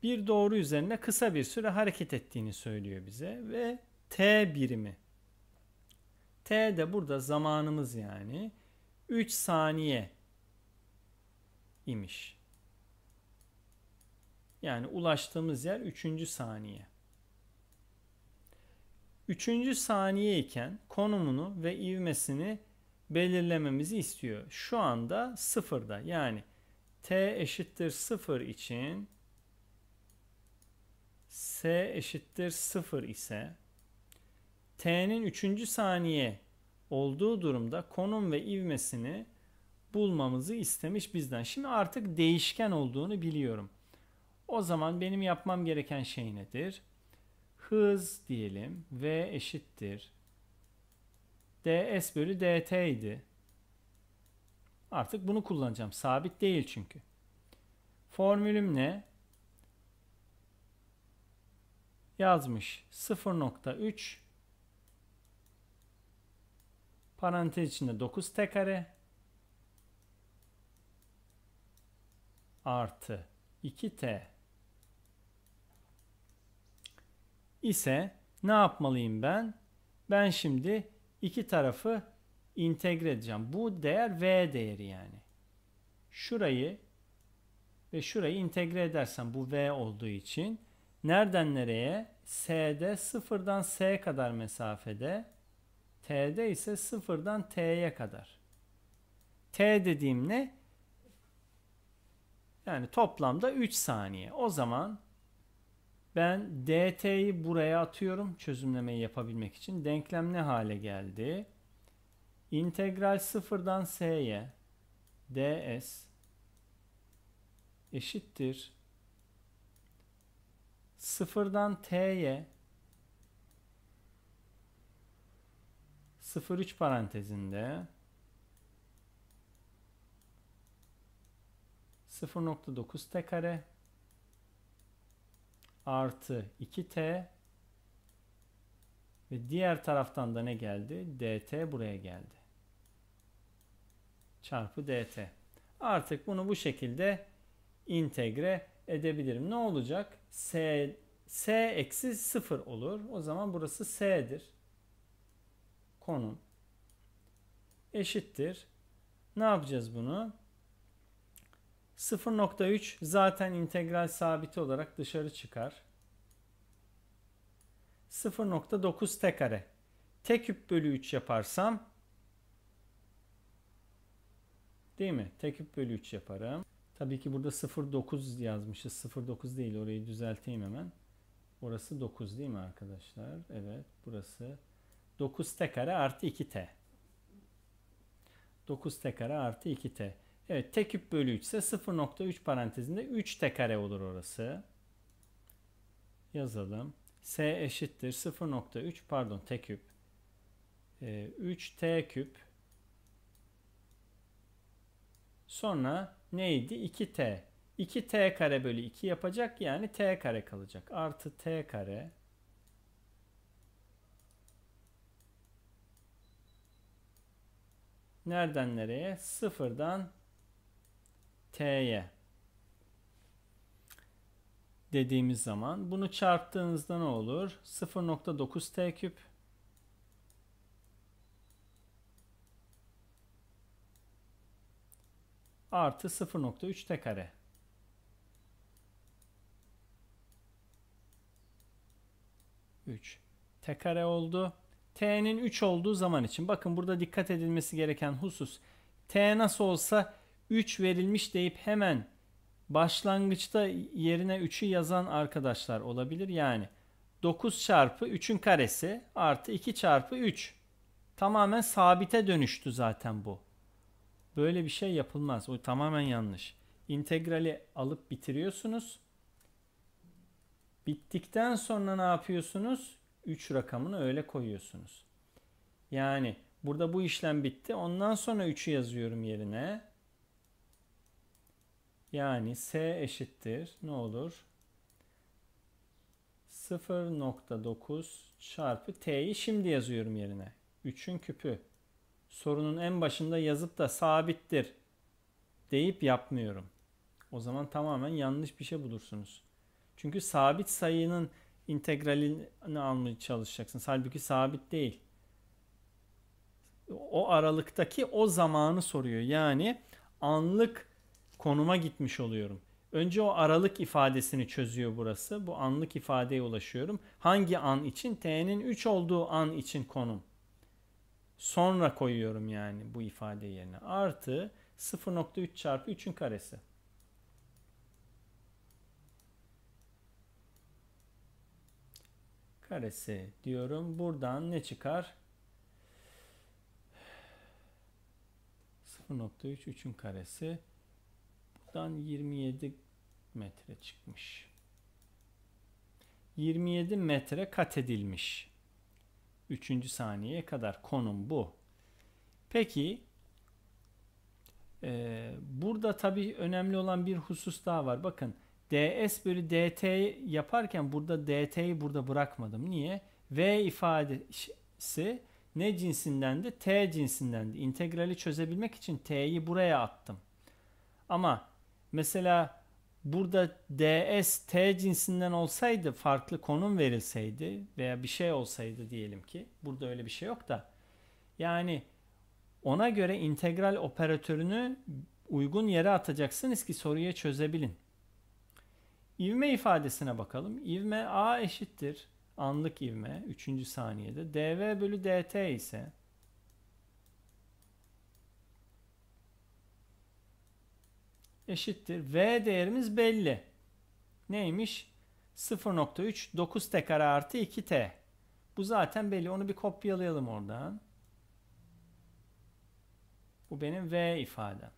Bir doğru üzerine kısa bir süre hareket ettiğini söylüyor bize ve T birimi. T de burada zamanımız yani 3 saniye imiş. Yani ulaştığımız yer 3. saniye. 3. saniye iken konumunu ve ivmesini belirlememizi istiyor. Şu anda sıfırda yani t eşittir 0 için s eşittir 0 ise T'nin 3. saniye olduğu durumda konum ve ivmesini bulmamızı istemiş bizden. Şimdi artık değişken olduğunu biliyorum. O zaman benim yapmam gereken şey nedir? Hız diyelim V eşittir. ds bölü dt idi. Artık bunu kullanacağım. Sabit değil çünkü. Formülüm ne? Yazmış 0.3 Parantez içinde 9 t kare artı 2t ise ne yapmalıyım ben? Ben şimdi iki tarafı integre edeceğim. Bu değer v değeri yani. Şurayı ve şurayı integre edersem bu v olduğu için nereden nereye? s'de sıfırdan s kadar mesafede T'de ise sıfırdan T'ye kadar. T dediğim ne? Yani toplamda 3 saniye. O zaman ben dt'yi buraya atıyorum çözümlemeyi yapabilmek için. Denklem ne hale geldi? İntegral sıfırdan s'ye ds eşittir. Sıfırdan t'ye 03 parantezinde 0.9 t kare artı 2 t ve diğer taraftan da ne geldi? dt buraya geldi. Çarpı dt. Artık bunu bu şekilde integre edebilirim. Ne olacak? s s eksi 0 olur. O zaman burası s'dir konum eşittir. Ne yapacağız bunu? 0.3 zaten integral sabiti olarak dışarı çıkar. 0.9 t kare. T küp bölü 3 yaparsam değil mi? T küp bölü 3 yaparım. Tabii ki burada 0.9 yazmışız. 0.9 değil orayı düzelteyim hemen. Orası 9 değil mi arkadaşlar? Evet burası 9t kare artı 2t. 9t kare artı 2t. Evet t küp bölü 3 ise 0.3 parantezinde 3t kare olur orası. Yazalım. s eşittir 0.3 pardon ee, t küp. E, 3t küp. Sonra neydi? 2t. 2t kare bölü 2 yapacak yani t kare kalacak. Artı t kare Nereden nereye? Sıfırdan T'ye dediğimiz zaman bunu çarptığınızda ne olur? 0.9 T küp artı 0.3 T kare. Üç. T kare oldu t'nin 3 olduğu zaman için. Bakın burada dikkat edilmesi gereken husus. t nasıl olsa 3 verilmiş deyip hemen başlangıçta yerine 3'ü yazan arkadaşlar olabilir. Yani 9 çarpı 3'ün karesi artı 2 çarpı 3. Tamamen sabite dönüştü zaten bu. Böyle bir şey yapılmaz. O tamamen yanlış. İntegrali alıp bitiriyorsunuz. Bittikten sonra ne yapıyorsunuz? 3 rakamını öyle koyuyorsunuz. Yani burada bu işlem bitti. Ondan sonra 3'ü yazıyorum yerine. Yani S eşittir. Ne olur? 0.9 çarpı T'yi şimdi yazıyorum yerine. 3'ün küpü. Sorunun en başında yazıp da sabittir deyip yapmıyorum. O zaman tamamen yanlış bir şey bulursunuz. Çünkü sabit sayının integralini almaya çalışacaksın. Halbuki sabit değil. O aralıktaki o zamanı soruyor. Yani anlık konuma gitmiş oluyorum. Önce o aralık ifadesini çözüyor burası. Bu anlık ifadeye ulaşıyorum. Hangi an için? T'nin 3 olduğu an için konum. Sonra koyuyorum yani bu ifade yerine. Artı 0.3 çarpı 3'ün karesi. karesi diyorum. Buradan ne çıkar? 0.3 karesi. Buradan 27 metre çıkmış. 27 metre kat edilmiş. 3. saniyeye kadar konum bu. Peki e, burada tabii önemli olan bir husus daha var. Bakın ds bölü dt yaparken burada dt'yi burada bırakmadım. Niye? V ifadesi ne cinsindendi? T cinsindendi. İntegrali çözebilmek için t'yi buraya attım. Ama mesela burada ds t cinsinden olsaydı farklı konum verilseydi veya bir şey olsaydı diyelim ki burada öyle bir şey yok da yani ona göre integral operatörünü uygun yere atacaksınız ki soruyu çözebilin. İvme ifadesine bakalım. İvme A eşittir anlık ivme üçüncü saniyede. dv bölü dt ise eşittir. V değerimiz belli. Neymiş? 0.3 9t kare artı 2t. Bu zaten belli. Onu bir kopyalayalım oradan. Bu benim V ifadem.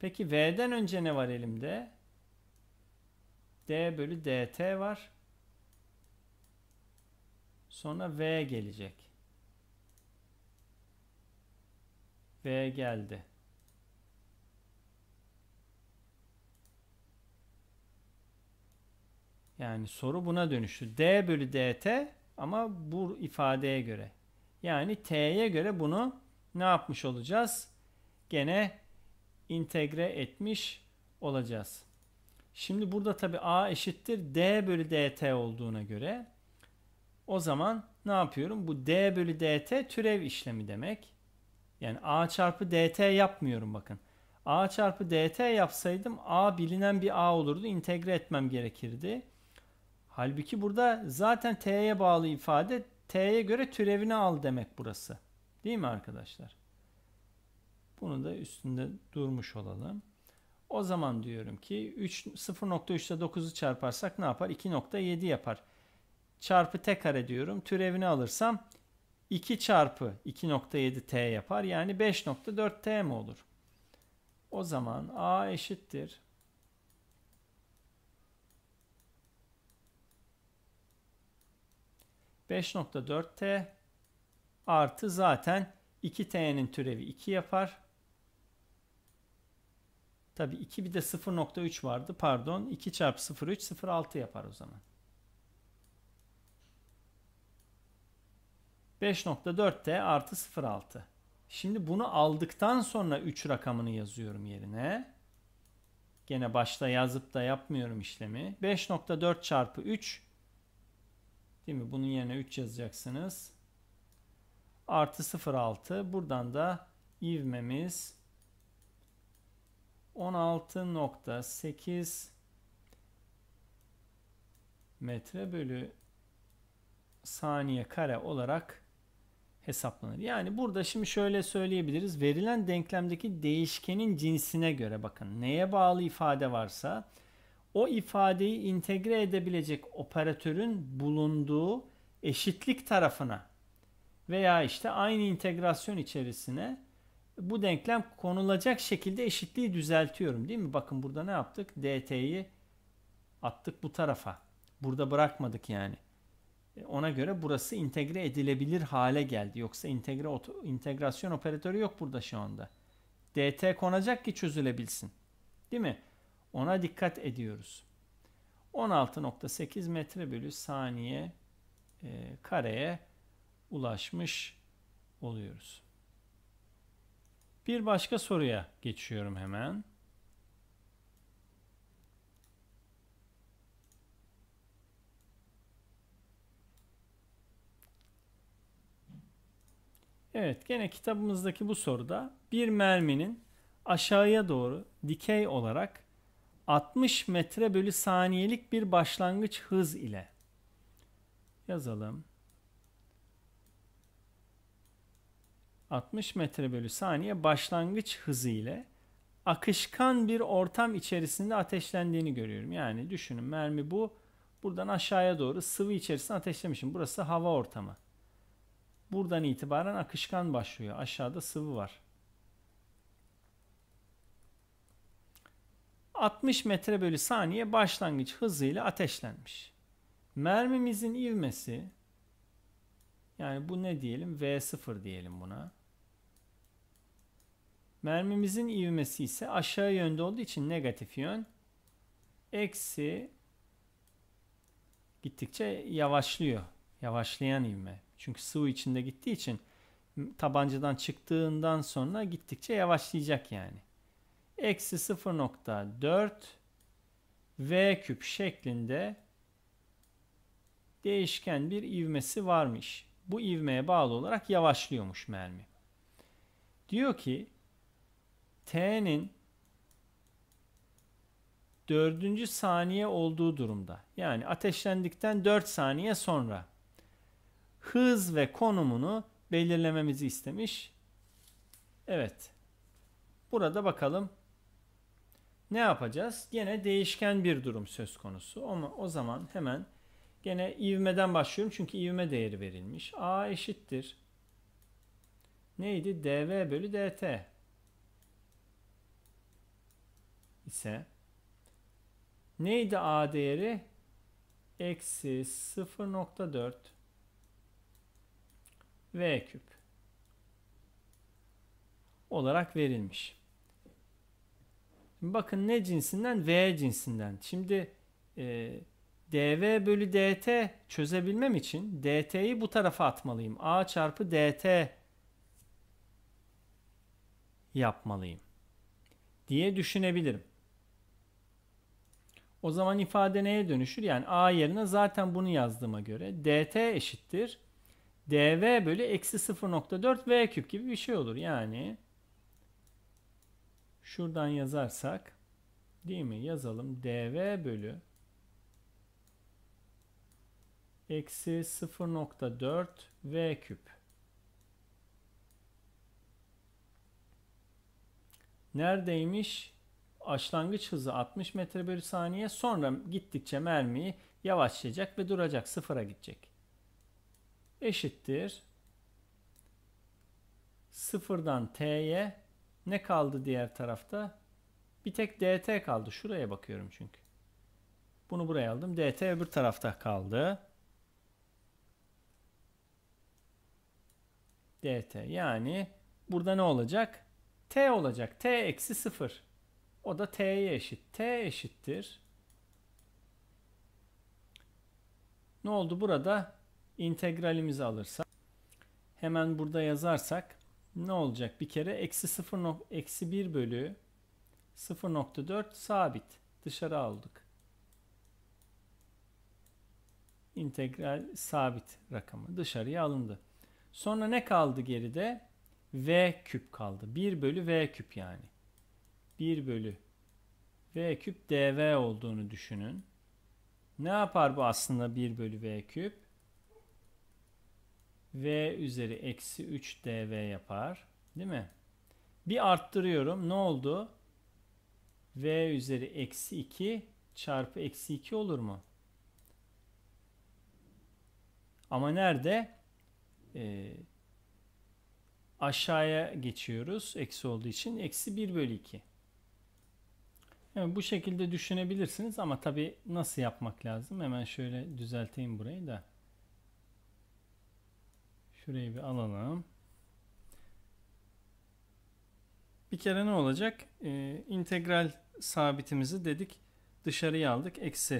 Peki V'den önce ne var elimde? D bölü DT var. Sonra V gelecek. V geldi. Yani soru buna dönüştü. D bölü DT ama bu ifadeye göre. Yani T'ye göre bunu ne yapmış olacağız? Gene entegre etmiş olacağız. Şimdi burada tabi a eşittir d bölü dt olduğuna göre o zaman ne yapıyorum? Bu d bölü dt türev işlemi demek. Yani a çarpı dt yapmıyorum bakın. a çarpı dt yapsaydım a bilinen bir a olurdu. İntegre etmem gerekirdi. Halbuki burada zaten t'ye bağlı ifade t'ye göre türevini al demek burası. Değil mi arkadaşlar? Bunu da üstünde durmuş olalım. O zaman diyorum ki 3 0.3'te 9'u çarparsak ne yapar? 2.7 yapar. Çarpı t kare diyorum. Türevini alırsam 2 çarpı 2.7 t yapar. Yani 5.4 t mi olur? O zaman a eşittir. ...5.4t artı zaten 2t'nin türevi 2 yapar. Tabi 2 bir de 0.3 vardı. Pardon 2 çarpı 0.3 0.6 yapar o zaman. 5.4 de artı 0.6. Şimdi bunu aldıktan sonra 3 rakamını yazıyorum yerine. Gene başta yazıp da yapmıyorum işlemi. 5.4 çarpı 3 değil mi? Bunun yerine 3 yazacaksınız. Artı 0.6. Buradan da ivmemiz 16.8 metre bölü saniye kare olarak hesaplanır. Yani burada şimdi şöyle söyleyebiliriz. Verilen denklemdeki değişkenin cinsine göre bakın neye bağlı ifade varsa o ifadeyi integre edebilecek operatörün bulunduğu eşitlik tarafına veya işte aynı integrasyon içerisine bu denklem konulacak şekilde eşitliği düzeltiyorum değil mi? Bakın burada ne yaptık? dt'yi attık bu tarafa. Burada bırakmadık yani. E, ona göre burası integre edilebilir hale geldi. Yoksa integre integrasyon operatörü yok burada şu anda. dt konacak ki çözülebilsin. Değil mi? Ona dikkat ediyoruz. 16.8 metre bölü saniye e, kareye ulaşmış oluyoruz. Bir başka soruya geçiyorum hemen. Evet gene kitabımızdaki bu soruda bir merminin aşağıya doğru dikey olarak 60 metre bölü saniyelik bir başlangıç hız ile yazalım. 60 metre bölü saniye başlangıç hızı ile akışkan bir ortam içerisinde ateşlendiğini görüyorum. Yani düşünün mermi bu buradan aşağıya doğru sıvı içerisinde ateşlemişim. Burası hava ortamı. Buradan itibaren akışkan başlıyor. Aşağıda sıvı var. 60 metre bölü saniye başlangıç hızıyla ateşlenmiş. Mermimizin ivmesi yani bu ne diyelim? V0 diyelim buna. Mermimizin ivmesi ise aşağı yönde olduğu için negatif yön. Eksi gittikçe yavaşlıyor. Yavaşlayan ivme. Çünkü sıvı içinde gittiği için tabancadan çıktığından sonra gittikçe yavaşlayacak yani. Eksi 0.4 V küp şeklinde değişken bir ivmesi varmış. Bu ivmeye bağlı olarak yavaşlıyormuş mermi. Diyor ki t'nin dördüncü saniye olduğu durumda yani ateşlendikten 4 saniye sonra hız ve konumunu belirlememizi istemiş. Evet. Burada bakalım ne yapacağız? Gene değişken bir durum söz konusu. Ama o zaman hemen gene ivmeden başlıyorum çünkü ivme değeri verilmiş. A eşittir. Neydi? dv bölü dt. ise neydi a değeri? Eksi 0.4 v küp olarak verilmiş. Şimdi bakın ne cinsinden? V cinsinden. Şimdi e, dv bölü dt çözebilmem için dt'yi bu tarafa atmalıyım. a çarpı dt yapmalıyım diye düşünebilirim. O zaman ifade neye dönüşür? Yani a yerine zaten bunu yazdığıma göre dt eşittir. dv bölü eksi 0.4 v küp gibi bir şey olur. Yani şuradan yazarsak değil mi? Yazalım dv bölü eksi 0.4 v küp. Neredeymiş? başlangıç hızı 60 metre bölü saniye sonra gittikçe mermiyi yavaşlayacak ve duracak sıfıra gidecek. Eşittir. Sıfırdan T'ye ne kaldı diğer tarafta? Bir tek DT kaldı. Şuraya bakıyorum çünkü. Bunu buraya aldım. DT öbür tarafta kaldı. DT yani burada ne olacak? T olacak. T eksi sıfır. O da t'ye eşit. t eşittir. Ne oldu? Burada integralimizi alırsak hemen burada yazarsak ne olacak? Bir kere eksi 0 eksi 1 bölü 0.4 sabit. Dışarı aldık. İntegral sabit rakamı dışarıya alındı. Sonra ne kaldı geride? V küp kaldı. 1 bölü V küp yani. 1 bölü v küp dv olduğunu düşünün. Ne yapar bu aslında 1 bölü v küp? v üzeri eksi 3 dv yapar. Değil mi? Bir arttırıyorum. Ne oldu? v üzeri eksi 2 çarpı eksi 2 olur mu? Ama nerede? Ee, aşağıya geçiyoruz. Eksi olduğu için. Eksi 1 bölü 2. Evet, bu şekilde düşünebilirsiniz ama tabi nasıl yapmak lazım? Hemen şöyle düzelteyim burayı da. Şurayı bir alalım. Bir kere ne olacak? Ee, integral sabitimizi dedik dışarıya aldık. Eksi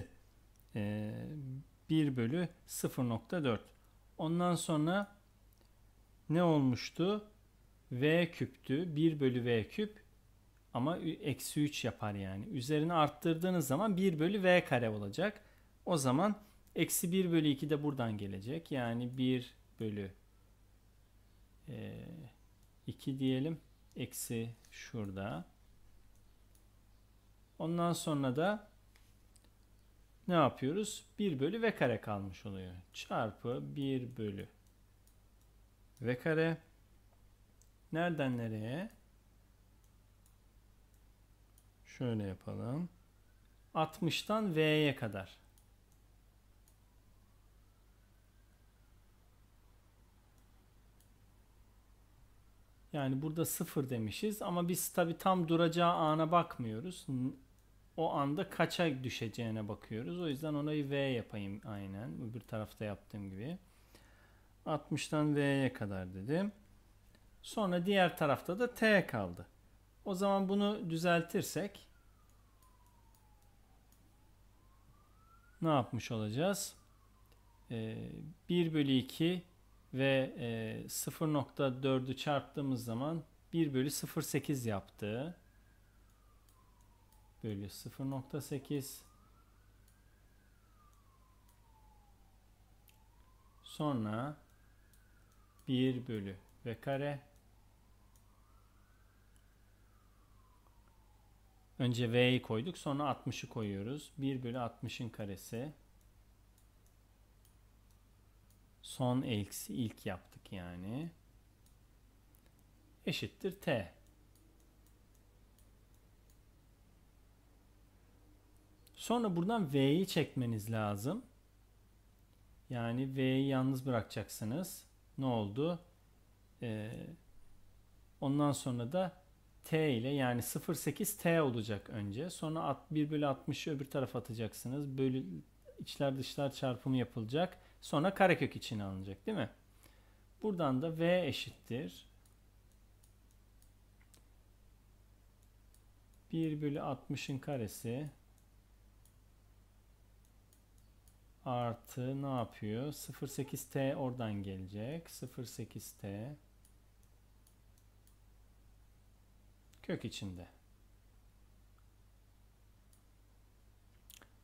e, ee, 1 bölü 0.4. Ondan sonra ne olmuştu? V küptü. 1 bölü V küp ama eksi 3 yapar yani. Üzerine arttırdığınız zaman 1 bölü v kare olacak. O zaman eksi 1 bölü 2 de buradan gelecek. Yani 1 bölü e, 2 diyelim. Eksi şurada. Ondan sonra da ne yapıyoruz? 1 bölü v kare kalmış oluyor. Çarpı 1 bölü v kare. Nereden nereye? Şöyle yapalım. 60'tan V'ye kadar. Yani burada 0 demişiz ama biz tabi tam duracağı ana bakmıyoruz. O anda kaça düşeceğine bakıyoruz. O yüzden onayı V yapayım aynen. Öbür tarafta yaptığım gibi. 60'tan V'ye kadar dedim. Sonra diğer tarafta da T kaldı. O zaman bunu düzeltirsek ne yapmış olacağız? 1 ee, bölü 2 ve 0.4'ü e, çarptığımız zaman 1 bölü 0.8 yaptı. Bölü 0.8 Sonra 1 bölü v kare Önce V'yi koyduk sonra 60'ı koyuyoruz. 1 bölü 60'ın karesi. Son eksi ilk yaptık yani. Eşittir T. Sonra buradan V'yi çekmeniz lazım. Yani V'yi yalnız bırakacaksınız. Ne oldu? Ee, ondan sonra da t ile yani 0,8 t olacak önce. Sonra at, 1 bölü 60'ı öbür tarafa atacaksınız. Bölü içler dışlar çarpımı yapılacak. Sonra karekök içine alınacak değil mi? Buradan da v eşittir. 1 bölü 60'ın karesi artı ne yapıyor? 0,8t oradan gelecek. 0,8t kök içinde.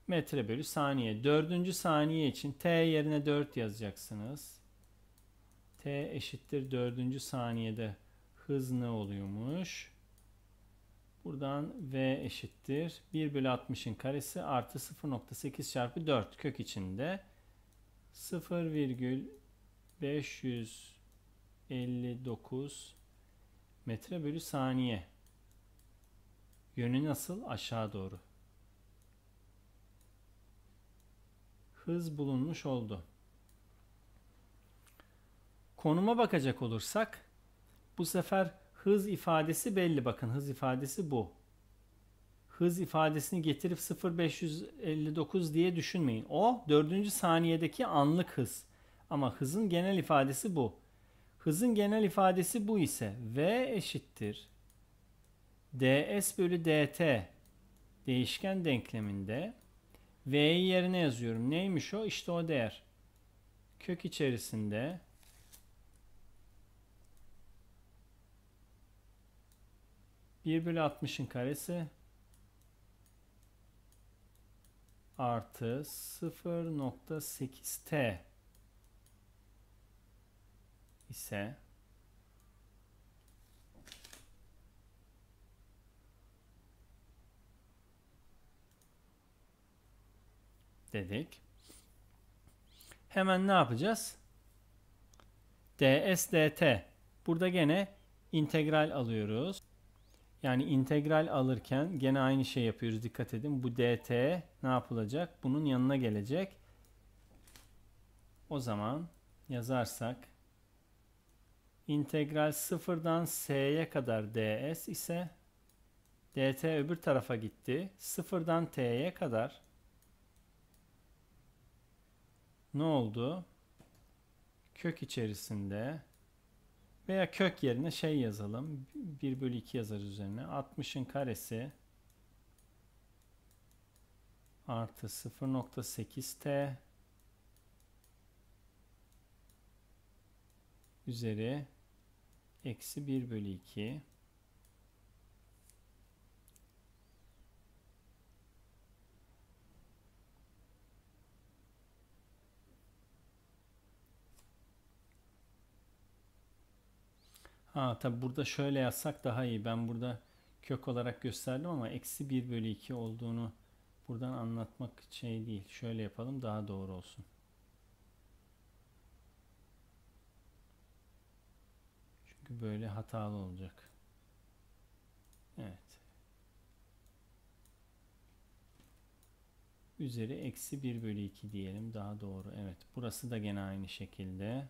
Metre bölü saniye. Dördüncü saniye için t yerine 4 yazacaksınız. t eşittir dördüncü saniyede hız ne oluyormuş? Buradan v eşittir 1 bölü 60'ın karesi artı 0.8 çarpı 4 kök içinde 0,559 metre bölü saniye. Yönü nasıl? Aşağı doğru. Hız bulunmuş oldu. Konuma bakacak olursak bu sefer hız ifadesi belli. Bakın hız ifadesi bu. Hız ifadesini getirip 0.559 diye düşünmeyin. O 4. saniyedeki anlık hız. Ama hızın genel ifadesi bu. Hızın genel ifadesi bu ise v eşittir ds bölü dt değişken denkleminde v'yi yerine yazıyorum. Neymiş o? İşte o değer. Kök içerisinde bir bölü 60'ın karesi artı 0.8t ise dedik. Hemen ne yapacağız? ds dt. Burada gene integral alıyoruz. Yani integral alırken gene aynı şey yapıyoruz. Dikkat edin. Bu dt ne yapılacak? Bunun yanına gelecek. O zaman yazarsak integral sıfırdan s'ye kadar ds ise dt öbür tarafa gitti. Sıfırdan t'ye kadar ne oldu? Kök içerisinde veya kök yerine şey yazalım. 1 bölü 2 yazar üzerine. 60'ın karesi artı 0.8t üzeri eksi 1 bölü 2 Ha tabi burada şöyle yazsak daha iyi. Ben burada kök olarak gösterdim ama eksi 1 bölü 2 olduğunu buradan anlatmak şey değil. Şöyle yapalım daha doğru olsun. Çünkü böyle hatalı olacak. Evet. Üzeri eksi 1 bölü 2 diyelim daha doğru. Evet burası da gene aynı şekilde.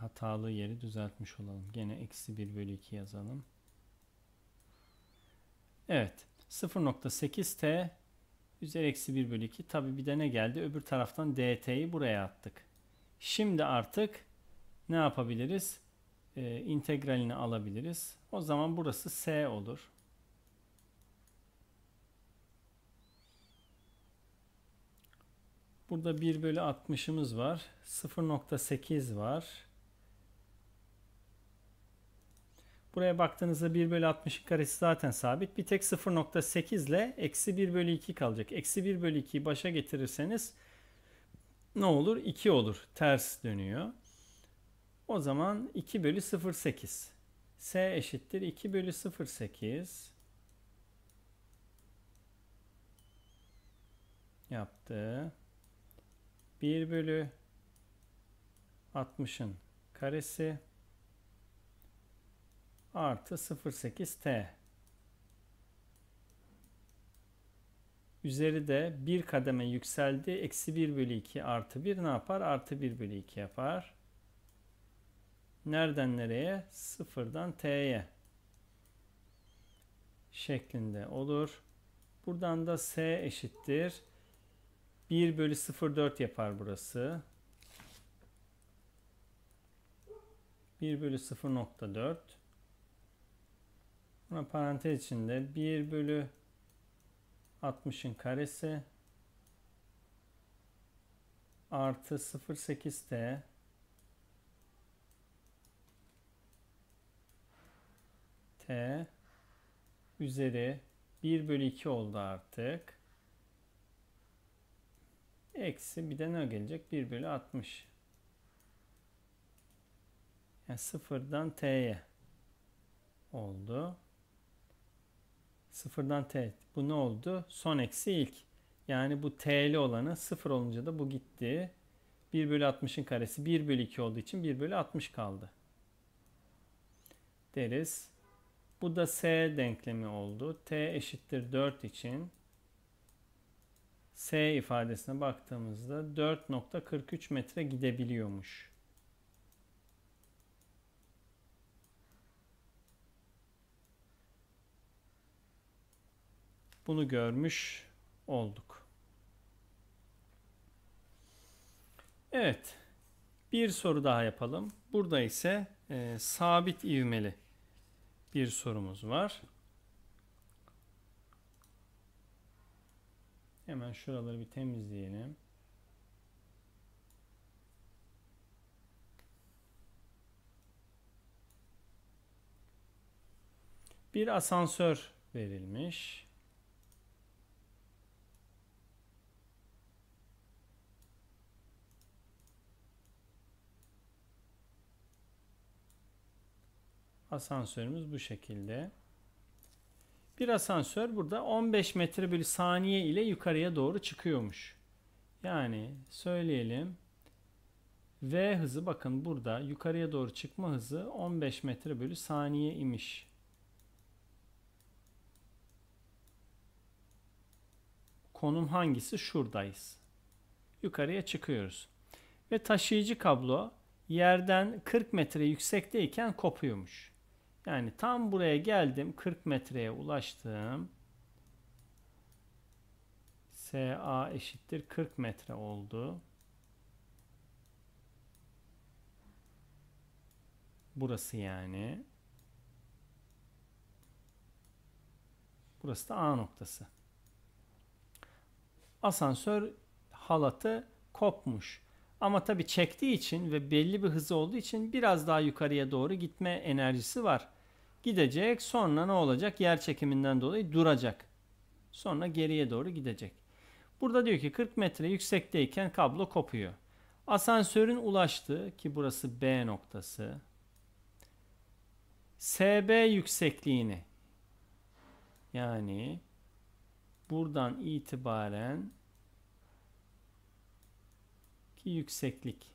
hatalı yeri düzeltmiş olalım. Gene eksi 1 bölü 2 yazalım. Evet 0.8t üzeri eksi 1 bölü 2 tabi bir de ne geldi öbür taraftan dt'yi buraya attık. Şimdi artık ne yapabiliriz? Ee, integralini alabiliriz. O zaman burası s olur. Burada 1 bölü 60'ımız var. 0.8 var. Buraya baktığınızda 1 bölü 60'ın karesi zaten sabit. Bir tek 0.8 ile eksi 1 bölü 2 kalacak. Eksi 1 bölü 2'yi başa getirirseniz ne olur? 2 olur. Ters dönüyor. O zaman 2 bölü 0.8. S eşittir 2 bölü 0.8 yaptı. 1 bölü 60'ın karesi artı 0.8t. Üzeri de bir kademe yükseldi. Eksi 1 bölü 2 artı 1 ne yapar? Artı 1 bölü 2 yapar. Nereden nereye? Sıfırdan t'ye şeklinde olur. Buradan da s eşittir. 1 bölü 0,4 yapar burası. 1 bölü 0,4 Buna parantez içinde 1 bölü 60'ın karesi artı 0.8t t üzeri 1 bölü 2 oldu artık. Eksi bir de ne gelecek? 1 bölü 60. Yani sıfırdan t'ye oldu. Sıfırdan teğet. Bu ne oldu? Son eksi ilk. Yani bu t'li olanı sıfır olunca da bu gitti. 1 bölü 60'ın karesi 1 bölü 2 olduğu için 1 bölü 60 kaldı. Deriz. Bu da S denklemi oldu. T eşittir 4 için S ifadesine baktığımızda 4.43 metre gidebiliyormuş. Bunu görmüş olduk. Evet. Bir soru daha yapalım. Burada ise e, sabit ivmeli bir sorumuz var. Hemen şuraları bir temizleyelim. Bir asansör verilmiş. Asansörümüz bu şekilde. Bir asansör burada 15 metre bir saniye ile yukarıya doğru çıkıyormuş. Yani söyleyelim V hızı bakın burada yukarıya doğru çıkma hızı 15 metre bölü saniye imiş. Konum hangisi? Şuradayız. Yukarıya çıkıyoruz. Ve taşıyıcı kablo yerden 40 metre yüksekteyken kopuyormuş. Yani tam buraya geldim. 40 metreye ulaştım. SA eşittir 40 metre oldu. Burası yani. Burası da A noktası. Asansör halatı kopmuş. Ama tabii çektiği için ve belli bir hızı olduğu için biraz daha yukarıya doğru gitme enerjisi var. Gidecek sonra ne olacak? Yer çekiminden dolayı duracak. Sonra geriye doğru gidecek. Burada diyor ki 40 metre yüksekteyken kablo kopuyor. Asansörün ulaştığı ki burası B noktası. SB yüksekliğini yani buradan itibaren ki yükseklik.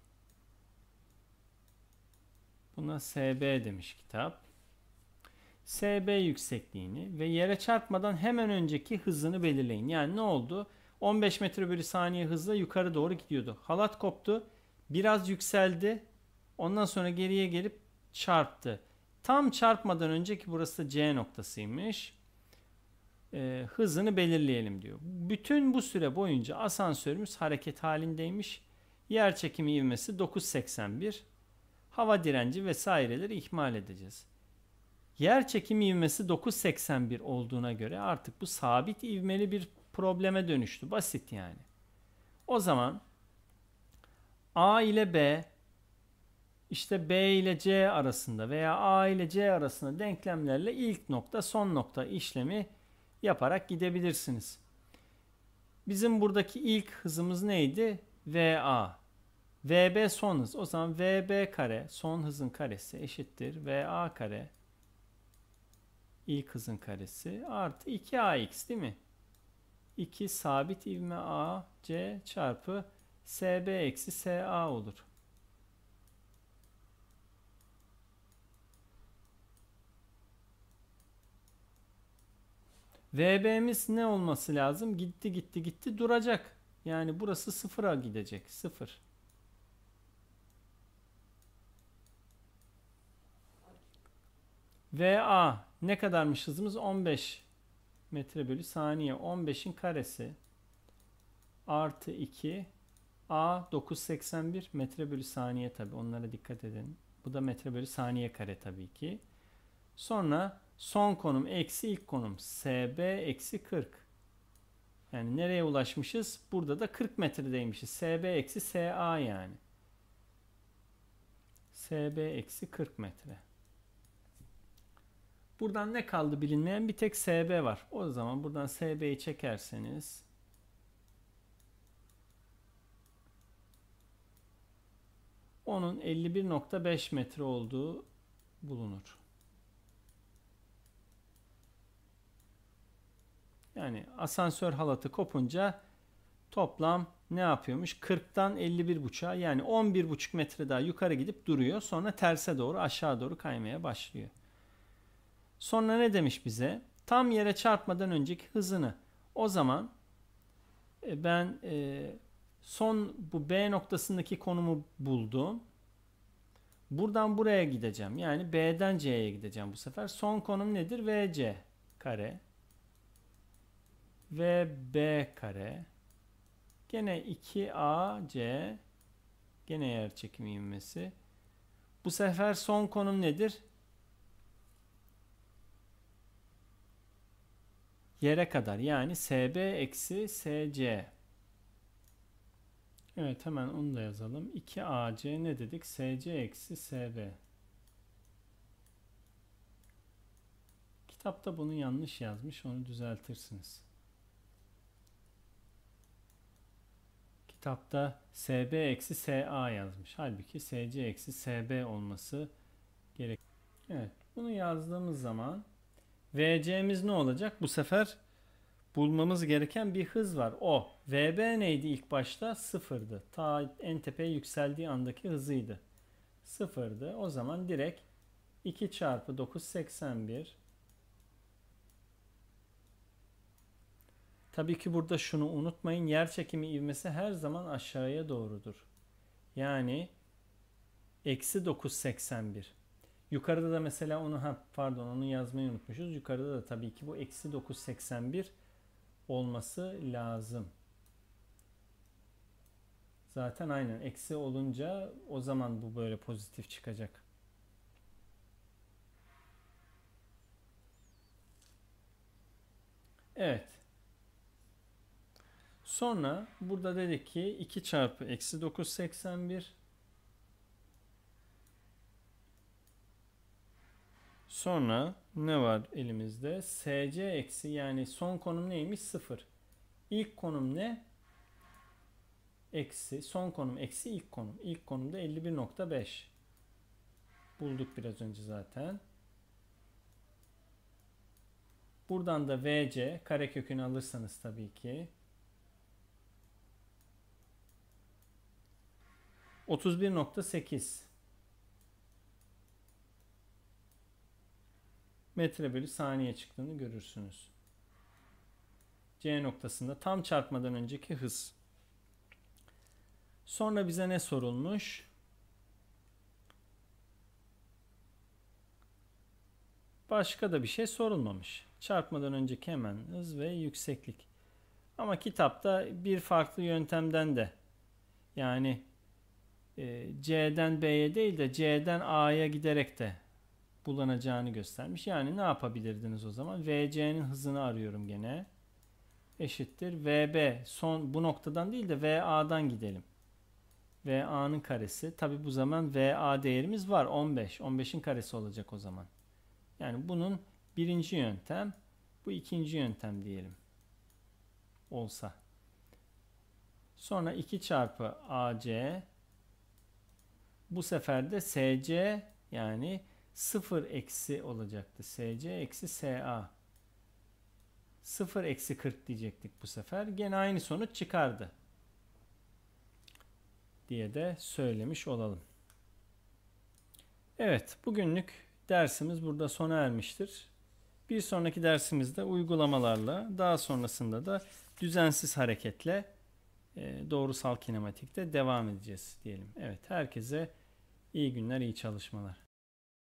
Buna SB demiş kitap. SB yüksekliğini ve yere çarpmadan hemen önceki hızını belirleyin. Yani ne oldu? 15 metre bölü saniye hızla yukarı doğru gidiyordu. Halat koptu. Biraz yükseldi. Ondan sonra geriye gelip çarptı. Tam çarpmadan önceki burası da C noktasıymış. E, hızını belirleyelim diyor. Bütün bu süre boyunca asansörümüz hareket halindeymiş. Yer çekimi ivmesi 981. Hava direnci vesaireleri ihmal edeceğiz. Yer çekim ivmesi 9.81 olduğuna göre artık bu sabit ivmeli bir probleme dönüştü. Basit yani. O zaman A ile B işte B ile C arasında veya A ile C arasında denklemlerle ilk nokta son nokta işlemi yaparak gidebilirsiniz. Bizim buradaki ilk hızımız neydi? VA. VB son hız. O zaman VB kare son hızın karesi eşittir VA kare i kızın karesi artı 2ax değil mi? 2 sabit ivme a c çarpı sb eksi sa olur. VB'miz ne olması lazım? Gitti gitti gitti duracak. Yani burası sıfıra gidecek. Sıfır. VA ne kadarmış hızımız? 15 metre bölü saniye. 15'in karesi artı 2 A 981 metre bölü saniye tabi onlara dikkat edin. Bu da metre bölü saniye kare tabii ki. Sonra son konum eksi ilk konum SB eksi 40. Yani nereye ulaşmışız? Burada da 40 metredeymişiz. SB eksi SA yani. SB eksi 40 metre. Buradan ne kaldı bilinmeyen bir tek SB var. O zaman buradan SB'yi çekerseniz onun 51.5 metre olduğu bulunur. Yani asansör halatı kopunca toplam ne yapıyormuş? 40'tan 51.5'a yani 11.5 metre daha yukarı gidip duruyor. Sonra terse doğru aşağı doğru kaymaya başlıyor. Sonra ne demiş bize? Tam yere çarpmadan önceki hızını. O zaman e, ben e, son bu B noktasındaki konumu buldum. Buradan buraya gideceğim. Yani B'den C'ye gideceğim bu sefer. Son konum nedir? VC kare. ve B kare. Gene 2AC. Gene yer çekimi inmesi. Bu sefer son konum nedir? yere kadar yani SB eksi SC. Evet hemen onu da yazalım. 2AC ne dedik? SC eksi SB. Kitapta bunu yanlış yazmış. Onu düzeltirsiniz. Kitapta SB eksi SA yazmış. Halbuki SC eksi SB olması gerek. Evet. Bunu yazdığımız zaman VC'miz ne olacak? Bu sefer bulmamız gereken bir hız var. O. VB neydi ilk başta? Sıfırdı. Ta en tepeye yükseldiği andaki hızıydı. Sıfırdı. O zaman direkt 2 çarpı 981 Tabii ki burada şunu unutmayın. Yer çekimi ivmesi her zaman aşağıya doğrudur. Yani eksi 981. Yukarıda da mesela onu ha pardon onu yazmayı unutmuşuz. Yukarıda da tabii ki bu eksi 981 olması lazım. Zaten aynen eksi olunca o zaman bu böyle pozitif çıkacak. Evet. Sonra burada dedik ki 2 çarpı eksi 981 Sonra ne var elimizde? SC eksi yani son konum neymiş? 0. İlk konum ne? Eksi. Son konum eksi ilk konum. İlk konumda 51.5. Bulduk biraz önce zaten. Buradan da VC karekökünü alırsanız tabii ki 31.8 metre bölü saniye çıktığını görürsünüz. C noktasında tam çarpmadan önceki hız. Sonra bize ne sorulmuş? Başka da bir şey sorulmamış. Çarpmadan önceki hemen hız ve yükseklik. Ama kitapta bir farklı yöntemden de yani e, C'den B'ye değil de C'den A'ya giderek de bulanacağını göstermiş. Yani ne yapabilirdiniz o zaman? VC'nin hızını arıyorum gene. Eşittir. VB son bu noktadan değil de VA'dan gidelim. VA'nın karesi. Tabi bu zaman VA değerimiz var. 15. 15'in karesi olacak o zaman. Yani bunun birinci yöntem. Bu ikinci yöntem diyelim. Olsa. Sonra 2 çarpı AC. Bu sefer de SC yani 0 eksi olacaktı SC eksi SA. 0 eksi 40 diyecektik bu sefer. Gene aynı sonuç çıkardı. Diye de söylemiş olalım. Evet bugünlük dersimiz burada sona ermiştir. Bir sonraki dersimizde uygulamalarla daha sonrasında da düzensiz hareketle e, doğrusal kinematikte devam edeceğiz diyelim. Evet herkese iyi günler, iyi çalışmalar.